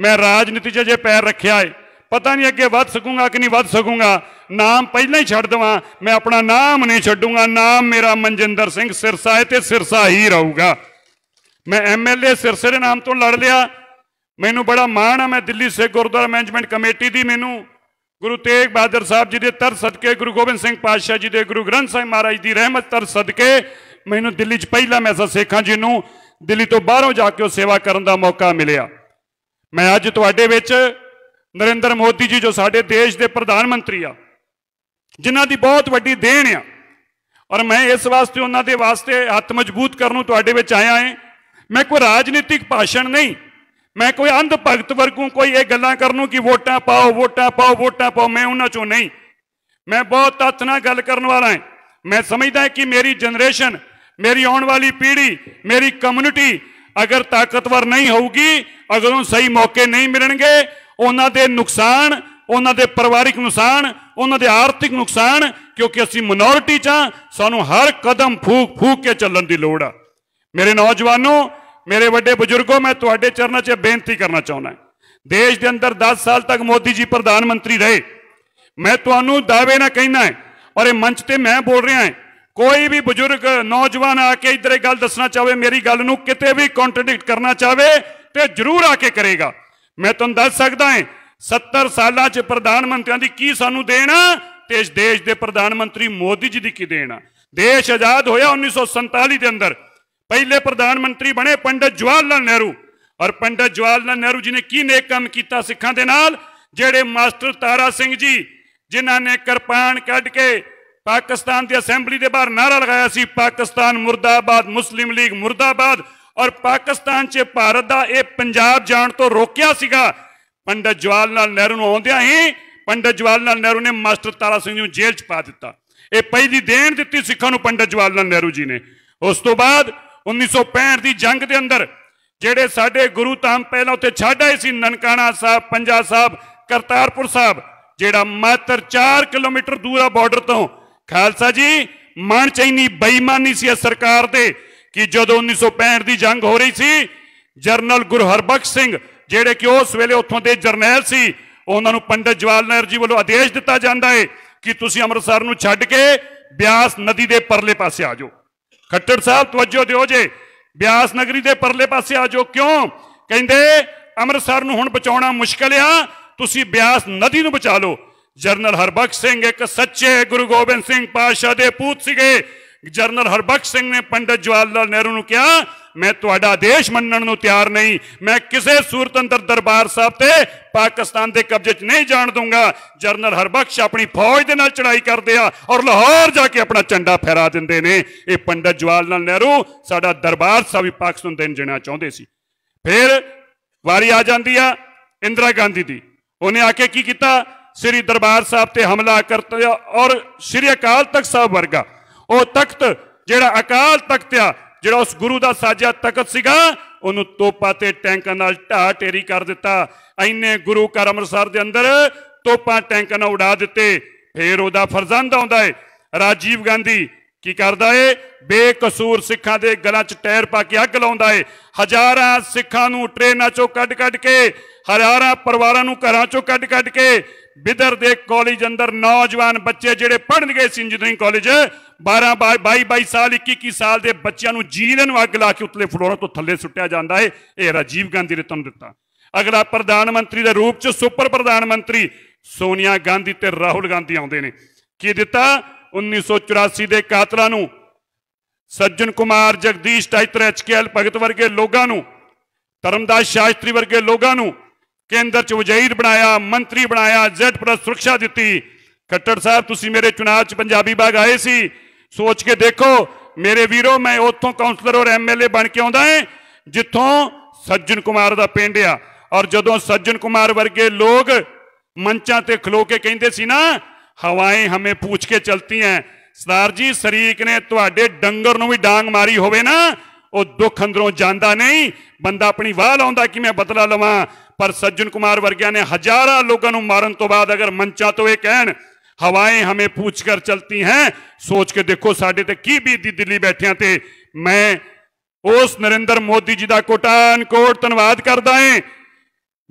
ਮੈਂ ਰਾਜਨੀਤੀ 'ਚ ਜੇ ਪੈਰ ਰੱਖਿਆ ਏ ਪਤਾ ਨਹੀਂ ਅੱਗੇ ਵੱਧ ਸਕੂੰਗਾ ਕਿ ਨਹੀਂ ਵੱਧ ਸਕੂੰਗਾ ਨਾਮ ਪਹਿਲਾਂ ਹੀ ਛੱਡ ਦਵਾਂ ਮੈਂ ਆਪਣਾ ਨਾਮ ਨਹੀਂ ਛੱਡੂੰਗਾ ਨਾਮ ਮੇਰਾ ਮਨਜਿੰਦਰ ਸਿੰਘ ਸਿਰਸਾ ਹੈ ਤੇ ਸਿਰਸਾ ਹੀ ਰਹੂਗਾ ਮੈਂ ਐਮਐਲਏ ਸਿਰਸੇ ਦੇ ਨਾਮ ਤੋਂ ਲੜ ਲਿਆ ਮੈਨੂੰ ਬੜਾ ਮਾਣ ਆ ਮੈਂ ਦਿੱਲੀ ਸਿੱਖ ਗੁਰਦੁਆਰਾ ਮੈਨੇਜਮੈਂਟ ਕਮੇਟੀ ਦੀ ਮੈਨੂੰ ਗੁਰੂ ਤੇਗ ਬਹਾਦਰ ਸਾਹਿਬ ਜੀ ਦੇ ਤਰ ਸਦਕੇ ਗੁਰੂ ਗੋਬਿੰਦ ਸਿੰਘ ਪਾਤਸ਼ਾਹ ਜੀ ਦੇ ਗੁਰੂ ਗ੍ਰੰਥ ਸਾਹਿਬ ਮਹਾਰਾਜ ਦੀ ਰਹਿਮਤ ਤਰ ਸਦਕੇ ਮੈਨੂੰ ਦਿੱਲੀ 'ਚ ਪਹਿਲਾ ਮੈਸਾ ਸੇਖਾਂ ਜੀ ਨੂੰ ਦਿੱਲੀ ਤੋਂ ਬਾਹਰੋਂ ਜਾ ਕੇ ਉਹ ਸੇਵਾ ਕਰਨ ਦਾ ਮੌਕਾ ਮਿਲਿਆ ਮੈਂ ਅੱਜ ਤੁਹਾਡੇ ਵਿੱਚ ਨਰਿੰਦਰ ਮੋਦੀ ਜੀ ਜੋ ਸਾਡੇ ਦੇਸ਼ ਦੇ ਪ੍ਰਧਾਨ ਮੰਤਰੀ ਆ ਜਿਨ੍ਹਾਂ ਦੀ ਬਹੁਤ ਵੱਡੀ ਦੇਣ ਆ ਔਰ ਮੈਂ ਇਸ ਵਾਸਤੇ ਉਹਨਾਂ ਦੇ ਵਾਸਤੇ ਹੱਥ ਮਜ਼ਬੂਤ ਕਰਨ ਨੂੰ ਤੁਹਾਡੇ ਵਿੱਚ ਆਇਆ ਹਾਂ ਮੈਂ ਕੋਈ ਰਾਜਨੀਤਿਕ ਭਾਸ਼ਣ ਨਹੀਂ ਮੈਂ ਕੋਈ ਅੰਧ ਭਗਤ ਵਰਗੂ ਕੋਈ ਇਹ ਗੱਲਾਂ ਕਰਨ ਨੂੰ ਕਿ ਵੋਟਾਂ ਪਾਓ ਵੋਟਾਂ ਪਾਓ ਵੋਟਾਂ ਪਾਓ ਮੈਂ ਉਹਨਾਂ ਚੋਂ ਨਹੀਂ ਮੈਂ ਬਹੁਤ ਤੱਥ ਨਾਲ ਗੱਲ ਕਰਨ ਵਾਲਾ ਹਾਂ ਮੈਂ ਸਮਝਦਾ ਕਿ ਮੇਰੀ ਜਨਰੇਸ਼ਨ ਮੇਰੀ ਆਉਣ ਵਾਲੀ ਪੀੜ੍ਹੀ ਮੇਰੀ ਕਮਿਊਨਿਟੀ ਅਗਰ ਤਾਕਤਵਰ ਨਹੀਂ ਹੋਊਗੀ ਅਗਰ ਉਹ ਸਹੀ ਮੌਕੇ ਨਹੀਂ ਮਿਲਣਗੇ ਉਹਨਾਂ ਦੇ ਨੁਕਸਾਨ ਉਹਨਾਂ ਦੇ ਪਰਿਵਾਰਿਕ ਨੁਕਸਾਨ ਉਹਨਾਂ ਦੇ ਆਰਥਿਕ ਨੁਕਸਾਨ ਕਿਉਂਕਿ ਅਸੀਂ ਮਿਨੋਰਟੀ ਚਾਂ ਸਾਨੂੰ ਹਰ ਕਦਮ ਫੂਕ ਫੂਕ ਕੇ ਚੱਲਣ ਦੀ ਲੋੜ ਆ ਮੇਰੇ ਨੌਜਵਾਨੋ ਮੇਰੇ ਵੱਡੇ ਬਜ਼ੁਰਗੋ ਮੈਂ ਤੁਹਾਡੇ ਚਰਨਾਂ 'ਚ ਬੇਨਤੀ ਕਰਨਾ ਚਾਹੁੰਦਾ ਦੇਸ਼ ਦੇ ਅੰਦਰ 10 ਸਾਲ ਤੱਕ ਮੋਦੀ ਜੀ ਪ੍ਰਧਾਨ ਮੰਤਰੀ ਰਹੇ ਮੈਂ ਤੁਹਾਨੂੰ ਦਾਅਵੇ ਨਾਲ ਕਹਿਣਾ ਔਰ ਇਹ ਮੰਚ ਤੇ ਮੈਂ ਬੋਲ ਰਿਹਾ ਹਾਂ ਕੋਈ ਵੀ ਬਜ਼ੁਰਗ ਨੌਜਵਾਨ ਆ ਕੇ ਇਧਰੇ ਗੱਲ ਦੱਸਣਾ ਚਾਹਵੇ ਮੇਰੀ ਗੱਲ ਨੂੰ ਕਿਤੇ ਵੀ ਕੰਟਰਡਿਕਟ ਕਰਨਾ ਚਾਹਵੇ ਤੇ ਜ਼ਰੂਰ ਆ ਕੇ ਕਰੇਗਾ ਮੈਂ ਤੁਹਾਨੂੰ ਦੱਸ ਸਕਦਾ ਹਾਂ 70 ਸਾਲਾਂ 'ਚ ਪ੍ਰਧਾਨ ਮੰਤਰੀਆਂ ਦੀ ਕੀ ਸਾਨੂੰ ਦੇਣਾ ਤੇ ਇਸ ਦੇਸ਼ ਦੇ ਪ੍ਰਧਾਨ ਮੰਤਰੀ ਮੋਦੀ ਜੀ ਦੀ ਕੀ ਦੇਣਾ ਦੇਸ਼ ਆਜ਼ਾਦ ਹੋਇਆ 1947 ਦੇ ਅੰਦਰ पहले प्रधानमंत्री बने पंडित जवाहर लाल ਨਹਿਰੂ ਔਰ ਪੰਡਤ ਜਵਾਹਰ ਲਾਲ ਨਹਿਰੂ ਜੀ ਨੇ ਕੀ ਨੇਕ ਕੰਮ ਕੀਤਾ ਸਿੱਖਾਂ ਦੇ ਨਾਲ ਜਿਹੜੇ ਮਾਸਟਰ ਤਾਰਾ ਸਿੰਘ ਜੀ ਜਿਨ੍ਹਾਂ ਨੇ ਕਿਰਪਾਨ ਕੱਢ ਕੇ ਪਾਕਿਸਤਾਨ ਦੀ ਅਸੈਂਬਲੀ ਦੇ ਬਾਹਰ ਨਾਰਾ ਲਗਾਇਆ ਸੀ ਪਾਕਿਸਤਾਨ ਮੁਰਦਾਬਾਦ ਮੁਸਲਿਮ ਲੀਗ ਮੁਰਦਾਬਾਦ ਔਰ ਪਾਕਿਸਤਾਨ 'ਚ ਭਾਰਤ ਦਾ ਇਹ ਪੰਜਾਬ ਜਾਣ ਤੋਂ ਰੋਕਿਆ ਸੀਗਾ ਪੰਡਤ ਜਵਾਹਰ ਲਾਲ ਨਹਿਰੂ ਨੂੰ ਆਉਂਦਿਆਂ ਹੀ ਪੰਡਤ ਜਵਾਹਰ ਲਾਲ ਨਹਿਰੂ ਨੇ ਮਾਸਟਰ ਤਾਰਾ ਸਿੰਘ ਨੂੰ ਜੇਲ੍ਹ 'ਚ ਪਾ ਦਿੱਤਾ ਇਹ ਪਹਿਲੀ ਦੇਣ ਦਿੱਤੀ ਸਿੱਖਾਂ ਨੂੰ ਪੰਡਤ ਜਵਾਹਰ ਲਾਲ ਨਹਿਰੂ ਜੀ ਨੇ ਉਸ ਤੋਂ ਬਾਅਦ 1965 ਦੀ ਜੰਗ ਦੇ ਅੰਦਰ ਜਿਹੜੇ ਸਾਡੇ ਗੁਰੂ ਤਾਂ ਪਹਿਲਾਂ ਉੱਤੇ ਛਾੜਾਏ ਸੀ ਨਨਕਾਣਾ ਸਾਹਿਬ ਪੰਜਾ ਸਾਹਿਬ ਕਰਤਾਰਪੁਰ ਸਾਹਿਬ ਜਿਹੜਾ ਮਾਤਰ 4 ਕਿਲੋਮੀਟਰ ਦੂਰ ਆ ਬਾਰਡਰ ਤੋਂ ਖਾਲਸਾ ਜੀ ਮਨ ਚੈਨੀ ਬੇਈਮਾਨੀ ਸੀ ਸਰਕਾਰ ਦੇ ਕਿ ਜਦੋਂ 1965 ਦੀ ਜੰਗ ਹੋ ਰਹੀ ਸੀ ਜਰਨਲ ਗੁਰਹਰਬਖਸ਼ ਸਿੰਘ ਜਿਹੜੇ ਕਿ ਉਸ ਵੇਲੇ ਉੱਥੋਂ ਦੇ ਜਰਨੈਲ ਸੀ ਉਹਨਾਂ ਨੂੰ ਪੰਡਤ ਜਵਾਲ ਨਾਇਰ ਜੀ ਵੱਲੋਂ ਆਦੇਸ਼ ਦਿੱਤਾ ਜਾਂਦਾ ਹੈ ਕਿ ਤੁਸੀਂ ਅੰਮ੍ਰਿਤਸਰ ਨੂੰ ਛੱਡ ਕੇ ਬਿਆਸ ਨਦੀ ਦੇ ਪਰਲੇ ਪਾਸੇ ਆ ਜਾਓ ਖੱਟੜ ਸਾਹਿਬ ਤਵੱਜੋ ਦਿਓ ਜੇ ਬਿਆਸ ਨਗਰੀ ਦੇ ਪਰਲੇ ਪਾਸੇ ਆ ਜਾਓ ਕਿਉਂ ਕਹਿੰਦੇ ਅੰਮ੍ਰਿਤਸਰ ਨੂੰ ਹੁਣ ਬਚਾਉਣਾ ਮੁਸ਼ਕਲ ਆ ਤੁਸੀਂ ਬਿਆਸ ਨਦੀ ਨੂੰ ਬਚਾ ਲਓ ਜਰਨਲ ਹਰਬਖਸ਼ ਸਿੰਘ ਇੱਕ ਸੱਚੇ ਗੁਰੂ ਗੋਬਿੰਦ ਸਿੰਘ ਪਾਸ਼ਾ ਦੇ ਪੁੱਤ ਸੀਗੇ ਜਰਨਲ ਹਰਬਖਸ਼ ਸਿੰਘ ਨੇ ਪੰਡਤ ਜਵਾਹਰ ਲਾਲ ਨਹਿਰੂ ਨੂੰ ਕਿਹਾ ਮੈਂ ਤੁਹਾਡਾ ਆਦੇਸ਼ ਮੰਨਣ ਨੂੰ ਤਿਆਰ ਨਹੀਂ ਮੈਂ ਕਿਸੇ ਸੂਰਤ ਅੰਦਰ ਦਰਬਾਰ ਸਾਹਿਬ ਤੇ ਪਾਕਿਸਤਾਨ ਦੇ ਕਬਜ਼ੇ 'ਚ ਨਹੀਂ ਜਾਣ ਦੂੰਗਾ ਜਰਨਲ ਹਰਬਖਸ਼ ਆਪਣੀ ਫੌਜ ਦੇ ਨਾਲ ਚੜਾਈ ਕਰਦੇ ਆ ਔਰ ਲਾਹੌਰ ਜਾ ਕੇ ਆਪਣਾ ਝੰਡਾ ਫਹਿਰਾ ਦਿੰਦੇ ਨੇ ਇਹ ਪੰਡਤ ਜਵਾਲ ਨਾਲ ਨਹਿਰੂ ਸਾਡਾ ਦਰਬਾਰ ਸਾਹਿਬ ਵੀ ਪਾਕਿਸਤਾਨ ਦੇ ਜਣਾ ਚਾਹੁੰਦੇ ਸੀ ਫਿਰ ਵਾਰੀ ਆ ਜਾਂਦੀ ਆ ਇੰਦਰਾ ਗਾਂਧੀ ਦੀ ਉਹਨੇ ਆ ਕੇ ਕੀ ਕੀਤਾ ਸ੍ਰੀ ਦਰਬਾਰ ਸਾਹਿਬ ਤੇ ਹਮਲਾ ਕਰਤਾ ਔਰ ਸ੍ਰੀ ਅਕਾਲ ਤਖਤ ਸਾਹਿਬ ਵਰਗਾ ਉਹ ਤਖਤ ਜਿਹੜਾ ਅਕਾਲ ਤਖਤ ਆ ਜਿਹੜਾ ਉਸ ਗੁਰੂ ਦਾ ਸਾਜਾ ਤਖਤ ਸੀਗਾ ਉਹਨੂੰ ਤੋਪਾਂ ਤੇ ਟੈਂਕਾਂ ਨਾਲ ਢਾ ਟੇਰੀ ਕਰ ਦਿੱਤਾ ਐਨੇ ਗੁਰੂ ਘਰ ਅੰਮ੍ਰਿਤਸਰ ਦੇ ਅੰਦਰ ਤੋਪਾਂ ਟੈਂਕਾਂ ਨਾਲ ਉਡਾ ਦਿੱਤੇ ਫੇਰ ਉਹਦਾ ਫਰਜ਼ੰਦ ਆਉਂਦਾ ਏ ਰਾਜੀਵ ਗਾਂਧੀ ਕੀ ਕਰਦਾ ਏ ਬੇਕਸੂਰ ਸਿੱਖਾਂ ਦੇ ਗਲਾਂ 'ਚ ਟਾਇਰ ਪਾ ਕੇ ਅੱਗ ਲਾਉਂਦਾ ਏ ਹਜ਼ਾਰਾਂ ਸਿੱਖਾਂ ਨੂੰ ਟ੍ਰੇਨਾਂ 'ਚੋਂ ਕੱਢ-ਕੱਢ ਕੇ ਹਜ਼ਾਰਾਂ ਪਰਿਵਾਰਾਂ ਨੂੰ ਘਰਾਂ 'ਚੋਂ ਕੱਢ-ਕੱਢ ਕੇ ਬਿਦਰ ਦੇ ਕਾਲਜ ਅੰਦਰ ਨੌਜਵਾਨ ਬੱਚੇ ਜਿਹੜੇ ਪੜ੍ਹਨ ਗਏ ਸੀ ਇੰਜੀਨੀਅਰਿੰਗ ਕਾਲਜ 12 22 22 ਸਾਲ 21 21 ਸਾਲ ਦੇ ਬੱਚਿਆਂ ਨੂੰ ਜੀਨਨ ਨੂੰ ਅੱਗ ਲਾ ਕੇ ਉਤਲੇ ਫਲੋਰਾਂ ਤੋਂ ਥੱਲੇ ਸੁੱਟਿਆ ਜਾਂਦਾ ਹੈ ਇਹ ਰਾਜੀਵ ਗਾਂਧੀ ਨੇ ਤੁਹਾਨੂੰ ਦਿੱਤਾ ਅਗਲਾ ਪ੍ਰਧਾਨ ਮੰਤਰੀ ਦੇ ਰੂਪ 'ਚ ਸੁਪਰ ਪ੍ਰਧਾਨ ਮੰਤਰੀ ਸੋਨੀਆ ਗਾਂਧੀ ਤੇ ਰਾਹੁਲ ਗਾਂਧੀ ਆਉਂਦੇ ਨੇ ਕੀ ਦਿੱਤਾ 1984 ਦੇ ਕਾਤਲਾਂ ਨੂੰ ਸੱਜਣ ਕੁਮਾਰ ਜਗਦੀਸ਼ ਟਾਈਟਰ ਐਚਕੇਐਲ ਭਗਤ ਵਰਗੇ ਲੋਕਾਂ ਨੂੰ ਧਰਮਦਾਸ ਸ਼ਾਸਤਰੀ ਵਰਗੇ ਲੋਕਾਂ ਨੂੰ ਕੇਂਦਰ 'ਚ ਵਜ਼ੀਰ ਬਣਾਇਆ ਮੰਤਰੀ ਬਣਾਇਆ ਜੈਟ ਪਰ ਸੁਰੱਖਿਆ ਦਿੱਤੀ ਖੱਟੜ ਸਾਹਿਬ ਤੁਸੀਂ ਮੇਰੇ ਚੁਣਾਵ 'ਚ ਪੰਜਾਬੀ ਬਾਗ ਆਏ ਸੀ ਸੋਚ ਕੇ ਦੇਖੋ ਮੇਰੇ ਵੀਰੋ ਮੈਂ ਉੱਥੋਂ ਕਾਉਂਸਲਰ ਔਰ ਐਮਐਲਏ ਬਣ ਕੇ ਆਉਂਦਾ ਹਾਂ ਜਿੱਥੋਂ ਸੱਜਣ ਕੁਮਾਰ ਦਾ ਪਿੰਡ ਆ ਔਰ ਜਦੋਂ ਸੱਜਣ ਕੁਮਾਰ ਵਰਗੇ ਲੋਕ ਮੰਚਾਂ ਤੇ ਖਲੋ ਕੇ ਕਹਿੰਦੇ ਸੀ ਨਾ ਹਵਾਏ ਹਮੇ ਪੁੱਛ ਕੇ ਚਲਤੀਆਂ ਸਰਦਾਰ ਜੀ ਸਰੀਕ ਨੇ ਤੁਹਾਡੇ ਡੰਗਰ ਨੂੰ ਵੀ ਡਾਂਗ ਮਾਰੀ ਹੋਵੇ ਨਾ ਉਹ ਦੁੱਖ ਅੰਦਰੋਂ ਜਾਂਦਾ ਨਹੀਂ ਬੰਦਾ ਆਪਣੀ ਵਾਹ ਲਾਉਂਦਾ ਕਿ ਮੈਂ ਬਦਲਾ ਲਵਾਂ ਪਰ ਸੱਜਣ ਕੁਮਾਰ ਵਰਗਿਆਂ ਨੇ ਹਜ਼ਾਰਾਂ ਲੋਕਾਂ ਨੂੰ ਮਾਰਨ ਤੋਂ ਬਾਅਦ ਅਗਰ ਮੰਚਾਂ ਤੋਂ ਇਹ ਕਹਿਣ ਹਵਾਏ ਹਮੇ ਪੁੱਛ ਕਰ ਚਲਤੀ ਹੈ ਸੋਚ ਕੇ ਦੇਖੋ ਸਾਡੇ ਤੇ ਕੀ ਬੀਤੀ ਦਿੱਲੀ ਬੈਠਿਆਂ ਤੇ ਮੈਂ ਉਸ ਨਰਿੰਦਰ ਮੋਦੀ ਜੀ ਦਾ ਕੋਟਾਨ ਕੋਟ ਧੰਨਵਾਦ ਕਰਦਾ ਹਾਂ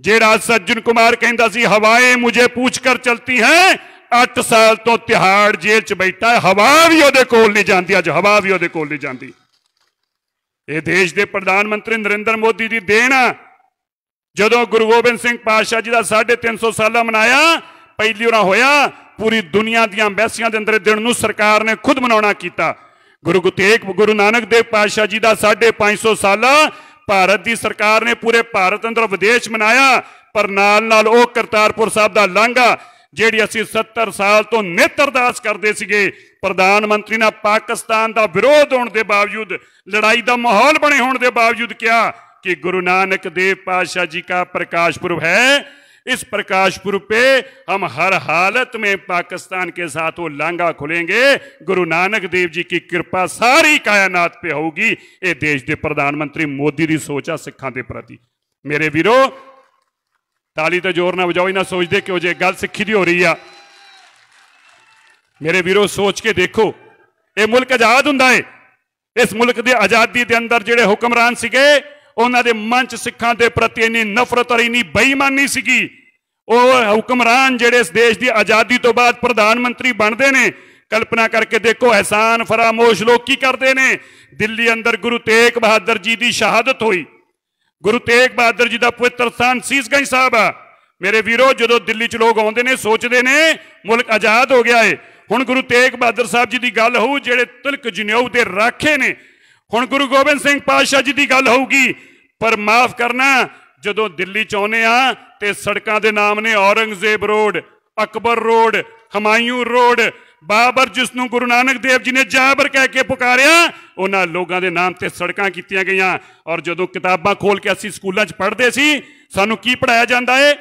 ਜਿਹੜਾ ਸੱਜਣ ਕੁਮਾਰ ਕਹਿੰਦਾ ਸੀ ਹਵਾਏ ਮੁਝੇ ਪੁੱਛ ਕਰ ਚਲਤੀ ਹੈ 8 ਸਾਲ ਤੋਂ ਤਿਹਾੜ ਜੇਲ੍ਹ 'ਚ ਬੈਠਾ ਹੈ ਹਵਾ ਵੀ ਉਹਦੇ ਕੋਲ ਨਹੀਂ ਜਾਂਦੀ ਅੱਜ ਹਵਾ ਵੀ ਉਹਦੇ ਕੋਲ ਨਹੀਂ ਜਾਂਦੀ ਇਹ ਦੇਸ਼ ਦੇ ਪ੍ਰਧਾਨ ਮੰਤਰੀ ਨਰਿੰਦਰ ਮੋਦੀ ਦੀ ਦੇਣ ਆ ਜਦੋਂ ਗੁਰੂ ਗੋਬਿੰਦ ਸਿੰਘ ਪਾਤਸ਼ਾਹ ਜੀ ਦਾ 350 ਸਾਲਾ ਮਨਾਇਆ ਪਹਿਲੀ ਵਾਰ ਹੋਇਆ ਪੂਰੀ ਦੁਨੀਆ ਦੀਆਂ ਬੈਸੀਆਂ ਦੇ ਅੰਦਰ ਦਿਨ ਨੂੰ ਸਰਕਾਰ ਨੇ ਖੁਦ ਮਨਾਉਣਾ ਕੀਤਾ ਗੁਰੂ ਗੁਤੇਗ ਗੁਰੂ ਨਾਨਕ ਦੇਵ ਪਾਤਸ਼ਾਹ ਜੀ ਦਾ 550 ਸਾਲਾ ਭਾਰਤ ਦੀ ਸਰਕਾਰ ਨੇ ਪੂਰੇ ਭਾਰਤ ਅੰਦਰ ਵਿਦੇਸ਼ ਮਨਾਇਆ ਪਰ ਨਾਲ ਨਾਲ ਉਹ ਕਰਤਾਰਪੁਰ ਸਾਹਿਬ ਦਾ ਲਾਂਘਾ ਜਿਹੜੀ ਅਸੀਂ 70 ਸਾਲ ਤੋਂ ਨਿਤ ਅਰਦਾਸ ਕਰਦੇ ਸੀਗੇ ਪ੍ਰਧਾਨ ਮੰਤਰੀ ਨਾਲ ਪਾਕਿਸਤਾਨ ਦਾ ਵਿਰੋਧ ਹੋਣ ਦੇ ਬਾਵਜੂਦ ਲੜਾਈ ਦਾ ਮਾਹੌਲ ਬਣੇ ਹੋਣ ਦੇ ਬਾਵਜੂਦ ਕਿਹਾ ਕਿ ਗੁਰੂ ਨਾਨਕ ਦੇਵ ਪਾਤਸ਼ਾਹ ਜੀ ਦਾ ਪ੍ਰਕਾਸ਼ ਪੁਰਬ ਹੈ इस पुर पे हम हर हालत में पाकिस्तान के साथ वो लांगा खुलेंगे गुरु नानक देव जी की कृपा सारी कायनात पे होगी ये देश के प्रधानमंत्री मोदी की सोच आ सिखा के प्रति मेरे वीरो ताली तो जोर ना बजाओ ना सोचते क्यों जे गल सिखी दी हो रही है मेरे वीरों सोच के देखो ये मुल्क आजाद हों इस मुल्क की आजादी के अंदर जोड़े हुक्मरान से ਉਹਨਾਂ ਦੇ ਮਨ 'ਚ ਸਿੱਖਾਂ ਦੇ ਪ੍ਰਤੀ ਇਨੀ ਨਫ਼ਰਤ ਔਰ ਇਨੀ ਬੇਈਮਾਨੀ ਸੀਗੀ ਉਹ ਹੁਕਮਰਾਨ ਜਿਹੜੇ ਇਸ ਦੇਸ਼ ਦੀ ਆਜ਼ਾਦੀ ਤੋਂ ਬਾਅਦ ਪ੍ਰਧਾਨ ਮੰਤਰੀ ਬਣਦੇ ਨੇ ਕਲਪਨਾ ਕਰਕੇ ਦੇਖੋ ਐਹਸਾਨ ਫਰਾਮੋਸ਼ ਲੋਕ ਕੀ ਕਰਦੇ ਨੇ ਦਿੱਲੀ ਅੰਦਰ ਗੁਰੂ ਤੇਗ ਬਹਾਦਰ ਜੀ ਦੀ ਸ਼ਹਾਦਤ ਹੋਈ ਗੁਰੂ ਤੇਗ ਬਹਾਦਰ ਜੀ ਦਾ ਪਵਿੱਤਰ ਸਥਾਨ ਸੀਸਗੰਜ ਸਾਹਿਬ ਆ ਮੇਰੇ ਵੀਰੋ ਜਦੋਂ ਦਿੱਲੀ 'ਚ ਲੋਕ ਆਉਂਦੇ ਨੇ ਸੋਚਦੇ ਨੇ ਮੁਲਕ ਆਜ਼ਾਦ ਹੋ ਗਿਆ ਏ ਹੁਣ ਗੁਰੂ ਤੇਗ ਬਹਾਦਰ ਸਾਹਿਬ ਜੀ ਦੀ ਗੱਲ ਹੋਊ ਜਿਹੜੇ ਤਿਲਕ ਜਨੇਊ ਦੇ ਰਾਖੇ ਨੇ ਹੁਣ ਗੁਰੂ ਗੋਬਿੰਦ ਸਿੰਘ ਪਾਤਸ਼ਾਹ ਜੀ ਦੀ ਗੱਲ ਹੋਊਗੀ ਪਰ ਮਾਫ ਕਰਨਾ ਜਦੋਂ ਦਿੱਲੀ ਚ ਆਉਨੇ ਆ ਤੇ ਸੜਕਾਂ ਦੇ ਨਾਮ ਨੇ Aurangzeb road Akbar road Humayun road Babur ਜਿਸ ਨੂੰ ਗੁਰੂ ਨਾਨਕ ਦੇਵ ਜੀ ਨੇ ਜਾਬਰ ਕਹਿ ਕੇ ਪੁਕਾਰਿਆ ਉਹਨਾਂ ਲੋਕਾਂ ਦੇ ਨਾਮ ਤੇ ਸੜਕਾਂ ਕੀਤੀਆਂ ਗਈਆਂ ਔਰ ਜਦੋਂ ਕਿਤਾਬਾਂ ਖੋਲ ਕੇ ਅਸੀਂ ਸਕੂਲਾਂ 'ਚ ਪੜ੍ਹਦੇ ਸੀ ਸਾਨੂੰ ਕੀ ਪੜਾਇਆ ਜਾਂਦਾ ਏ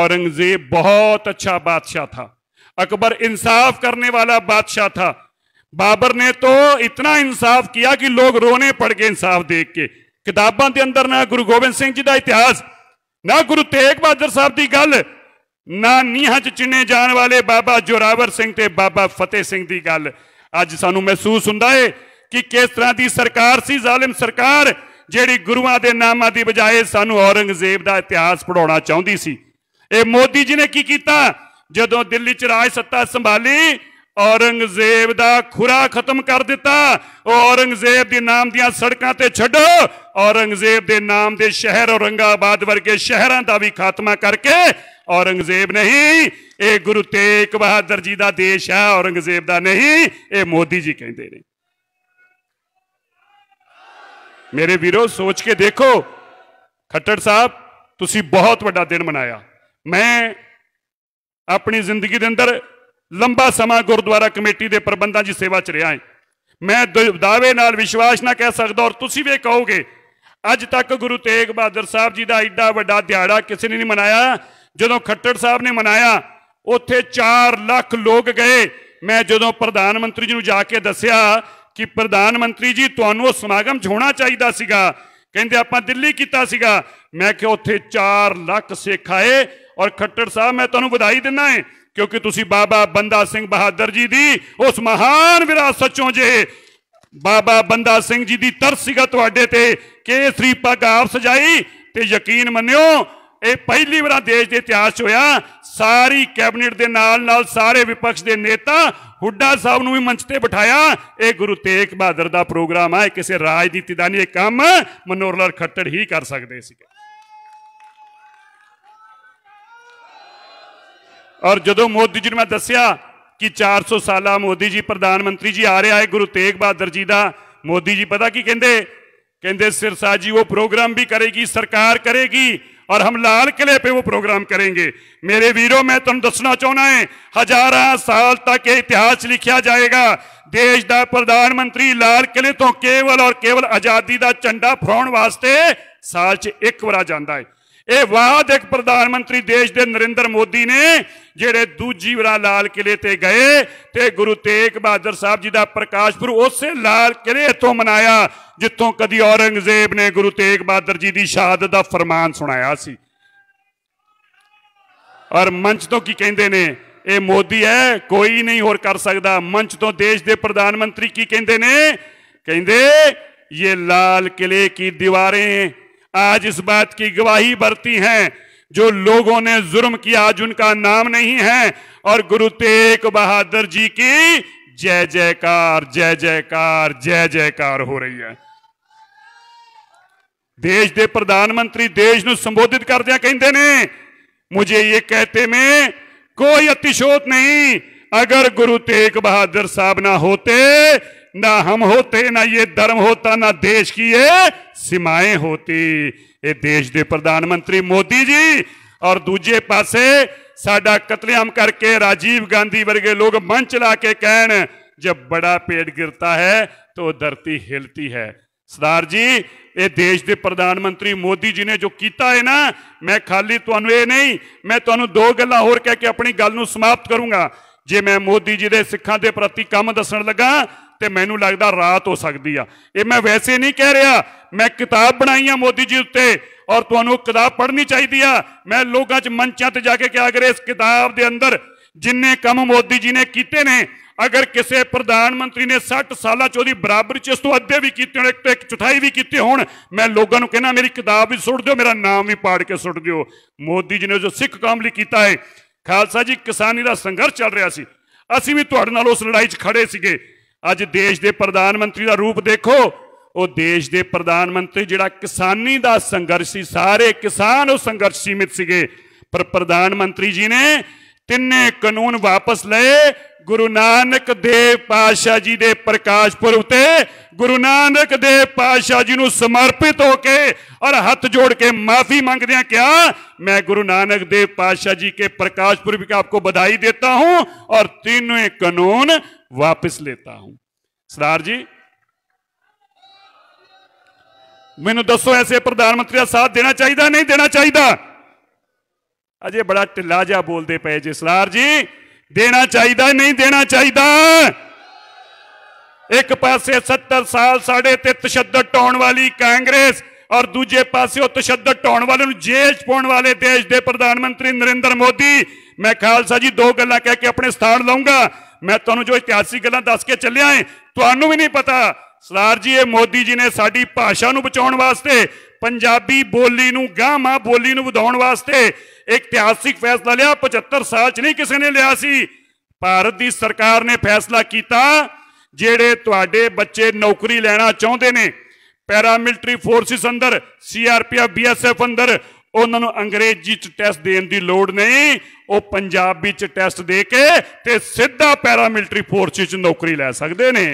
ਔਰੰਗਜ਼ੇਬ ਬਹੁਤ ਅੱਛਾ ਬਾਦਸ਼ਾਹ ਥਾ ਅਕਬਰ ਇਨਸਾਫ ਕਰਨੇ ਵਾਲਾ ਬਾਦਸ਼ਾਹ ਥਾ ਬਾਬਰ ਨੇ ਤੋਂ ਇਤਨਾ ਇਨਸਾਫ ਕੀਤਾ ਕਿ ਲੋਕ ਰੋਣੇ ਪੜ ਕੇ ਇਨਸਾਫ ਦੇਖ ਕੇ ਕਿਤਾਬਾਂ ਦੇ ਅੰਦਰ ਨਾ ਗੁਰੂ ਗੋਬਿੰਦ ਸਿੰਘ ਜੀ ਦਾ ਇਤਿਹਾਸ ਨਾ ਗੁਰੂ ਤੇਗ ਬਹਾਦਰ ਸਾਹਿਬ ਦੀ ਗੱਲ ਨਾ ਨੀਹਾਂ 'ਚ ਚਿਣੇ ਜਾਣ ਵਾਲੇ ਬਾਬਾ ਜੋਰਾਵਰ ਸਿੰਘ ਤੇ ਬਾਬਾ ਫਤਿਹ ਸਿੰਘ ਦੀ ਗੱਲ ਅੱਜ ਸਾਨੂੰ ਮਹਿਸੂਸ ਹੁੰਦਾ ਏ ਕਿ ਕਿਸ ਤਰ੍ਹਾਂ ਦੀ ਸਰਕਾਰ ਸੀ ਜ਼ਾਲਿਮ ਸਰਕਾਰ ਜਿਹੜੀ ਗੁਰੂਆਂ ਦੇ ਨਾਮਾਂ ਦੀ ਬਜਾਏ ਸਾਨੂੰ ਔਰੰਗਜ਼ੇਬ ਦਾ ਇਤਿਹਾਸ ਪੜਾਉਣਾ ਚਾਹੁੰਦੀ ਸੀ ਇਹ ਮੋਦੀ ਜੀ ਨੇ ਕੀ ਕੀਤਾ ਜਦੋਂ ਦਿੱਲੀ 'ਚ ਰਾਜ ਸੱਤਾ ਸੰਭਾਲੀ ਔਰੰਗਜ਼ੇਬ ਦਾ ਖੁਰਾ ਖਤਮ ਕਰ ਦਿੱਤਾ ਔਰੰਗਜ਼ੇਬ ਦੇ ਨਾਮ ਦੀਆਂ ਸੜਕਾਂ ਤੇ ਛੱਡੋ ਔਰੰਗਜ਼ੇਬ ਦੇ ਨਾਮ ਦੇ ਸ਼ਹਿਰ ਔਰੰਗਾਬਾਦ ਵਰਗੇ ਸ਼ਹਿਰਾਂ ਦਾ ਵੀ ਖਾਤਮਾ ਕਰਕੇ ਔਰੰਗਜ਼ੇਬ ਨਹੀਂ ਇਹ ਗੁਰੂ ਤੇਗ ਬਹਾਦਰ ਜੀ ਦਾ ਦੇਸ਼ ਹੈ ਔਰੰਗਜ਼ੇਬ ਦਾ ਨਹੀਂ ਇਹ ਮੋਦੀ ਜੀ ਕਹਿੰਦੇ ਨੇ ਮੇਰੇ ਵੀਰੋ ਸੋਚ ਕੇ ਦੇਖੋ ਖੱਟੜ ਸਾਹਿਬ ਤੁਸੀਂ ਬਹੁਤ ਵੱਡਾ ਦਿਨ ਮਨਾਇਆ ਮੈਂ ਆਪਣੀ ਜ਼ਿੰਦਗੀ ਦੇ ਅੰਦਰ ਲੰਬਾ ਸਮਾਂ ਗੁਰਦੁਆਰਾ ਕਮੇਟੀ ਦੇ ਪ੍ਰਬੰਧਾਂ ਦੀ ਸੇਵਾ 'ਚ ਰਿਹਾ ਹਾਂ ਮੈਂ ਦਾਅਵੇ ਨਾਲ ਵਿਸ਼ਵਾਸ ਨਾ ਕਹਿ ਸਕਦਾ ਔਰ ਤੁਸੀਂ ਵੀ ਕਹੋਗੇ ਅੱਜ ਤੱਕ ਗੁਰੂ ਤੇਗ ਬਹਾਦਰ ਸਾਹਿਬ ਜੀ ਦਾ ਐਡਾ ਵੱਡਾ ਦਿਹਾੜਾ ਕਿਸੇ ਨੇ ਨਹੀਂ ਮਨਾਇਆ ਜਦੋਂ ਖੱਟੜ ਸਾਹਿਬ ਨੇ ਮਨਾਇਆ ਉੱਥੇ 4 ਲੱਖ ਲੋਕ ਗਏ ਮੈਂ ਜਦੋਂ ਪ੍ਰਧਾਨ ਮੰਤਰੀ ਜੀ ਨੂੰ ਜਾ ਕੇ ਦੱਸਿਆ ਕਿ ਪ੍ਰਧਾਨ ਮੰਤਰੀ ਜੀ ਤੁਹਾਨੂੰ ਉਹ ਸਮਾਗਮ 'ਚ ਹੋਣਾ ਚਾਹੀਦਾ ਸੀਗਾ ਕਹਿੰਦੇ ਆਪਾਂ ਦਿੱਲੀ ਕੀਤਾ ਸੀਗਾ ਮੈਂ ਕਿ ਉੱਥੇ 4 ਲੱਖ ਸਿੱਖ ਆਏ ਔਰ ਖੱਟੜ ਸਾਹਿਬ ਮੈਂ ਤੁਹਾਨੂੰ ਵਧਾਈ ਦਿੰਦਾ ਹਾਂ ਕਿਉਂਕਿ ਤੁਸੀਂ ਬਾਬਾ ਬੰਦਾ ਸਿੰਘ ਬਹਾਦਰ ਜੀ ਦੀ ਉਸ ਮਹਾਨ ਵਿਰਾਸਤ ਚੋਂ ਜੇ ਬਾਬਾ ਬੰਦਾ ਸਿੰਘ ਜੀ ਦੀ ਤਰਸੀਗਾ ਤੁਹਾਡੇ ਤੇ ਕੇਸਰੀ ਪੱਗ ਆਪ ਸਜਾਈ ਤੇ ਯਕੀਨ ਮੰਨਿਓ ਇਹ ਪਹਿਲੀ ਵਾਰ ਦੇਸ਼ ਦੇ ਇਤਿਹਾਸ 'ਚ ਹੋਇਆ ਸਾਰੀ ਕੈਬਨਿਟ ਦੇ ਨਾਲ ਨਾਲ ਸਾਰੇ ਵਿਪਕਸ਼ ਦੇ ਨੇਤਾ ਹੁੱਡਾ ਸਾਹਿਬ ਨੂੰ ਵੀ ਮੰਚ ਤੇ ਬਿਠਾਇਆ ਇਹ ਗੁਰੂ ਤੇਗ ਬਹਾਦਰ ਦਾ ਪ੍ਰੋਗਰਾਮ ਹੈ ਕਿਸੇ ਰਾਜਨੀਤੀ ਦਾ ਨਹੀਂ ਇਹ ਕੰਮ ਮਨੋਰਲਰ ਖੱਟੜ ਹੀ ਕਰ ਸਕਦੇ ਸੀਗੇ ਔਰ ਜਦੋਂ ਮੋਦੀ ਜੀ ਨੂੰ ਮੈਂ ਦੱਸਿਆ ਕਿ 400 ਸਾਲਾ ਮੋਦੀ ਜੀ ਪ੍ਰਧਾਨ ਮੰਤਰੀ ਜੀ ਆ ਰਿਹਾ ਹੈ ਗੁਰੂ ਤੇਗ ਬਹਾਦਰ ਜੀ ਦਾ ਮੋਦੀ ਜੀ ਪਤਾ ਕੀ ਕਹਿੰਦੇ ਕਹਿੰਦੇ ਸਿਰਸਾ ਜੀ ਉਹ ਪ੍ਰੋਗਰਾਮ ਵੀ ਕਰੇਗੀ ਸਰਕਾਰ ਕਰੇਗੀ ਔਰ ਹਮ ਲਾਲ ਕਿਲੇ ਪੇ ਉਹ ਪ੍ਰੋਗਰਾਮ ਕਰਾਂਗੇ ਮੇਰੇ ਵੀਰੋ ਮੈਂ ਤੁਹਾਨੂੰ ਦੱਸਣਾ ਚਾਹਣਾ ਹੈ ਹਜ਼ਾਰਾਂ ਸਾਲ ਤੱਕ ਇਤਿਹਾਸ ਲਿਖਿਆ ਜਾਏਗਾ ਦੇਸ਼ ਦਾ ਪ੍ਰਧਾਨ ਮੰਤਰੀ ਲਾਲ ਕਿਲੇ ਤੋਂ ਕੇਵਲ ਔਰ ਕੇਵਲ ਆਜ਼ਾਦੀ ਦਾ ਝੰਡਾ ਫੜਾਉਣ ਵਾਸਤੇ ਸਾਲ 'ਚ ਇੱਕ ਵਾਰ ਜਾਂਦਾ ਹੈ ਇਹ ਵਾਅਦ ਇੱਕ ਪ੍ਰਧਾਨ ਮੰਤਰੀ ਦੇਸ਼ ਦੇ ਨਰਿੰਦਰ ਮੋਦੀ ਨੇ ਜਿਹੜੇ ਦੂਜੀ ਵਾਰ ਲਾਲ ਕਿਲੇ ਤੇ ਗਏ ਤੇ ਗੁਰੂ ਤੇਗ ਬਹਾਦਰ ਸਾਹਿਬ ਜੀ ਦਾ ਪ੍ਰਕਾਸ਼ਪੁਰ ਉਸੇ ਲਾਲ ਕਿਲੇ ਤੋਂ ਮਨਾਇਆ ਜਿੱਥੋਂ ਕਦੀ ਔਰੰਗਜ਼ੇਬ ਨੇ ਗੁਰੂ ਤੇਗ ਬਹਾਦਰ ਜੀ ਦੀ ਸ਼ਹਾਦਤ ਦਾ ਫਰਮਾਨ ਸੁਣਾਇਆ ਸੀ ਔਰ ਮੰਚ ਤੋਂ ਕੀ ਕਹਿੰਦੇ ਨੇ ਇਹ ਮੋਦੀ ਹੈ ਕੋਈ ਨਹੀਂ ਹੋਰ ਕਰ ਸਕਦਾ ਮੰਚ ਤੋਂ ਦੇਸ਼ ਦੇ ਪ੍ਰਧਾਨ ਮੰਤਰੀ ਕੀ ਕਹਿੰਦੇ ਨੇ ਕਹਿੰਦੇ ਇਹ ਲਾਲ ਕਿਲੇ ਕੀ ਦੀਵਾਰੇ आज इस बात की गवाही बरती हैं जो लोगों ने जुर्म किया आज उनका नाम नहीं है और गुरु तेग बहादुर जी की जय जयकार जय जयकार जय जयकार हो रही है देश दे प्रधानमंत्री देश को संबोधित कर दिया ਕਹਿੰਦੇ मुझे ये कहते में कोई ਕੋਈ नहीं अगर गुरु तेग बहादुर साहब ना होते ना हम होते ना ये धर्म होता ना देश की ये सीमाएं होती ये देश के प्रधानमंत्री मोदी जी और दूजे पासे ਸਾਡਾ ਕਤਲੇਆਮ ਕਰਕੇ ਰਾਜੀਵ ਗਾਂਧੀ ਵਰਗੇ ਲੋਕ ਮਨ ਚਲਾ ਕੇ ਕਹਿਣ ਜਬ ਬੜਾ ਪੇੜ ਗਿਰਤਾ ਹੈ ਤੋ ਧਰਤੀ ਹਿਲਤੀ ਹੈ ਸਰਦਾਰ ਜੀ ਇਹ ਦੇਸ਼ ਦੇ ਪ੍ਰਧਾਨ ਮੰਤਰੀ ਮੋਦੀ ਜੀ ਨੇ ਜੋ ਕੀਤਾ ਹੈ ਨਾ ਮੈਂ ਖਾਲੀ ਤੁਹਾਨੂੰ ਇਹ ਨਹੀਂ ਮੈਂ ਤੁਹਾਨੂੰ ਦੋ ਗੱਲਾਂ ਹੋਰ ਕਹਿ ਕੇ ਆਪਣੀ ਗੱਲ ਨੂੰ ਸਮਾਪਤ ਕਰੂੰਗਾ ਜੇ ਮੈਂ ਮੋਦੀ ਜੀ ਦੇ ਸਿੱਖਾਂ ਦੇ ਪ੍ਰਤੀ ਕੰਮ ਦੱਸਣ ਲੱਗਾ ਤੇ ਮੈਨੂੰ ਲੱਗਦਾ ਰਾਤ ਹੋ ਸਕਦੀ ਆ ਇਹ ਮੈਂ ਵੈਸੇ ਨਹੀਂ ਕਹਿ ਰਿਹਾ ਮੈਂ ਕਿਤਾਬ ਬਣਾਈ ਆ ਮੋਦੀ ਜੀ ਉੱਤੇ ਔਰ ਤੁਹਾਨੂੰ ਕਿਤਾਬ ਪੜ੍ਹਨੀ ਚਾਹੀਦੀ ਆ ਮੈਂ ਲੋਕਾਂ 'ਚ ਮੰਚਾਂ ਤੇ ਜਾ ਕੇ ਕਿਹਾ ਕਰੇ ਇਸ ਕਿਤਾਬ ਦੇ ਅੰਦਰ ਜਿੰਨੇ ਕੰਮ ਮੋਦੀ ਜੀ ਨੇ ਕੀਤੇ ਨੇ ਅਗਰ ਕਿਸੇ ਪ੍ਰਧਾਨ ਮੰਤਰੀ ਨੇ 60 ਸਾਲਾਂ ਚ ਉਹਦੀ ਬਰਾਬਰ ਚ ਇਸ ਤੋਂ ਅੱਧੇ ਵੀ ਕੀਤੇ ਹੋਣ ਇੱਕ ਇੱਕ ਚੌਥਾਈ ਵੀ ਕੀਤੇ ਹੋਣ ਮੈਂ ਲੋਕਾਂ ਨੂੰ ਕਹਿੰਦਾ ਮੇਰੀ ਕਿਤਾਬ ਵੀ ਸੁੱਟ ਦਿਓ ਮੇਰਾ ਨਾਮ ਵੀ ਪਾੜ ਕੇ ਸੁੱਟ ਦਿਓ ਮੋਦੀ ਜੀ ਨੇ ਜੋ ਸਿੱਖ ਕੰਮ ਲਈ ਕੀਤਾ ਹੈ ਖਾਲਸਾ ਜੀ ਕਿਸਾਨੀ ਦਾ ਸੰਘਰਸ਼ ਚੱਲ ਰਿਹਾ ਸੀ ਅਸੀਂ ਵੀ ਤੁਹਾਡੇ ਨਾਲ ਉਸ ਲੜਾਈ 'ਚ ਖੜੇ ਸੀਗੇ ਅੱਜ ਦੇਸ਼ ਦੇ ਪ੍ਰਧਾਨ ਮੰਤਰੀ ਦਾ ਰੂਪ ਦੇਖੋ ਉਹ ਦੇਸ਼ ਦੇ ਪ੍ਰਧਾਨ ਮੰਤਰੀ ਜਿਹੜਾ ਕਿਸਾਨੀ ਦਾ ਸੰਘਰਸ਼ ਸੀ ਸਾਰੇ ਕਿਸਾਨ ਉਹ ਸੰਘਰਸ਼ ਸੀਮਿਤ ਸੀਗੇ ਪਰ ਪ੍ਰਧਾਨ ਮੰਤਰੀ ਜੀ ਨੇ ਤਿੰਨੇ ਕਾਨੂੰਨ ਵਾਪਸ ਲਏ ਗੁਰੂ ਨਾਨਕ ਦੇਵ ਪਾਤਸ਼ਾਹ ਜੀ ਦੇ ਪ੍ਰਕਾਸ਼ ਪੁਰਬ ਤੇ ਗੁਰੂ ਨਾਨਕ ਦੇਵ ਪਾਤਸ਼ਾਹ ਜੀ ਨੂੰ ਸਮਰਪਿਤ ਹੋ ਕੇ ਔਰ ਹੱਥ ਜੋੜ ਕੇ ਮਾਫੀ ਮੰਗਦੇ ਆ ਕਿਹਾ ਮੈਂ ਗੁਰੂ ਨਾਨਕ ਦੇਵ ਪਾਤਸ਼ਾਹ ਜੀ ਕੇ ਪ੍ਰਕਾਸ਼ ਪੁਰਬ ਕੇ ਆਪਕੋ ਵਧਾਈ ਦੇਤਾ ਹੂੰ ਔਰ ਤਿੰਨੇ ਕਾਨੂੰਨ ਵਾਪਸ ਲੇਤਾ ਹੂੰ ਸਰਦਾਰ ਜੀ ਮੈਨੂੰ ਦੱਸੋ ਐਸੇ ਪ੍ਰਧਾਨ ਮੰਤਰੀ ਦਾ ਸਾਥ ਦੇਣਾ ਚਾਹੀਦਾ ਨਹੀਂ ਦੇਣਾ ਚਾਹੀਦਾ ਅਜੇ ਬੜਾ ਢਿੱਲਾ ਜਿਹਾ ਬੋਲਦੇ ਪਏ ਜੇ ਸਰਦਾਰ ਜੀ ਦੇਣਾ ਚਾਹੀਦਾ ਨਹੀਂ ਦੇਣਾ ਚਾਹੀਦਾ ਇੱਕ ਪਾਸੇ 70 ਸਾਲ ਸਾਡੇ ਤੇ ਤਸ਼ੱਦਦ ਟਾਉਣ ਵਾਲੀ ਕਾਂਗਰਸ ਔਰ ਦੂਜੇ ਪਾਸੇ ਉਹ ਤਸ਼ੱਦਦ ਟਾਉਣ ਵਾਲੇ ਨੂੰ ਜੇਲ੍ਹ ਚ ਪਾਉਣ ਵਾਲੇ ਦੇਸ਼ ਦੇ ਪ੍ਰਧਾਨ ਮੰਤਰੀ ਨਰਿੰਦਰ ਮੋਦੀ ਮੈਂ ਖਾਲਸਾ ਜੀ ਦੋ ਗੱਲਾਂ ਕਹਿ ਕੇ ਆਪਣੇ ਸਥਾਨ ਲਾਉਂਗਾ ਮੈਂ ਤੁਹਾਨੂੰ ਜੋ ਇਤਿਹਾਸਿਕ ਗੱਲਾਂ ਦੱਸ ਕੇ ਚੱਲਿਆ ਏ ਤੁਹਾਨੂੰ ਵੀ ਨਹੀਂ ਪਤਾ ਸਰਦਾਰ ਜੀ ਇਹ ਮੋਦੀ ਜੀ ਨੇ ਸਾਡੀ ਭਾਸ਼ਾ ਨੂੰ ਬਚਾਉਣ ਵਾਸਤੇ ਪੰਜਾਬੀ ਬੋਲੀ ਨੂੰ ਗਾਂਹਾਂ ਬੋਲੀ ਨੂੰ ਵਧਾਉਣ ਵਾਸਤੇ ਇਤਿਹਾਸਿਕ ਫੈਸਲਾ ਲਿਆ 75 ਸਾਲ ਚ ਨਹੀਂ ਕਿਸੇ ਨੇ ਲਿਆ ਸੀ ਭਾਰਤ ਦੀ ਸਰਕਾਰ ਨੇ ਫੈਸਲਾ ਕੀਤਾ ਜਿਹੜੇ ਤੁਹਾਡੇ ਬੱਚੇ ਨੌਕਰੀ ਲੈਣਾ ਚਾਹੁੰਦੇ ਨੇ ਪੈਰਾਮਿਲਟਰੀ ਫੋਰਸਿਸ ਅੰਦਰ ਸੀਆਰਪੀਐਫ ਬੀਐਸਐਫ ਅੰਦਰ ਉਹਨਾਂ ਨੂੰ ਅੰਗਰੇਜ਼ੀ ਚ ਟੈਸਟ ਦੇਣ ਦੀ ਲੋੜ ਨਹੀਂ ਉਹ ਪੰਜਾਬੀ ਚ ਟੈਸਟ ਦੇ ਕੇ ਤੇ ਸਿੱਧਾ ਪੈਰਾਮਿਲਟਰੀ ਫੋਰਸ ਚ ਨੌਕਰੀ ਲੈ ਸਕਦੇ ਨੇ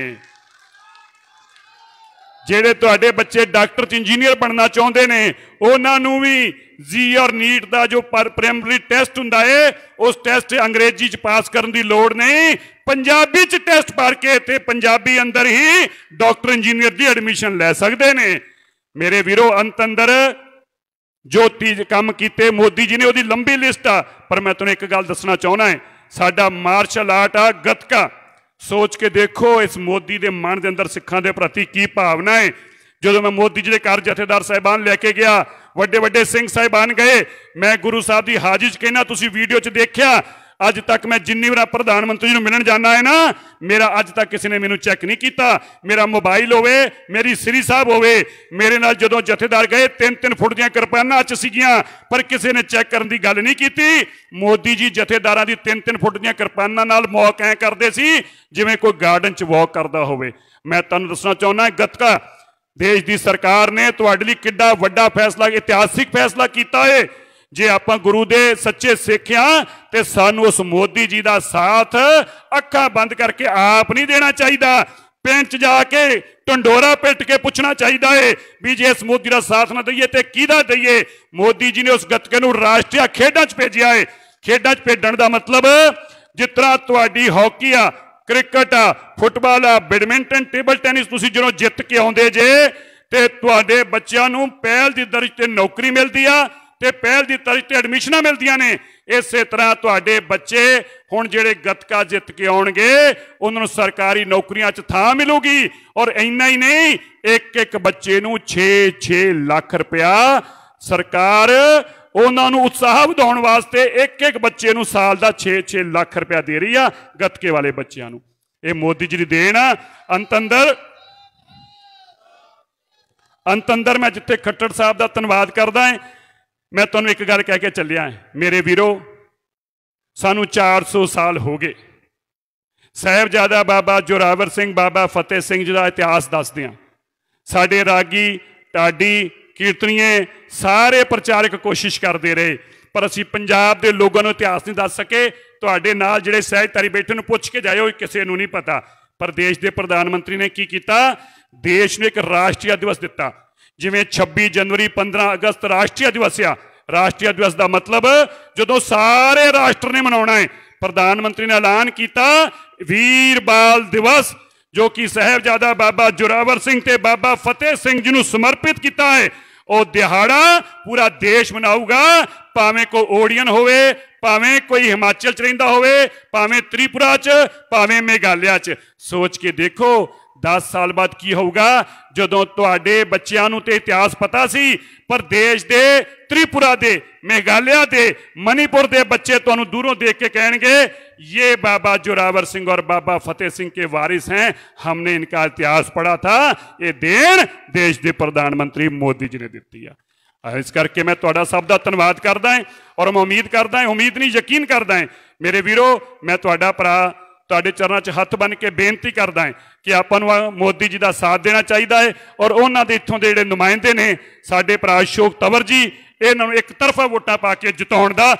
ਜਿਹੜੇ ਤੁਹਾਡੇ ਬੱਚੇ ਡਾਕਟਰ ਤੇ ਇੰਜੀਨੀਅਰ ਬਣਨਾ ਚਾਹੁੰਦੇ ਨੇ ਉਹਨਾਂ ਨੂੰ ਵੀ ਜੀ ਔਰ ਨੀਟ ਦਾ ਜੋ ਪ੍ਰਾਇਮਰੀ ਟੈਸਟ ਹੁੰਦਾ ਏ ਉਸ ਟੈਸਟ ਅੰਗਰੇਜ਼ੀ ਚ ਪਾਸ ਕਰਨ ਦੀ ਲੋੜ ਨਹੀਂ ਪੰਜਾਬੀ ਚ ਟੈਸਟ ਭਰ ਕੇ ਤੇ ਪੰਜਾਬੀ ਅੰਦਰ ਹੀ ਡਾਕਟਰ ਇੰਜੀਨੀਅਰ ਦੀ ਐਡਮਿਸ਼ਨ ਲੈ ਸਕਦੇ ਨੇ ਮੇਰੇ ਵੀਰੋ ਅੰਤ ਅੰਦਰ ਜੋ ਤੀਜ ਕੰਮ ਕੀਤੇ ਮੋਦੀ ਜੀ ਨੇ ਉਹਦੀ ਲੰਬੀ ਲਿਸਟ ਆ ਪਰ ਮੈਂ ਤੁਹਾਨੂੰ ਇੱਕ ਗੱਲ ਦੱਸਣਾ ਚਾਹੁੰਦਾ ਹਾਂ ਸਾਡਾ ਮਾਰਸ਼ਲ ਆਰਟ ਆ ਗੱਤਕਾ ਸੋਚ ਕੇ ਦੇਖੋ ਇਸ ਮੋਦੀ ਦੇ ਮਨ ਦੇ ਅੰਦਰ ਸਿੱਖਾਂ ਦੇ ਪ੍ਰਤੀ ਕੀ ਭਾਵਨਾ ਹੈ ਜਦੋਂ ਮੈਂ ਮੋਦੀ ਜੀ ਦੇ ਘਰ ਜਥੇਦਾਰ ਸਹਿਬਾਨ ਲੈ ਕੇ ਗਿਆ ਵੱਡੇ ਵੱਡੇ ਸਿੰਘ ਸਹਿਬਾਨ ਗਏ ਮੈਂ ਗੁਰੂ ਸਾਹਿਬ ਦੀ ਹਾਜ਼ਰੀ 'ਚ ਕਹਿਣਾ ਤੁਸੀਂ ਵੀਡੀਓ 'ਚ ਦੇਖਿਆ ਅੱਜ ਤੱਕ ਮੈਂ ਜਿੰਨੀ ਵਾਰ ਪ੍ਰਧਾਨ ਮੰਤਰੀ ਨੂੰ ਮਿਲਣ ਜਾਣਾ ਹੈ ਨਾ ਮੇਰਾ ਅੱਜ ਤੱਕ ਕਿਸੇ ਨੇ ਮੈਨੂੰ ਚੈੱਕ ਨਹੀਂ ਕੀਤਾ ਮੇਰਾ ਮੋਬਾਈਲ ਹੋਵੇ ਮੇਰੀ ਸ੍ਰੀ ਸਾਹਿਬ ਹੋਵੇ ਮੇਰੇ ਨਾਲ ਜਦੋਂ ਜਥੇਦਾਰ ਗਏ 3-3 ਫੁੱਟ ਦੀਆਂ ਕਿਰਪਾਨਾਂ ਚ ਸੀਗੀਆਂ ਪਰ ਕਿਸੇ ਨੇ ਚੈੱਕ ਕਰਨ ਦੀ ਗੱਲ ਨਹੀਂ ਕੀਤੀ ਮੋਦੀ ਜੀ ਜਥੇਦਾਰਾਂ ਦੀ 3-3 ਫੁੱਟ ਦੀਆਂ ਕਿਰਪਾਨਾਂ ਨਾਲ ਮੌਕ ਐ ਕਰਦੇ ਸੀ ਜਿਵੇਂ ਕੋਈ ਗਾਰਡਨ ਚ ਵਾਕ ਕਰਦਾ ਹੋਵੇ ਮੈਂ ਤੁਹਾਨੂੰ ਦੱਸਣਾ ਚਾਹੁੰਦਾ ਗੱਤਕਾ ਦੇਸ਼ ਦੀ ਸਰਕਾਰ ਨੇ ਤੁਹਾਡੇ ਲਈ ਕਿੱਡਾ ਵੱਡਾ ਫੈਸਲਾ ਇਤਿਹਾਸਿਕ ਫੈਸਲਾ ਕੀਤਾ ਏ ਜੇ ਆਪਾਂ ਗੁਰੂ ਦੇ ਸੱਚੇ ਸਿੱਖਿਆ ਤੇ ਸਾਨੂੰ ਉਸ ਮੋਦੀ ਜੀ ਦਾ ਸਾਥ ਅੱਖਾਂ ਬੰਦ ਕਰਕੇ ਆਪ ਨਹੀਂ ਦੇਣਾ ਚਾਹੀਦਾ ਪਿੰਚ ਜਾ ਕੇ ਢੰਡੋਰਾ ਪਿੱਟ ਕੇ ਪੁੱਛਣਾ ਚਾਹੀਦਾ ਏ ਵੀ ਜੇ ਇਸ ਮੋਦੀ ਦਾ ਸਾਥ ਨਾ ਦਈਏ ਤੇ ਕਿਹਦਾ ਦਈਏ ਮੋਦੀ ਜੀ ਨੇ ਉਸ ਗੱਤਕੇ ਨੂੰ ਰਾਸ਼ਟਰੀ ਖੇਡਾਂ 'ਚ ਭੇਜਿਆ ਏ ਖੇਡਾਂ 'ਚ ਭੇਡਣ ਦਾ ਮਤਲਬ ਜਿੱਤਰਾ ਤੁਹਾਡੀ ਹਾਕੀ ਆ ਕ੍ਰਿਕਟ ਆ ਫੁੱਟਬਾਲ ਆ ਬੈਡਮਿੰਟਨ ਟੇਬਲ ਟੈਨਿਸ ਤੁਸੀਂ ਜਦੋਂ ਜਿੱਤ ਕੇ ਆਉਂਦੇ ਜੇ ਤੇ ਤੁਹਾਡੇ ਬੱਚਿਆਂ ਨੂੰ ਪਹਿਲ ਦੀ ਦਰਜ ਤੇ ਨੌਕਰੀ ਮਿਲਦੀ ਆ ਤੇ ਪਹਿਲ ਦੀ ਤਰ੍ਹਾਂ ਤੇ ਐਡਮਿਸ਼ਨਾਂ ਮਿਲਦੀਆਂ ਨੇ ਇਸੇ ਤਰ੍ਹਾਂ ਤੁਹਾਡੇ ਬੱਚੇ ਹੁਣ ਜਿਹੜੇ ਗੱਤਕਾ ਜਿੱਤ ਕੇ ਆਉਣਗੇ ਉਹਨਾਂ ਨੂੰ ਸਰਕਾਰੀ ਨੌਕਰੀਆਂ 'ਚ ਥਾਂ ਮਿਲੂਗੀ ਔਰ ਇੰਨਾ ਹੀ ਨਹੀਂ ਇੱਕ ਇੱਕ ਬੱਚੇ ਨੂੰ 6-6 ਲੱਖ ਰੁਪਇਆ ਸਰਕਾਰ ਉਹਨਾਂ ਨੂੰ ਉਤਸ਼ਾਹ ਵਧਾਉਣ ਵਾਸਤੇ ਇੱਕ ਇੱਕ ਬੱਚੇ ਨੂੰ ਸਾਲ ਦਾ 6-6 ਲੱਖ ਰੁਪਇਆ ਦੇ ਰਹੀ ਆ ਗੱਤਕੇ ਵਾਲੇ ਬੱਚਿਆਂ ਨੂੰ ਇਹ ਮੋਦੀ ਜੀ ਦੀ ਦੇਣ ਆ ਅੰਤੰਦਰ ਅੰਤੰਦਰ ਮੈਂ ਜਿੱਥੇ ਖੱਟੜ ਸਾਹਿਬ ਦਾ ਧੰਨਵਾਦ ਕਰਦਾ ਹਾਂ ਮੈਂ ਤੁਹਾਨੂੰ ਇੱਕ ਗੱਲ ਕਹਿ ਕੇ ਚੱਲਿਆ ਮੇਰੇ ਵੀਰੋ ਸਾਨੂੰ 400 ਸਾਲ ਹੋ ਗਏ ਸਹਿਬਜ਼ਾਦਾ ਬਾਬਾ ਜੁਰਾਵਰ ਸਿੰਘ ਬਾਬਾ ਫਤਿਹ ਸਿੰਘ ਜੀ ਦਾ ਇਤਿਹਾਸ ਦੱਸਦੇ ਆ ਸਾਡੇ ਰਾਗੀ ਟਾਡੀ ਕੀਰਤਨੀਏ ਸਾਰੇ ਪ੍ਰਚਾਰਕ ਕੋਸ਼ਿਸ਼ ਕਰਦੇ ਰਹੇ ਪਰ ਅਸੀਂ ਪੰਜਾਬ ਦੇ ਲੋਕਾਂ ਨੂੰ ਇਤਿਹਾਸ ਨਹੀਂ ਦੱਸ ਸਕੇ ਤੁਹਾਡੇ ਨਾਲ ਜਿਹੜੇ ਸਹਿਜਤਾਰੀ ਬੈਠੇ ਨੂੰ ਪੁੱਛ ਕੇ ਜਾਇਓ ਕਿਸੇ ਨੂੰ ਨਹੀਂ ਪਤਾ ਪਰ ਦੇਸ਼ ਦੇ ਪ੍ਰਧਾਨ ਮੰਤਰੀ ਨੇ ਕੀ ਕੀਤਾ ਦੇਸ਼ ਨੂੰ ਇੱਕ ਰਾਸ਼ਟਰੀ ਦਿਵਸ ਦਿੱਤਾ ਜਿਵੇਂ 26 ਜਨਵਰੀ 15 ਅਗਸਤ ਰਾਸ਼ਟਰੀ ਦਿਵਸ ਆ ਰਾਸ਼ਟਰੀ ਦਿਵਸ ਦਾ ਮਤਲਬ ਜਦੋਂ ਸਾਰੇ ਰਾਸ਼ਟਰ ਨੇ ਮਨਾਉਣਾ ਹੈ ਪ੍ਰਧਾਨ ਮੰਤਰੀ ਨੇ ਐਲਾਨ ਕੀਤਾ ਵੀਰ ਬਾਲ ਦਿਵਸ ਜੋ ਕਿ ਸਹਿਬਜ਼ਾਦਾ ਬਾਬਾ ਜੁਰਾਵਰ ਸਿੰਘ ਤੇ ਬਾਬਾ ਫਤਿਹ ਸਿੰਘ ਜੀ ਨੂੰ ਸਮਰਪਿਤ ਕੀਤਾ ਹੈ ਉਹ ਦਿਹਾੜਾ ਪੂਰਾ ਦੇਸ਼ ਮਨਾਊਗਾ ਭਾਵੇਂ ਕੋ ਓਡੀਅਨ ਹੋਵੇ ਭਾਵੇਂ ਕੋਈ ਹਿਮਾਚਲ ਚ ਰਹਿੰਦਾ ਹੋਵੇ ਭਾਵੇਂ ਤ੍ਰਿਪੁਰਾ ਚ ਭਾਵੇਂ ਮੇਘਾਲਿਆ ਚ ਸੋਚ ਕੇ ਦੇਖੋ 10 ਸਾਲ ਬਾਅਦ ਕੀ ਹੋਊਗਾ ਜਦੋਂ ਤੁਹਾਡੇ ਬੱਚਿਆਂ ਨੂੰ ਤੇ ਇਤਿਹਾਸ ਪਤਾ ਸੀ ਪਰ ਦੇਸ਼ ਦੇ ਤ੍ਰਿਪੁਰਾ ਦੇ ਮੇਘਾਲਿਆ ਦੇ ਮਨੀਪੁਰ ਦੇ ਬੱਚੇ ਤੁਹਾਨੂੰ ਦੂਰੋਂ ਦੇਖ ਕੇ ਕਹਿਣਗੇ ये बाबा जोरावर सिंह और बाबा फतेह सिंह के वारिस हैं हमने इनका इतिहास पढ़ा था ये देन देश के प्रधानमंत्री मोदी जी ने ਦਿੱਤੀ ਆ ਇਸ ਕਰਕੇ ਮੈਂ ਤੁਹਾਡਾ ਸਭ ਦਾ ਧੰਨਵਾਦ ਕਰਦਾ ਹਾਂ ਔਰ ਮੈਂ ਉਮੀਦ ਕਰਦਾ ਹਾਂ ਉਮੀਦ ਨਹੀਂ ਯਕੀਨ ਕਰਦਾ ਹਾਂ ਮੇਰੇ ਵੀਰੋ ਮੈਂ ਤੁਹਾਡਾ ਭਰਾ ਤੁਹਾਡੇ ਚਰਨਾਂ 'ਚ ਹੱਥ ਬੰਨ ਕੇ ਬੇਨਤੀ ਕਰਦਾ ਹਾਂ ਕਿ ਆਪਾਂ ਨੂੰ ਮੋਦੀ ਜੀ ਦਾ ਸਾਥ ਦੇਣਾ ਚਾਹੀਦਾ ਹੈ ਔਰ ਉਹਨਾਂ ਦੇ ਇੱਥੋਂ ਦੇ ਜਿਹੜੇ ਨੁਮਾਇੰਦੇ ਨੇ ਸਾਡੇ ਭਰਾ ਅਸ਼ੋਕ ਤਵਰ ਜੀ ਇਹਨਾਂ ਨੂੰ ਇੱਕ ਤਰਫਾ ਵੋਟਾਂ ਪਾ ਕੇ ਜਿਤਾਉਣ ਦਾ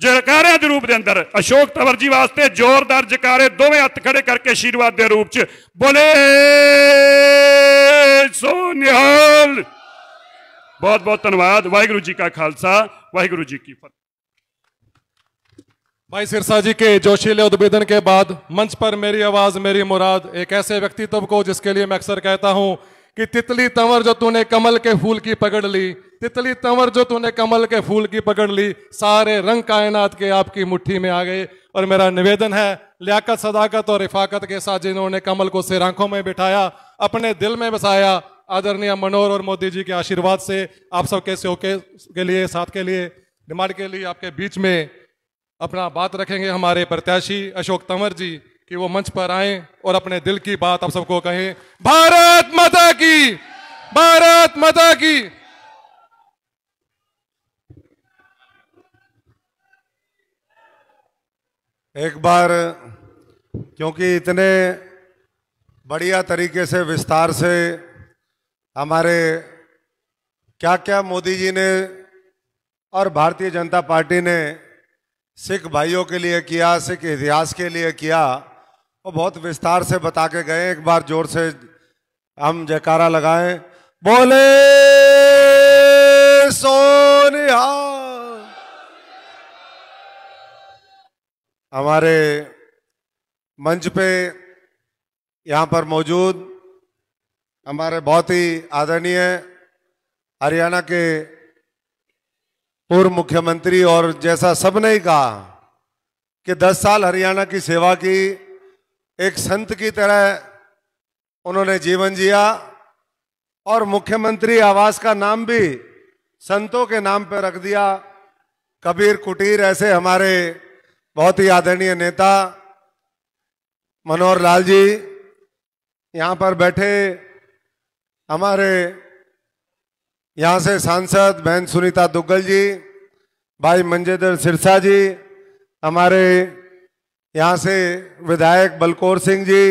ਜਕਾਰਿਆਂ ਦੇ ਰੂਪ ਦੇ ਅੰਦਰ ਅਸ਼ੋਕ ਤਵਰ ਜੀ ਵਾਸਤੇ ਜ਼ੋਰਦਾਰ ਜਕਾਰੇ ਦੋਵੇਂ ਹੱਥ ਖੜੇ ਕਰਕੇ ਆਸ਼ੀਰਵਾਦ ਦੇ ਰੂਪ 'ਚ ਬੋਲੇ ਸੋਨਿਹਾਲ ਬਹੁਤ ਬਹੁਤ ਧੰਨਵਾਦ ਵਾਹਿਗੁਰੂ ਜੀ ਕਾ ਖਾਲਸਾ ਵਾਹਿਗੁਰੂ ਜੀ ਕੀ ਫਤਿਹ भाई सिरसा जी के जोशीले उद्बेदन के बाद मंच पर मेरी आवाज मेरी मुराद एक ऐसे व्यक्तित्व को जिसके लिए मैं अक्सर कहता हूं कि तितली तंवर जो तूने कमल के फूल की पकड़ ली तितली तंवर जो तूने कमल के फूल की पकड़ ली सारे रंग कायनात के आपकी मुट्ठी में आ गए और मेरा निवेदन है लियाकत सदाकत और रिफाकत के साथ जिन्होंने कमल को सिर आंखों में बिठाया अपने दिल में बसाया आदरणीय मनोहर और मोदी जी के आशीर्वाद से आप सबके सहयोग के लिए साथ के लिए डिमांड के लिए आपके बीच में अपना बात रखेंगे हमारे प्रत्याशी अशोक तंवर जी कि वो मंच पर आए और अपने दिल की बात आप सबको कहें भारत माता की भारत माता की एक बार क्योंकि इतने बढ़िया तरीके से विस्तार से हमारे क्या क्या मोदी जी ने और भारतीय जनता पार्टी ने सिख भाइयों के लिए किया सिख इतिहास के लिए किया वो बहुत विस्तार से बता के गए एक बार जोर से हम जयकारा लगाए बोले सोनिया हमारे मंच पे यहाँ पर मौजूद हमारे बहुत ही आदरणीय हरियाणा के पूर्व मुख्यमंत्री और जैसा सबने ही कहा कि 10 साल हरियाणा की सेवा की एक संत की तरह उन्होंने जीवन जिया और मुख्यमंत्री आवास का नाम भी संतों के नाम पर रख दिया कबीर कुटीर ऐसे हमारे बहुत ही आदरणीय नेता मनोहर लाल जी यहाँ पर बैठे हमारे यहाँ से सांसद बहन सुनीता दुग्गल जी भाई मंजेदर सिरसा जी हमारे यहाँ से विधायक बलकौर सिंह जी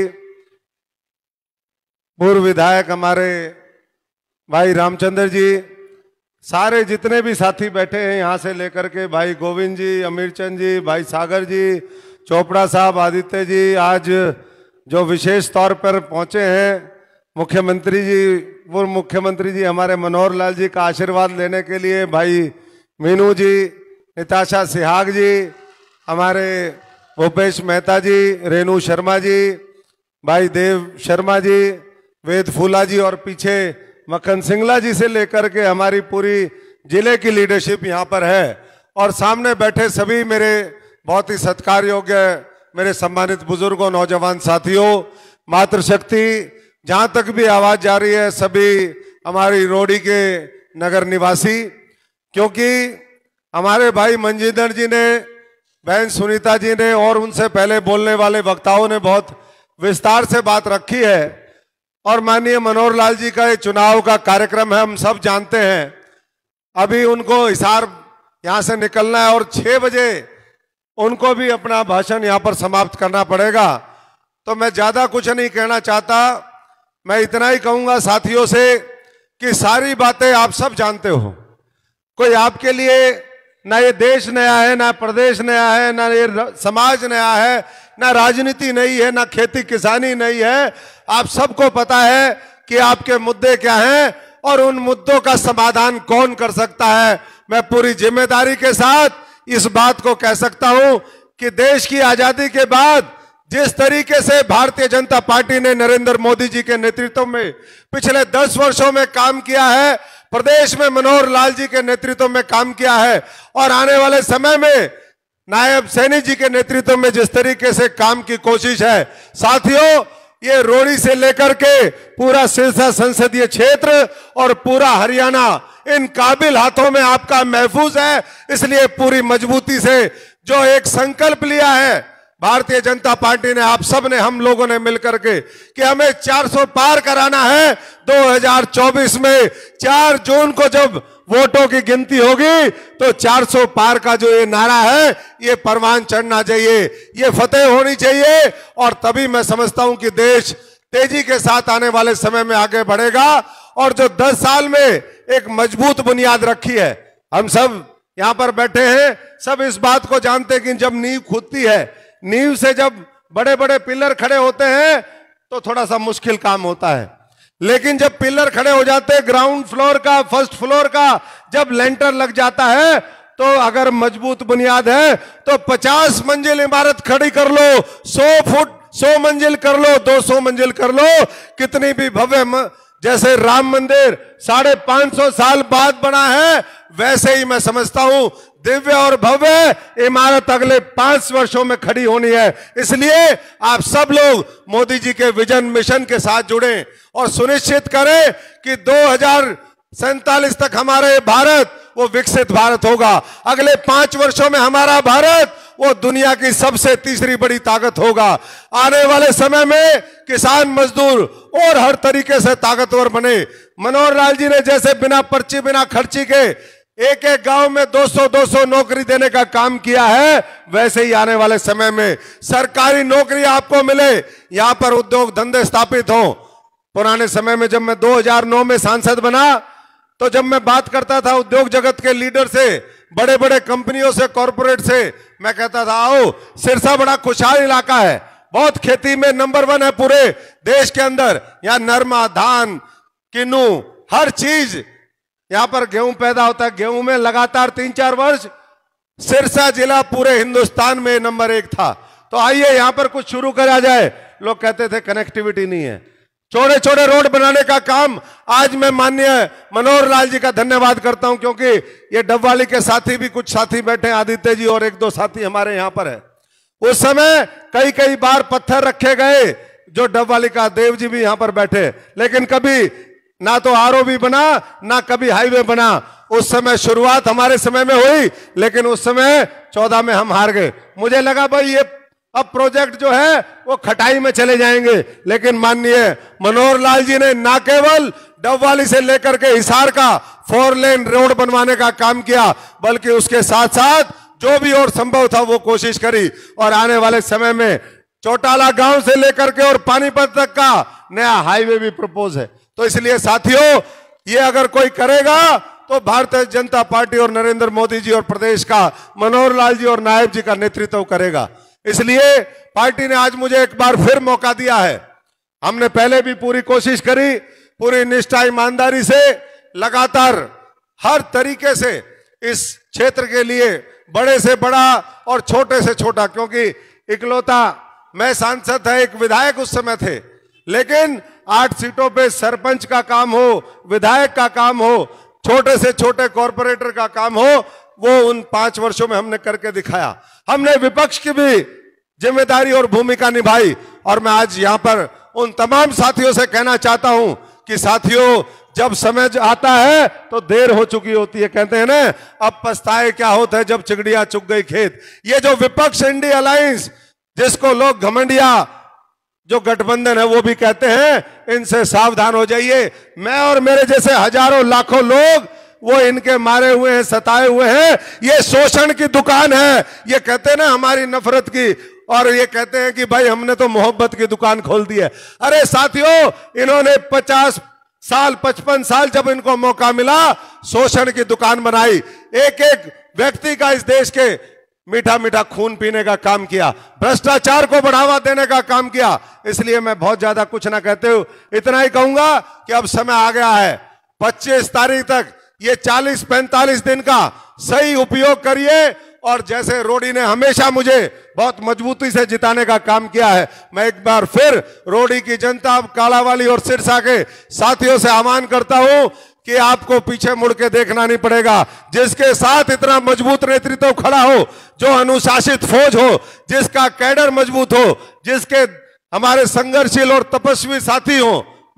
पूर्व विधायक हमारे भाई रामचंद्र जी सारे जितने भी साथी बैठे हैं यहाँ से लेकर के भाई गोविंद जी अमीर चंद जी भाई सागर जी चोपड़ा साहब आदित्य जी आज जो विशेष तौर पर पहुँचे हैं मुख्यमंत्री जी पूर्व मुख्यमंत्री जी हमारे मनोहर लाल जी का आशीर्वाद लेने के लिए भाई मीनू जी निताशा सिहाग जी हमारे भूपेश मेहता जी रेणु शर्मा जी भाई देव शर्मा जी वेद फूला जी और पीछे मक्खन सिंगला जी से लेकर के हमारी पूरी जिले की लीडरशिप यहाँ पर है और सामने बैठे सभी मेरे बहुत ही सत्कार योग्य मेरे सम्मानित बुजुर्गों नौजवान साथियों मातृशक्ति जहां तक भी आवाज जा रही है सभी हमारी रोडी के नगर निवासी क्योंकि हमारे भाई मंजिंदर जी ने बहन सुनीता जी ने और उनसे पहले बोलने वाले वक्ताओं ने बहुत विस्तार से बात रखी है और माननीय मनोहर लाल जी का ये चुनाव का कार्यक्रम है हम सब जानते हैं अभी उनको हिसार यहाँ से निकलना है और छः बजे उनको भी अपना भाषण यहाँ पर समाप्त करना पड़ेगा तो मैं ज़्यादा कुछ नहीं कहना चाहता मैं इतना ही कहूंगा साथियों से कि सारी बातें आप सब जानते हो कोई आपके लिए ना ये देश नया है ना प्रदेश नया है ना ये समाज नया है ना राजनीति नई है ना खेती किसानी नई है आप सबको पता है कि आपके मुद्दे क्या हैं और उन मुद्दों का समाधान कौन कर सकता है मैं पूरी जिम्मेदारी के साथ इस बात को कह सकता हूं कि देश की आजादी के बाद जिस तरीके से भारतीय जनता पार्टी ने नरेंद्र मोदी जी के नेतृत्व में पिछले दस वर्षों में काम किया है प्रदेश में मनोहर लाल जी के नेतृत्व में काम किया है और आने वाले समय में नायब सैनी जी के नेतृत्व में जिस तरीके से काम की कोशिश है साथियों ये रोड़ी से लेकर के पूरा सिरसा संसदीय क्षेत्र और पूरा हरियाणा इन काबिल हाथों में आपका महफूज है इसलिए पूरी मजबूती से जो एक संकल्प लिया है भारतीय जनता पार्टी ने आप सब ने हम लोगों ने मिलकर के कि हमें 400 पार कराना है 2024 में 4 जून को जब वोटों की गिनती होगी तो 400 पार का जो ये नारा है ये परवान चढ़ना चाहिए ये फतेह होनी चाहिए और तभी मैं समझता हूं कि देश तेजी के साथ आने वाले समय में आगे बढ़ेगा और जो 10 साल में एक मजबूत बुनियाद रखी है हम सब यहां पर बैठे हैं सब इस बात को जानते हैं कि जब नींव खुदती है नींव से जब बड़े बड़े पिलर खड़े होते हैं तो थोड़ा सा मुश्किल काम होता है लेकिन जब पिलर खड़े हो जाते हैं ग्राउंड फ्लोर का फर्स्ट फ्लोर का जब लेंटर लग जाता है तो अगर मजबूत बुनियाद है तो 50 मंजिल इमारत खड़ी कर लो 100 फुट 100 मंजिल कर लो 200 मंजिल कर लो कितनी भी भव्य जैसे राम मंदिर साढ़े पांच सौ साल बाद बना है वैसे ही मैं समझता हूं दिव्य और भव्य इमारत अगले पांच वर्षों में खड़ी होनी है इसलिए आप सब लोग मोदी जी के विजन मिशन के साथ जुड़े और सुनिश्चित करें कि दो हजार तक हमारे भारत वो विकसित भारत होगा अगले पांच वर्षों में हमारा भारत वो दुनिया की सबसे तीसरी बड़ी ताकत होगा आने वाले समय में किसान मजदूर और हर तरीके से ताकतवर बने मनोहर लाल जी ने जैसे बिना पर्ची बिना खर्ची के एक एक गांव में 200-200 नौकरी देने का काम किया है वैसे ही आने वाले समय में सरकारी नौकरी आपको मिले यहां पर उद्योग धंधे स्थापित हो पुराने समय में जब मैं 2009 में सांसद बना तो जब मैं बात करता था उद्योग जगत के लीडर से बड़े बड़े कंपनियों से कॉरपोरेट से मैं कहता था आओ सिरसा बड़ा खुशहाल इलाका है बहुत खेती में नंबर वन है पूरे देश के अंदर यहाँ नरमा धान किन्नू हर चीज यहां पर गेहूं पैदा होता है गेहूं में लगातार तीन चार वर्ष सिरसा जिला पूरे हिंदुस्तान में नंबर एक था तो आइए यहां पर कुछ शुरू करा जाए लोग कहते थे कनेक्टिविटी नहीं है छोटे छोटे रोड बनाने का काम आज मैं माननीय मनोहर लाल जी का धन्यवाद करता हूं क्योंकि ये डबवाली के साथी भी कुछ साथी बैठे आदित्य जी और एक दो साथी हमारे यहां पर है उस समय कई कई बार पत्थर रखे गए जो डबवाली का देव जी भी यहां पर बैठे लेकिन कभी ना तो आरओबी बना ना कभी हाईवे बना उस समय शुरुआत हमारे समय में हुई लेकिन उस समय चौदह में हम हार गए मुझे लगा भाई ये अब प्रोजेक्ट जो है वो खटाई में चले जाएंगे लेकिन माननीय मनोहर लाल जी ने ना केवल डबवाली से लेकर के हिसार का फोर लेन रोड बनवाने का काम किया बल्कि उसके साथ साथ जो भी और संभव था वो कोशिश करी और आने वाले समय में चौटाला गांव से लेकर के और पानीपत तक का नया हाईवे भी प्रपोज है तो इसलिए साथियों ये अगर कोई करेगा तो भारतीय जनता पार्टी और नरेंद्र मोदी जी और प्रदेश का मनोहर लाल जी और नायब जी का नेतृत्व करेगा इसलिए पार्टी ने आज मुझे एक बार फिर मौका दिया है हमने पहले भी पूरी कोशिश करी पूरी निष्ठा ईमानदारी से लगातार हर तरीके से इस क्षेत्र के लिए बड़े से बड़ा और छोटे से छोटा क्योंकि इकलौता मैं सांसद है एक विधायक उस समय थे लेकिन आठ सीटों पे सरपंच का काम हो विधायक का काम हो छोटे से छोटे कॉरपोरेटर का काम हो वो उन पांच वर्षों में हमने करके दिखाया हमने विपक्ष की भी जिम्मेदारी और भूमिका निभाई और मैं आज यहां पर उन तमाम साथियों से कहना चाहता हूं कि साथियों जब समय आता है तो देर हो चुकी होती है कहते हैं ना अब पछताए क्या होते हैं जब चिगड़िया चुग गई खेत ये जो विपक्ष इंडी अलायंस जिसको लोग घमंडिया जो गठबंधन है वो भी कहते हैं इनसे सावधान हो जाइए मैं और मेरे जैसे हजारों लाखों लोग वो इनके मारे हुए हैं सताए हुए हैं ये शोषण की दुकान है ये कहते हैं ना हमारी नफरत की और ये कहते हैं कि भाई हमने तो मोहब्बत की दुकान खोल दी है अरे साथियों इन्होंने पचास साल पचपन साल जब इनको मौका मिला शोषण की दुकान बनाई एक एक व्यक्ति का इस देश के मीठा मीठा खून पीने का काम किया भ्रष्टाचार को बढ़ावा देने का काम किया इसलिए मैं बहुत ज्यादा कुछ ना कहते हुए इतना ही कहूंगा कि अब समय आ गया है 25 तारीख तक ये 40-45 दिन का सही उपयोग करिए और जैसे रोडी ने हमेशा मुझे बहुत मजबूती से जिताने का काम किया है मैं एक बार फिर रोडी की जनता कालावाली और सिरसा के साथियों से आह्वान करता हूं कि आपको पीछे मुड़ के देखना नहीं पड़ेगा जिसके साथ इतना मजबूत नेतृत्व खड़ा हो जो अनुशासित फौज हो जिसका कैडर मजबूत हो जिसके हमारे संघर्षशील और तपस्वी साथी हो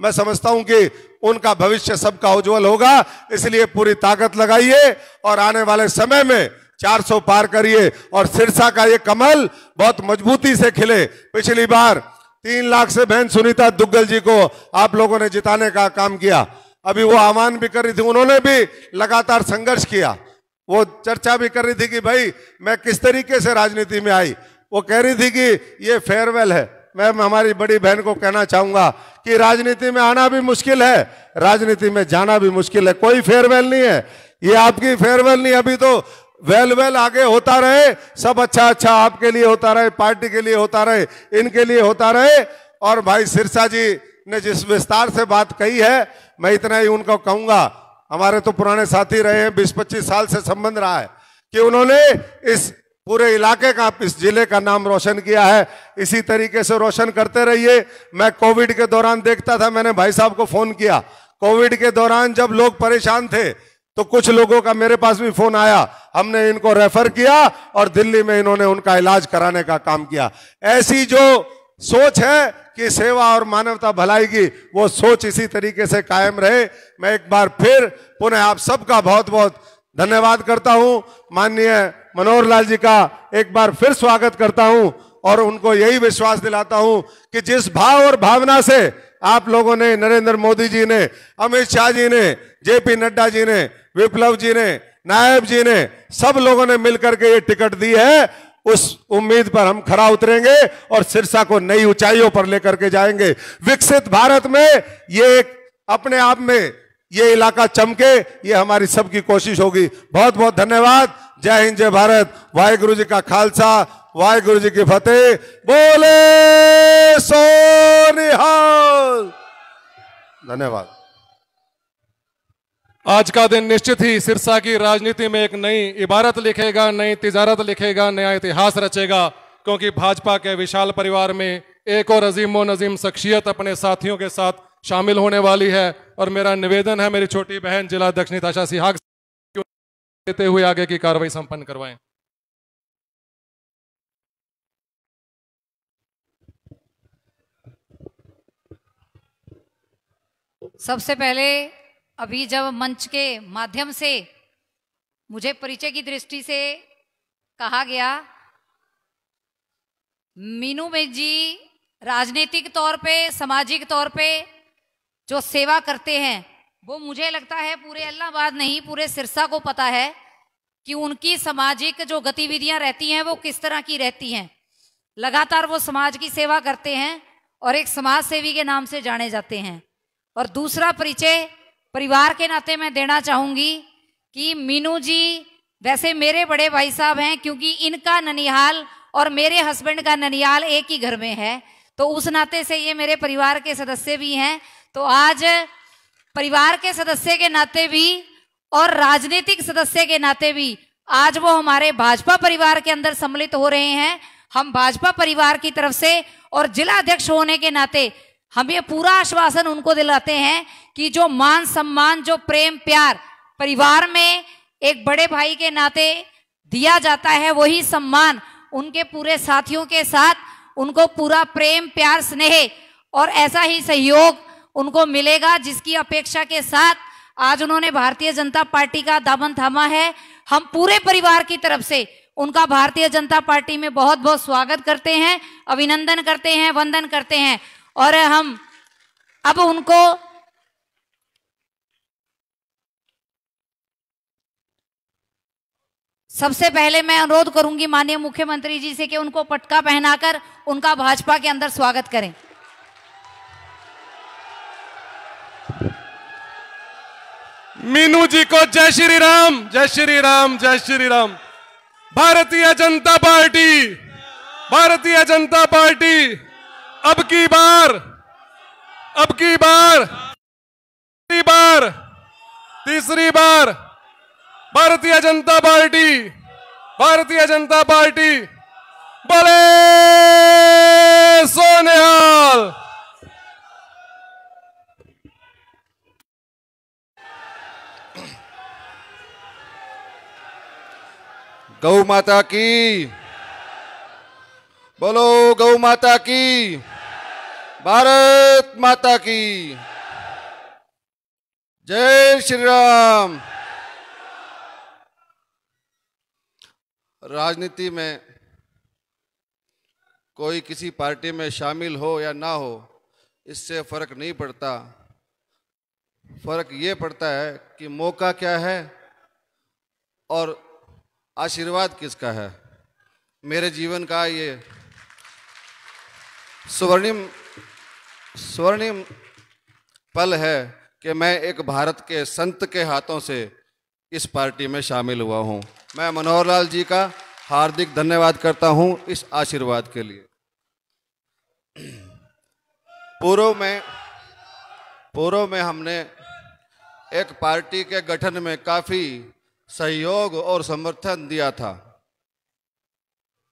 मैं समझता हूं कि उनका भविष्य सबका उज्जवल होगा इसलिए पूरी ताकत लगाइए और आने वाले समय में 400 पार करिए और सिरसा का ये कमल बहुत मजबूती से खिले पिछली बार तीन लाख से बहन सुनीता दुग्गल जी को आप लोगों ने जिताने का काम किया अभी वो आह्वान भी कर रही थी उन्होंने भी लगातार संघर्ष किया वो चर्चा भी कर रही थी कि भाई मैं किस तरीके से राजनीति में आई वो कह रही थी कि ये फेयरवेल है मैं हमारी बड़ी बहन को कहना चाहूंगा कि राजनीति में आना भी मुश्किल है राजनीति में जाना भी मुश्किल है कोई फेयरवेल नहीं है ये आपकी फेयरवेल नहीं अभी तो वेल वेल आगे होता रहे सब अच्छा अच्छा आपके लिए होता रहे पार्टी के लिए होता रहे इनके लिए होता रहे और भाई सिरसा जी ने जिस विस्तार से बात कही है मैं इतना ही उनको कहूंगा हमारे तो पुराने साथी रहे हैं बीस पच्चीस साल से संबंध रहा है कि उन्होंने इस पूरे इलाके का इस जिले का नाम रोशन किया है इसी तरीके से रोशन करते रहिए मैं कोविड के दौरान देखता था मैंने भाई साहब को फोन किया कोविड के दौरान जब लोग परेशान थे तो कुछ लोगों का मेरे पास भी फोन आया हमने इनको रेफर किया और दिल्ली में इन्होंने उनका इलाज कराने का काम किया ऐसी जो सोच है कि सेवा और मानवता भलाई की वो सोच इसी तरीके से कायम रहे मैं एक बार फिर पुनः आप सबका बहुत बहुत धन्यवाद करता हूं माननीय मनोहर लाल जी का एक बार फिर स्वागत करता हूं और उनको यही विश्वास दिलाता हूं कि जिस भाव और भावना से आप लोगों ने नरेंद्र मोदी जी ने अमित शाह जी ने जेपी नड्डा जी ने विप्लव जी ने नायब जी ने सब लोगों ने मिलकर के ये टिकट दी है उस उम्मीद पर हम खरा उतरेंगे और सिरसा को नई ऊंचाइयों पर लेकर के जाएंगे विकसित भारत में ये एक अपने आप में ये इलाका चमके ये हमारी सबकी कोशिश होगी बहुत बहुत धन्यवाद जय हिंद जय भारत वाहेगुरु जी का खालसा वाहेगुरु जी की फतेह बोले सोनिहाल धन्यवाद आज का दिन निश्चित ही सिरसा की राजनीति में एक नई इबारत लिखेगा नई तिजारत लिखेगा नया इतिहास रचेगा क्योंकि भाजपा के विशाल परिवार में एक और अजीमो नजीम शख्सियत अपने साथियों के साथ शामिल होने वाली है और मेरा निवेदन है मेरी छोटी बहन जिला अध्यक्ष निताशा सिहाग देते हुए आगे की कार्रवाई संपन्न करवाएं सबसे पहले अभी जब मंच के माध्यम से मुझे परिचय की दृष्टि से कहा गया मीनू में जी राजनीतिक तौर पे सामाजिक तौर पे जो सेवा करते हैं वो मुझे लगता है पूरे अल्लाहबाद नहीं पूरे सिरसा को पता है कि उनकी सामाजिक जो गतिविधियां रहती हैं वो किस तरह की रहती हैं लगातार वो समाज की सेवा करते हैं और एक समाज सेवी के नाम से जाने जाते हैं और दूसरा परिचय परिवार के नाते मैं देना चाहूंगी कि मीनू जी वैसे मेरे बड़े भाई साहब हैं क्योंकि इनका ननिहाल और मेरे हस्बैंड का ननिहाल एक ही घर में है तो उस नाते से ये मेरे परिवार के सदस्य भी हैं तो आज परिवार के सदस्य के नाते भी और राजनीतिक सदस्य के नाते भी आज वो हमारे भाजपा परिवार के अंदर सम्मिलित हो रहे हैं हम भाजपा परिवार की तरफ से और जिला अध्यक्ष होने के नाते हम ये पूरा आश्वासन उनको दिलाते हैं कि जो मान सम्मान जो प्रेम प्यार परिवार में एक बड़े भाई के नाते दिया जाता है वही सम्मान उनके पूरे साथियों के साथ उनको पूरा प्रेम प्यार स्नेह और ऐसा ही सहयोग उनको मिलेगा जिसकी अपेक्षा के साथ आज उन्होंने भारतीय जनता पार्टी का दामन थामा है हम पूरे परिवार की तरफ से उनका भारतीय जनता पार्टी में बहुत बहुत स्वागत करते हैं अभिनंदन करते हैं वंदन करते हैं और हम अब उनको सबसे पहले मैं अनुरोध करूंगी माननीय मुख्यमंत्री जी से कि उनको पटका पहनाकर उनका भाजपा के अंदर स्वागत करें मीनू जी को जय श्री राम जय श्री राम जय श्री राम भारतीय जनता पार्टी भारतीय जनता पार्टी अब की बार अब की बार तीसरी बार तीसरी बार भारतीय जनता पार्टी भारतीय जनता पार्टी बोले सोनेहाल गौ माता की बोलो गौ माता की भारत माता की जय श्री राम राजनीति में कोई किसी पार्टी में शामिल हो या ना हो इससे फर्क नहीं पड़ता फर्क ये पड़ता है कि मौका क्या है और आशीर्वाद किसका है मेरे जीवन का ये स्वर्णिम स्वर्णिम पल है कि मैं एक भारत के संत के हाथों से इस पार्टी में शामिल हुआ हूँ मैं मनोहर लाल जी का हार्दिक धन्यवाद करता हूँ इस आशीर्वाद के लिए पूर्व में पूर्व में हमने एक पार्टी के गठन में काफ़ी सहयोग और समर्थन दिया था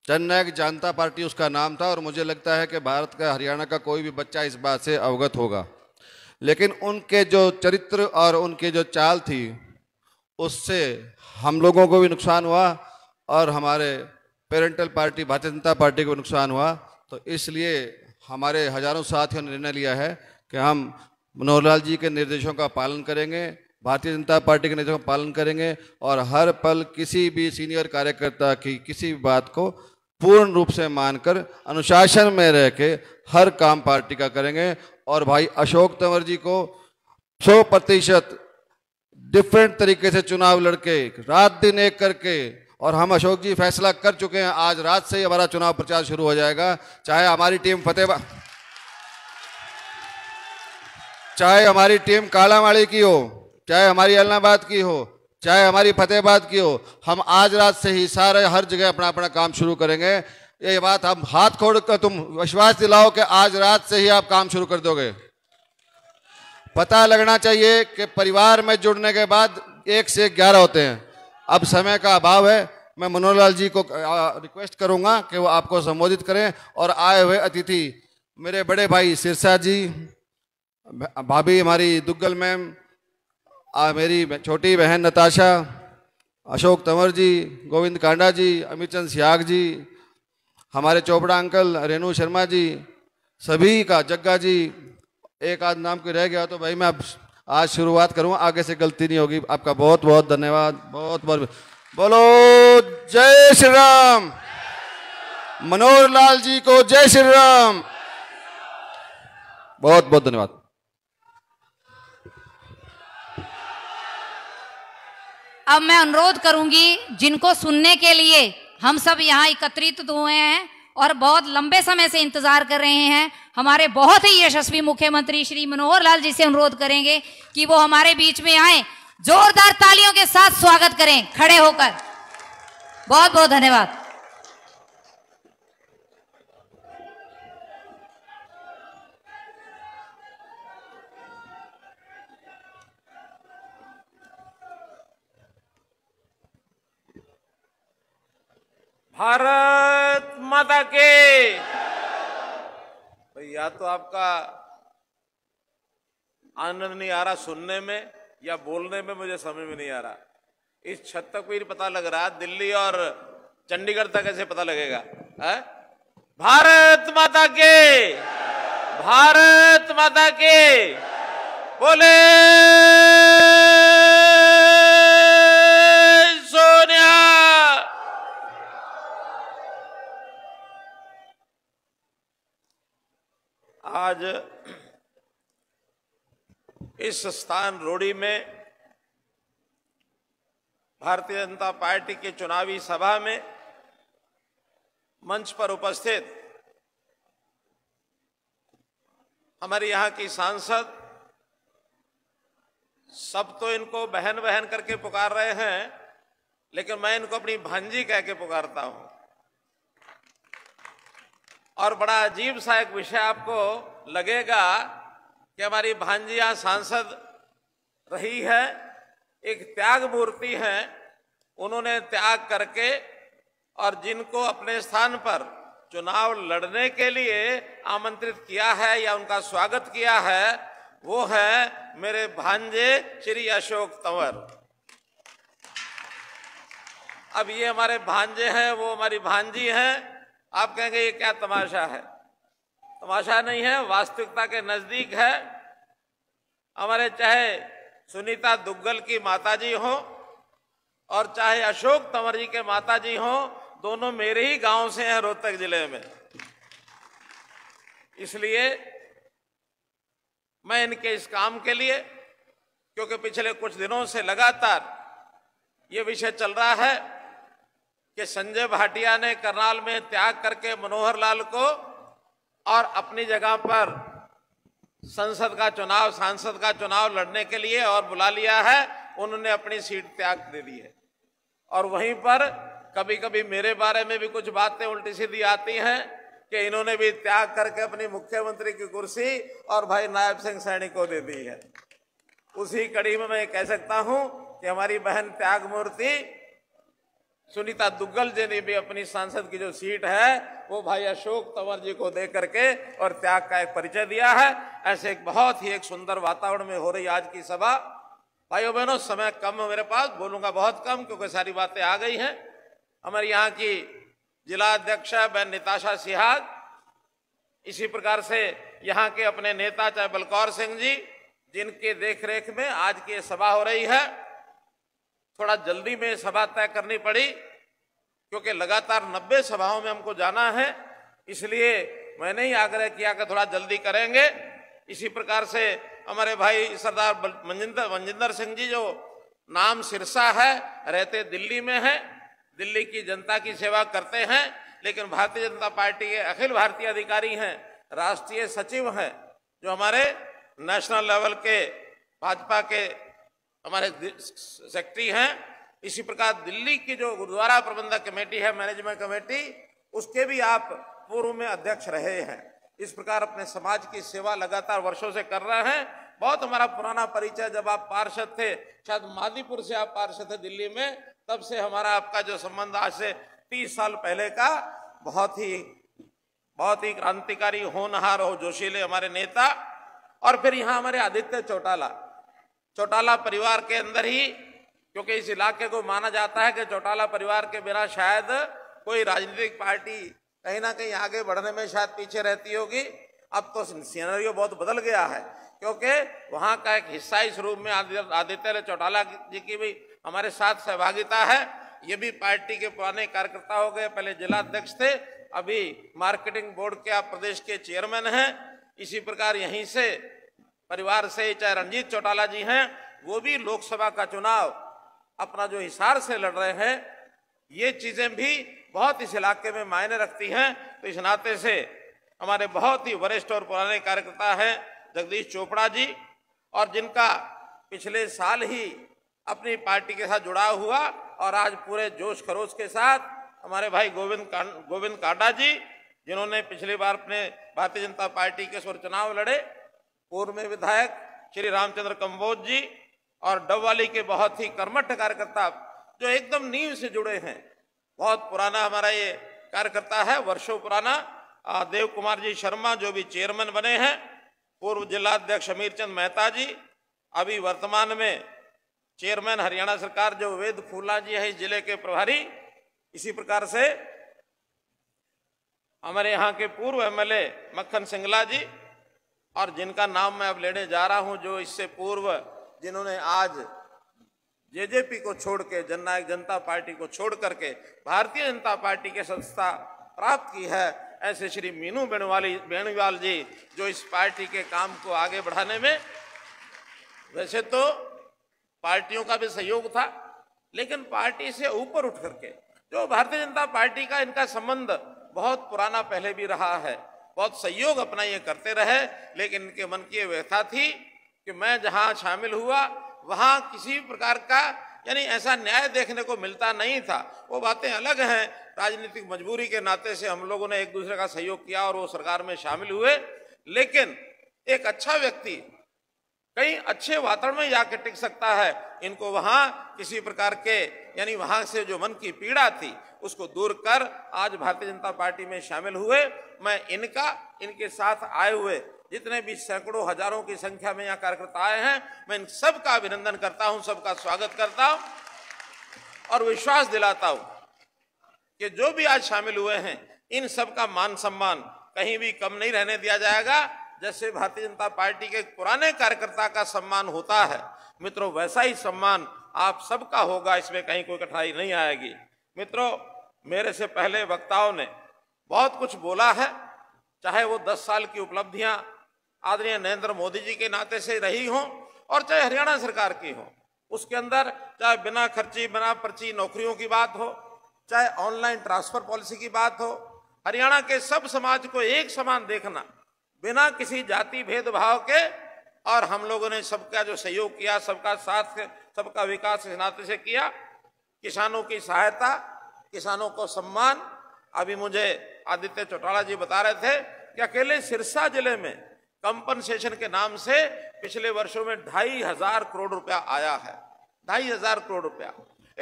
जननायक नायक जनता पार्टी उसका नाम था और मुझे लगता है कि भारत का हरियाणा का कोई भी बच्चा इस बात से अवगत होगा लेकिन उनके जो चरित्र और उनके जो चाल थी उससे हम लोगों को भी नुकसान हुआ और हमारे पेरेंटल पार्टी भारतीय जनता पार्टी को नुकसान हुआ तो इसलिए हमारे हजारों साथियों ने निर्णय लिया है कि हम मनोहर लाल जी के निर्देशों का पालन करेंगे भारतीय जनता पार्टी के निर्देशों का पालन करेंगे और हर पल किसी भी सीनियर कार्यकर्ता की किसी भी बात को पूर्ण रूप से मानकर अनुशासन में रह के हर काम पार्टी का करेंगे और भाई अशोक तंवर जी को सौ प्रतिशत डिफरेंट तरीके से चुनाव लड़के रात दिन एक करके और हम अशोक जी फैसला कर चुके हैं आज रात से ही हमारा चुनाव प्रचार शुरू हो जाएगा चाहे हमारी टीम फतेहबा चाहे हमारी टीम कालामाड़ी की हो चाहे हमारी अलनाबाद की हो चाहे हमारी फतेहबाद की हो हम आज रात से ही सारे हर जगह अपना अपना काम शुरू करेंगे ये बात हम हाथ खोड़ कर तुम विश्वास दिलाओ कि आज रात से ही आप काम शुरू कर दोगे पता लगना चाहिए कि परिवार में जुड़ने के बाद एक से एक ग्यारह होते हैं अब समय का अभाव है मैं मनोहरलाल जी को रिक्वेस्ट करूंगा कि वो आपको संबोधित करें और आए हुए अतिथि मेरे बड़े भाई सिरसा जी भाभी हमारी दुग्गल मैम आ, मेरी छोटी बहन नताशा अशोक तंवर जी गोविंद कांडा जी अमित चंद सियाग जी हमारे चोपड़ा अंकल रेणु शर्मा जी सभी का जग्गा जी एक आध नाम के रह गया तो भाई मैं आज शुरुआत करूँ आगे से गलती नहीं होगी आपका बहुत बहुत धन्यवाद बहुत बहुत बोलो जय श्री राम मनोहर लाल जी को जय श्री राम बहुत बहुत धन्यवाद अब मैं अनुरोध करूंगी जिनको सुनने के लिए हम सब यहाँ एकत्रित हुए हैं और बहुत लंबे समय से इंतजार कर रहे हैं हमारे बहुत ही यशस्वी मुख्यमंत्री श्री मनोहर लाल जी से अनुरोध करेंगे कि वो हमारे बीच में आए जोरदार तालियों के साथ स्वागत करें खड़े होकर बहुत बहुत धन्यवाद भारत माता के भाई या तो आपका आनंद नहीं आ रहा सुनने में या बोलने में मुझे समझ में नहीं आ रहा इस छत तक भी पता लग रहा दिल्ली और चंडीगढ़ तक ऐसे पता लगेगा है भारत माता के भारत माता के बोले आज इस स्थान रोड़ी में भारतीय जनता पार्टी के चुनावी सभा में मंच पर उपस्थित हमारे यहां की सांसद सब तो इनको बहन बहन करके पुकार रहे हैं लेकिन मैं इनको अपनी भांजी कह के पुकारता हूं और बड़ा अजीब सा एक विषय आपको लगेगा कि हमारी भांजिया सांसद रही है एक त्याग मूर्ति है उन्होंने त्याग करके और जिनको अपने स्थान पर चुनाव लड़ने के लिए आमंत्रित किया है या उनका स्वागत किया है वो है मेरे भांजे श्री अशोक तंवर अब ये हमारे भांजे हैं वो हमारी भांजी हैं आप कहेंगे ये क्या तमाशा है तमाशा नहीं है वास्तविकता के नजदीक है हमारे चाहे सुनीता दुग्गल की माताजी हो और चाहे अशोक तंवर जी के माताजी हो दोनों मेरे ही गांव से हैं रोहतक जिले में इसलिए मैं इनके इस काम के लिए क्योंकि पिछले कुछ दिनों से लगातार ये विषय चल रहा है कि संजय भाटिया ने करनाल में त्याग करके मनोहर लाल को और अपनी जगह पर संसद का चुनाव सांसद का चुनाव लड़ने के लिए और बुला लिया है उन्होंने अपनी सीट त्याग दे दी है और वहीं पर कभी कभी मेरे बारे में भी कुछ बातें उल्टी सीधी आती हैं कि इन्होंने भी त्याग करके अपनी मुख्यमंत्री की कुर्सी और भाई नायब सिंह सैनी को दे दी है उसी कड़ी में मैं कह सकता हूं कि हमारी बहन त्याग मूर्ति सुनीता दुग्गल जी ने भी अपनी सांसद की जो सीट है वो भाई अशोक तंवर जी को दे करके और त्याग का एक परिचय दिया है ऐसे एक बहुत ही एक सुंदर वातावरण में हो रही आज की सभा भाइयों बहनों समय कम है मेरे पास बोलूंगा बहुत कम क्योंकि सारी बातें आ गई हैं हमारे यहाँ की जिला अध्यक्ष बहन निताशा सिहाग इसी प्रकार से यहाँ के अपने नेता चाहे बलकौर सिंह जी जिनके देखरेख में आज की सभा हो रही है थोड़ा जल्दी में सभा तय करनी पड़ी क्योंकि लगातार नब्बे सभाओं में हमको जाना है इसलिए मैंने ही आग्रह किया कि थोड़ा जल्दी करेंगे इसी प्रकार से हमारे भाई सरदार मंजिंदर मनजिंदर सिंह जी जो नाम सिरसा है रहते दिल्ली में है दिल्ली की जनता की सेवा करते हैं लेकिन भारतीय जनता पार्टी के अखिल भारतीय अधिकारी हैं राष्ट्रीय सचिव हैं जो हमारे नेशनल लेवल के भाजपा के हमारे सेक्रेटरी हैं इसी प्रकार दिल्ली की जो गुरुद्वारा प्रबंधक कमेटी है मैनेजमेंट कमेटी उसके भी आप पूर्व में अध्यक्ष रहे हैं इस प्रकार अपने समाज की सेवा लगातार वर्षों से कर रहे हैं बहुत हमारा पुराना परिचय जब आप पार्षद थे शायद मादीपुर से आप पार्षद थे दिल्ली में तब से हमारा आपका जो संबंध आज से तीस साल पहले का बहुत ही बहुत ही क्रांतिकारी होनहार हो जोशीले हमारे नेता और फिर यहाँ हमारे आदित्य चौटाला चौटाला परिवार के अंदर ही क्योंकि इस इलाके को माना जाता है कि चौटाला परिवार के बिना शायद कोई राजनीतिक पार्टी कहीं ना कहीं आगे बढ़ने में शायद पीछे रहती होगी अब तो सीनरियो बहुत बदल गया है क्योंकि वहाँ का एक हिस्सा इस रूप में आदित्य चौटाला जी की भी हमारे साथ सहभागिता है ये भी पार्टी के पुराने कार्यकर्ता हो गए पहले जिला अध्यक्ष थे अभी मार्केटिंग बोर्ड के आप प्रदेश के चेयरमैन हैं इसी प्रकार यहीं से परिवार से चाहे रंजीत चौटाला जी हैं वो भी लोकसभा का चुनाव अपना जो हिसार से लड़ रहे हैं ये चीजें भी बहुत इस इलाके में मायने रखती हैं तो इस नाते से हमारे बहुत ही वरिष्ठ और पुराने कार्यकर्ता हैं जगदीश चोपड़ा जी और जिनका पिछले साल ही अपनी पार्टी के साथ जुड़ाव हुआ और आज पूरे जोश खरोश के साथ हमारे भाई गोविंद गोविंद काडा जी जिन्होंने पिछली बार अपने भारतीय जनता पार्टी के स्वर चुनाव लड़े पूर्व में विधायक श्री रामचंद्र कम्बोज जी और डबवाली के बहुत ही कर्मठ कार्यकर्ता जो एकदम नींव से जुड़े हैं बहुत पुराना हमारा ये कार्यकर्ता है वर्षों पुराना देव कुमार जी शर्मा जो भी चेयरमैन बने हैं पूर्व जिलाध्यक्ष अमीर चंद मेहता जी अभी वर्तमान में चेयरमैन हरियाणा सरकार जो वेद फूला जी है जिले के प्रभारी इसी प्रकार से हमारे यहाँ के पूर्व एमएलए मक्खन सिंगला जी और जिनका नाम मैं अब लेने जा रहा हूं जो इससे पूर्व जिन्होंने आज जेजेपी को छोड़ के जननायक जनता पार्टी को छोड़ करके भारतीय जनता पार्टी के संस्था प्राप्त की है ऐसे श्री मीनू बेणवाली बेणवाल जी जो इस पार्टी के काम को आगे बढ़ाने में वैसे तो पार्टियों का भी सहयोग था लेकिन पार्टी से ऊपर उठ करके जो भारतीय जनता पार्टी का इनका संबंध बहुत पुराना पहले भी रहा है बहुत सहयोग अपना ये करते रहे लेकिन इनके मन की व्यथा थी कि मैं जहाँ शामिल हुआ वहाँ किसी भी प्रकार का यानी ऐसा न्याय देखने को मिलता नहीं था वो बातें अलग हैं राजनीतिक मजबूरी के नाते से हम लोगों ने एक दूसरे का सहयोग किया और वो सरकार में शामिल हुए लेकिन एक अच्छा व्यक्ति कहीं अच्छे वातावरण में जाकर टिक सकता है इनको वहां किसी प्रकार के यानी वहां से जो मन की पीड़ा थी उसको दूर कर आज भारतीय जनता पार्टी में शामिल हुए मैं इनका इनके साथ आए हुए जितने भी सैकड़ों हजारों की संख्या में यहाँ कार्यकर्ता आए हैं मैं इन सबका अभिनंदन करता हूँ सबका स्वागत करता हूँ और विश्वास दिलाता हूँ कि जो भी आज शामिल हुए हैं इन सबका मान सम्मान कहीं भी कम नहीं रहने दिया जाएगा जैसे भारतीय जनता पार्टी के पुराने कार्यकर्ता का सम्मान होता है मित्रों वैसा ही सम्मान आप सबका होगा इसमें कहीं कोई कठिनाई नहीं आएगी मित्रों मेरे से पहले वक्ताओं ने बहुत कुछ बोला है चाहे वो दस साल की उपलब्धियां आदरणीय नरेंद्र मोदी जी के नाते से रही हों और चाहे हरियाणा सरकार की हो उसके अंदर चाहे बिना खर्ची बिना पर्ची नौकरियों की बात हो चाहे ऑनलाइन ट्रांसफर पॉलिसी की बात हो हरियाणा के सब समाज को एक समान देखना बिना किसी जाति भेदभाव के और हम लोगों ने सबका जो सहयोग किया सबका साथ सबका विकास इस नाते से किया किसानों की सहायता किसानों को सम्मान अभी मुझे आदित्य चौटाला जी बता रहे थे कि अकेले सिरसा जिले में कंपनसेशन के नाम से पिछले वर्षों में ढाई हजार करोड़ रुपया आया है ढाई हजार करोड़ रुपया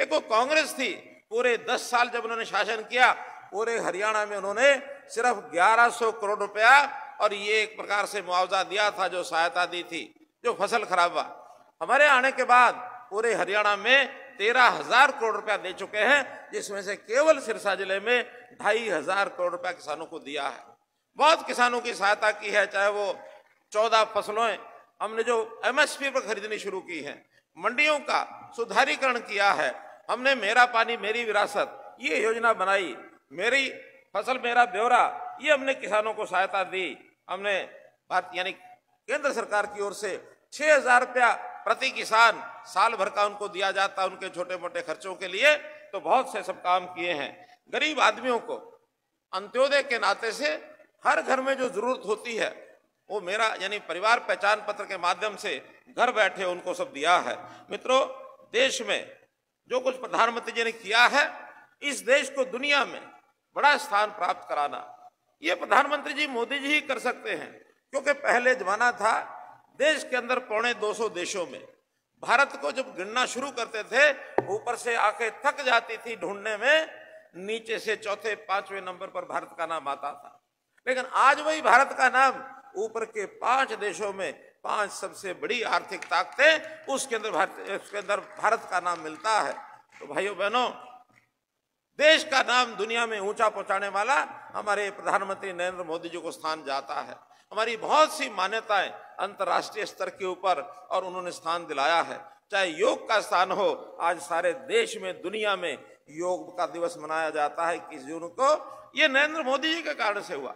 एक वो कांग्रेस थी पूरे दस साल जब उन्होंने शासन किया पूरे हरियाणा में उन्होंने सिर्फ सौ करोड़ रुपया और ये एक प्रकार से मुआवजा दिया था जो सहायता दी थी जो फसल खराब हुआ हमारे आने के बाद पूरे हरियाणा में तेरह हजार करोड़ रुपया दे चुके हैं जिसमें से केवल सिरसा जिले में ढाई हजार करोड़ रुपया किसानों को दिया है बहुत किसानों की सहायता की है चाहे वो चौदह फसलों हमने जो एमएसपी पर खरीदनी शुरू की है मंडियों का सुधारीकरण किया है हमने मेरा पानी मेरी विरासत ये योजना बनाई मेरी फसल मेरा ब्यौरा ये हमने किसानों को सहायता दी हमने भारत यानी केंद्र सरकार की ओर से छह हजार रुपया प्रति किसान साल भर का उनको दिया जाता उनके छोटे मोटे खर्चों के लिए तो बहुत से सब काम किए हैं गरीब आदमियों को अंत्योदय के नाते से हर घर में जो जरूरत होती है वो मेरा यानी परिवार पहचान पत्र के माध्यम से घर बैठे उनको सब दिया है मित्रों देश में जो कुछ प्रधानमंत्री जी ने किया है इस देश को दुनिया में बड़ा स्थान प्राप्त कराना ये प्रधानमंत्री जी मोदी जी ही कर सकते हैं क्योंकि पहले जमाना था देश के अंदर पौने 200 देशों में भारत को जब गिनना शुरू करते थे ऊपर से आके थक जाती थी ढूंढने में नीचे से चौथे पांचवें नंबर पर भारत का नाम आता था लेकिन आज वही भारत का नाम ऊपर के पांच देशों में पांच सबसे बड़ी आर्थिक ताकतें उसके अंदर भारत उसके अंदर भारत का नाम मिलता है तो भाइयों बहनों देश का नाम दुनिया में ऊंचा पहुंचाने वाला हमारे प्रधानमंत्री नरेंद्र मोदी जी को स्थान जाता है हमारी बहुत सी मान्यताएं अंतर्राष्ट्रीय स्तर के ऊपर और उन्होंने स्थान दिलाया है चाहे योग का स्थान हो आज सारे देश में दुनिया में योग का दिवस मनाया जाता है इक्कीस जून को ये नरेंद्र मोदी जी के कारण से हुआ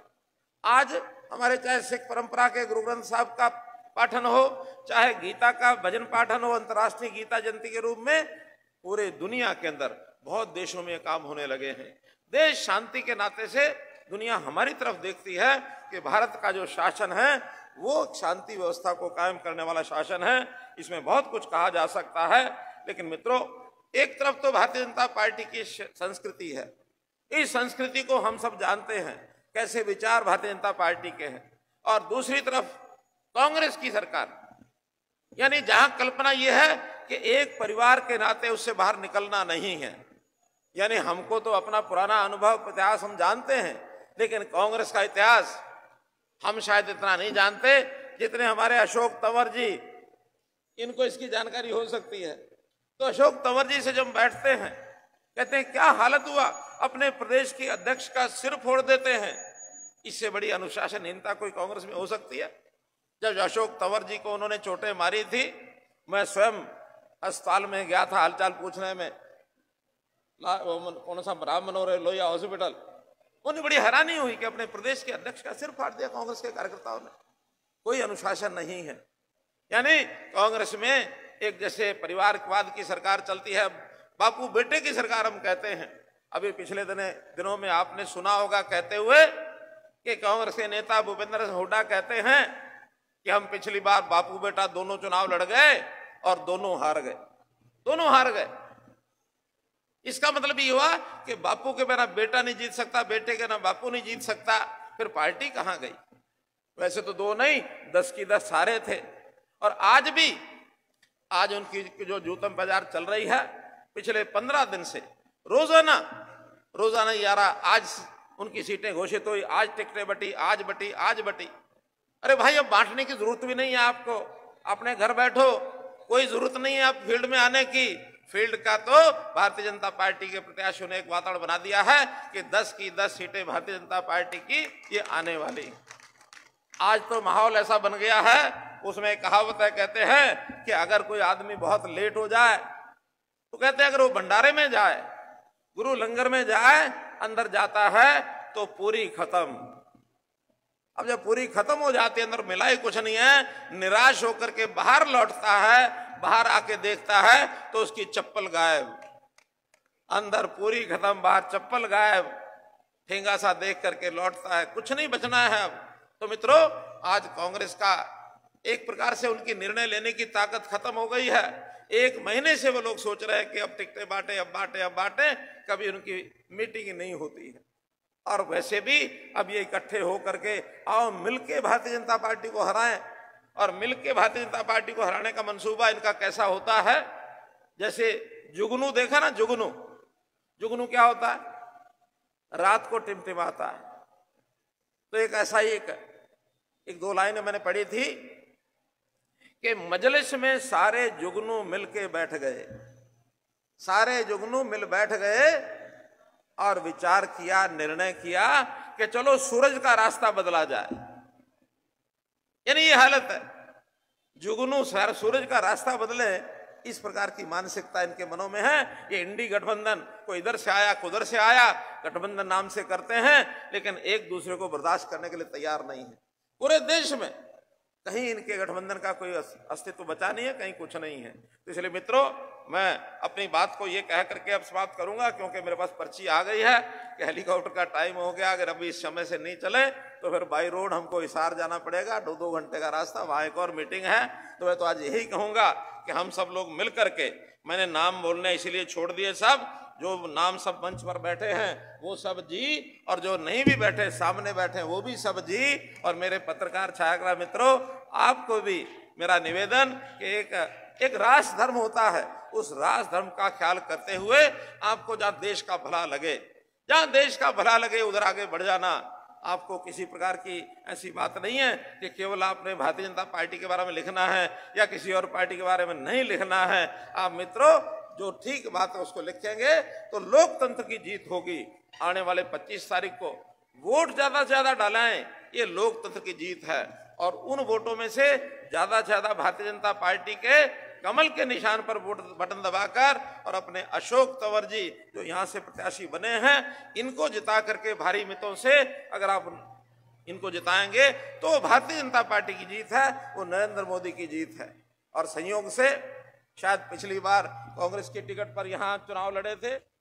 आज हमारे चाहे सिख परंपरा के गुरु ग्रंथ साहब का पाठन हो चाहे गीता का भजन पाठन हो अंतर्राष्ट्रीय गीता जयंती के रूप में पूरे दुनिया के अंदर बहुत देशों में काम होने लगे हैं देश शांति के नाते से दुनिया हमारी तरफ देखती है कि भारत का जो शासन है वो शांति व्यवस्था को कायम करने वाला शासन है इसमें बहुत कुछ कहा जा सकता है लेकिन मित्रों एक तरफ तो भारतीय जनता पार्टी की संस्कृति है इस संस्कृति को हम सब जानते हैं कैसे विचार भारतीय जनता पार्टी के हैं और दूसरी तरफ कांग्रेस की सरकार यानी जहां कल्पना यह है कि एक परिवार के नाते उससे बाहर निकलना नहीं है यानी हमको तो अपना पुराना अनुभव इतिहास हम जानते हैं लेकिन कांग्रेस का इतिहास हम शायद इतना नहीं जानते जितने हमारे अशोक तंवर जी इनको इसकी जानकारी हो सकती है तो अशोक तंवर जी से जब बैठते हैं कहते हैं क्या हालत हुआ अपने प्रदेश के अध्यक्ष का सिर फोड़ देते हैं इससे बड़ी अनुशासनहीनता कोई कांग्रेस में हो सकती है जब अशोक तंवर जी को उन्होंने चोटें मारी थी मैं स्वयं अस्पताल में गया था हालचाल पूछने में राम मनोहर लोहिया हॉस्पिटल उन्हें बड़ी हैरानी हुई कि अपने प्रदेश के अध्यक्ष का सिर फाड़ दिया कांग्रेस के कार्यकर्ताओं ने कोई अनुशासन नहीं है यानी कांग्रेस में एक जैसे परिवारवाद की सरकार चलती है बापू बेटे की सरकार हम कहते हैं अभी पिछले दिने दिनों में आपने सुना होगा कहते हुए कि कांग्रेस के नेता भूपेंद्र हुडा हुड्डा कहते हैं कि हम पिछली बार बापू बेटा दोनों चुनाव लड़ गए और दोनों हार गए दोनों हार गए इसका मतलब ये हुआ कि बापू के बिना बेटा नहीं जीत सकता बेटे के बिना बापू नहीं जीत सकता फिर पार्टी कहाँ गई वैसे तो दो नहीं दस की दस सारे थे और आज भी आज उनकी जो जूतम बाजार चल रही है पिछले पंद्रह दिन से रोजाना रोजाना यारा आज उनकी सीटें घोषित हुई आज टिकटें बटी आज बटी आज बटी अरे भाई अब बांटने की जरूरत भी नहीं है आपको अपने घर बैठो कोई जरूरत नहीं है आप फील्ड में आने की फील्ड का तो भारतीय जनता पार्टी के प्रत्याशियों ने एक वातावरण बना दिया है कि 10 की 10 सीटें भारतीय जनता पार्टी की ये आने वाली आज तो माहौल ऐसा बन गया है उसमें कहावत है कहते हैं कि अगर कोई आदमी बहुत लेट हो जाए तो कहते हैं अगर वो भंडारे में जाए गुरु लंगर में जाए अंदर जाता है तो पूरी खत्म अब जब पूरी खत्म हो जाती है अंदर मिला ही कुछ नहीं है निराश होकर के बाहर लौटता है बाहर आके देखता है तो उसकी चप्पल गायब अंदर पूरी खत्म बाहर चप्पल गायब ठेंगा सा देख करके लौटता है कुछ नहीं बचना है अब तो मित्रों आज कांग्रेस का एक प्रकार से उनकी निर्णय लेने की ताकत खत्म हो गई है एक महीने से वो लोग सोच रहे हैं कि अब टिकटे बांटे अब बांटे अब बांटे कभी उनकी मीटिंग नहीं होती है और वैसे भी अब ये इकट्ठे होकर के आओ मिलके भारतीय जनता पार्टी को हराएं और मिलके भारतीय जनता पार्टी को हराने का मंसूबा इनका कैसा होता है जैसे जुगनू देखा ना जुगनू जुगनू क्या होता है रात को टिमटिमाता है तो एक ऐसा ही एक, एक दो लाइन मैंने पढ़ी थी कि मजलिस में सारे जुगनू मिलके बैठ गए सारे जुगनू मिल बैठ गए और विचार किया निर्णय किया कि चलो सूरज का रास्ता बदला जाए यानी ये हालत है जुगनू सर सूरज का रास्ता बदले इस प्रकार की मानसिकता इनके मनों में है ये इंडी गठबंधन को इधर से आया कुधर से आया गठबंधन नाम से करते हैं लेकिन एक दूसरे को बर्दाश्त करने के लिए तैयार नहीं है पूरे देश में कहीं इनके गठबंधन का कोई अस्तित्व बचा नहीं है कहीं कुछ नहीं है तो इसलिए मित्रों मैं अपनी बात को ये कह करके अब समाप्त करूंगा क्योंकि मेरे पास पर्ची आ गई है कि हेलीकॉप्टर का टाइम हो गया अगर अभी इस समय से नहीं चले तो फिर बाई रोड हमको हिसार जाना पड़ेगा दो दो घंटे का रास्ता वहाँ एक और मीटिंग है तो मैं तो आज यही कहूँगा कि हम सब लोग मिल करके मैंने नाम बोलने इसीलिए छोड़ दिए सब जो नाम सब मंच पर बैठे हैं वो सब जी और जो नहीं भी बैठे सामने बैठे वो भी सब जी और मेरे पत्रकार छायाग्रह मित्रों आपको भी मेरा निवेदन कि एक एक राष्ट्र धर्म होता है उस राज धर्म का ख्याल करते हुए आपको जहां देश का भला लगे जहां देश का भला लगे उधर आगे बढ़ जाना आपको किसी प्रकार की ऐसी बात नहीं है कि केवल आपने भारतीय जनता पार्टी के बारे में लिखना है या किसी और पार्टी के बारे में नहीं लिखना है आप मित्रों जो ठीक बात है उसको लिखेंगे तो लोकतंत्र की जीत होगी आने वाले 25 तारीख को वोट ज्यादा से ज्यादा डालाएं ये लोकतंत्र की जीत है और उन वोटों में से ज्यादा से ज्यादा भारतीय जनता पार्टी के कमल के निशान पर वोट बटन दबाकर और अपने अशोक तंवर जी जो यहाँ से प्रत्याशी बने हैं इनको जिता करके भारी मितों से अगर आप इनको जिताएंगे तो भारतीय जनता पार्टी की जीत है वो नरेंद्र मोदी की जीत है और संयोग से शायद पिछली बार कांग्रेस के टिकट पर यहाँ चुनाव लड़े थे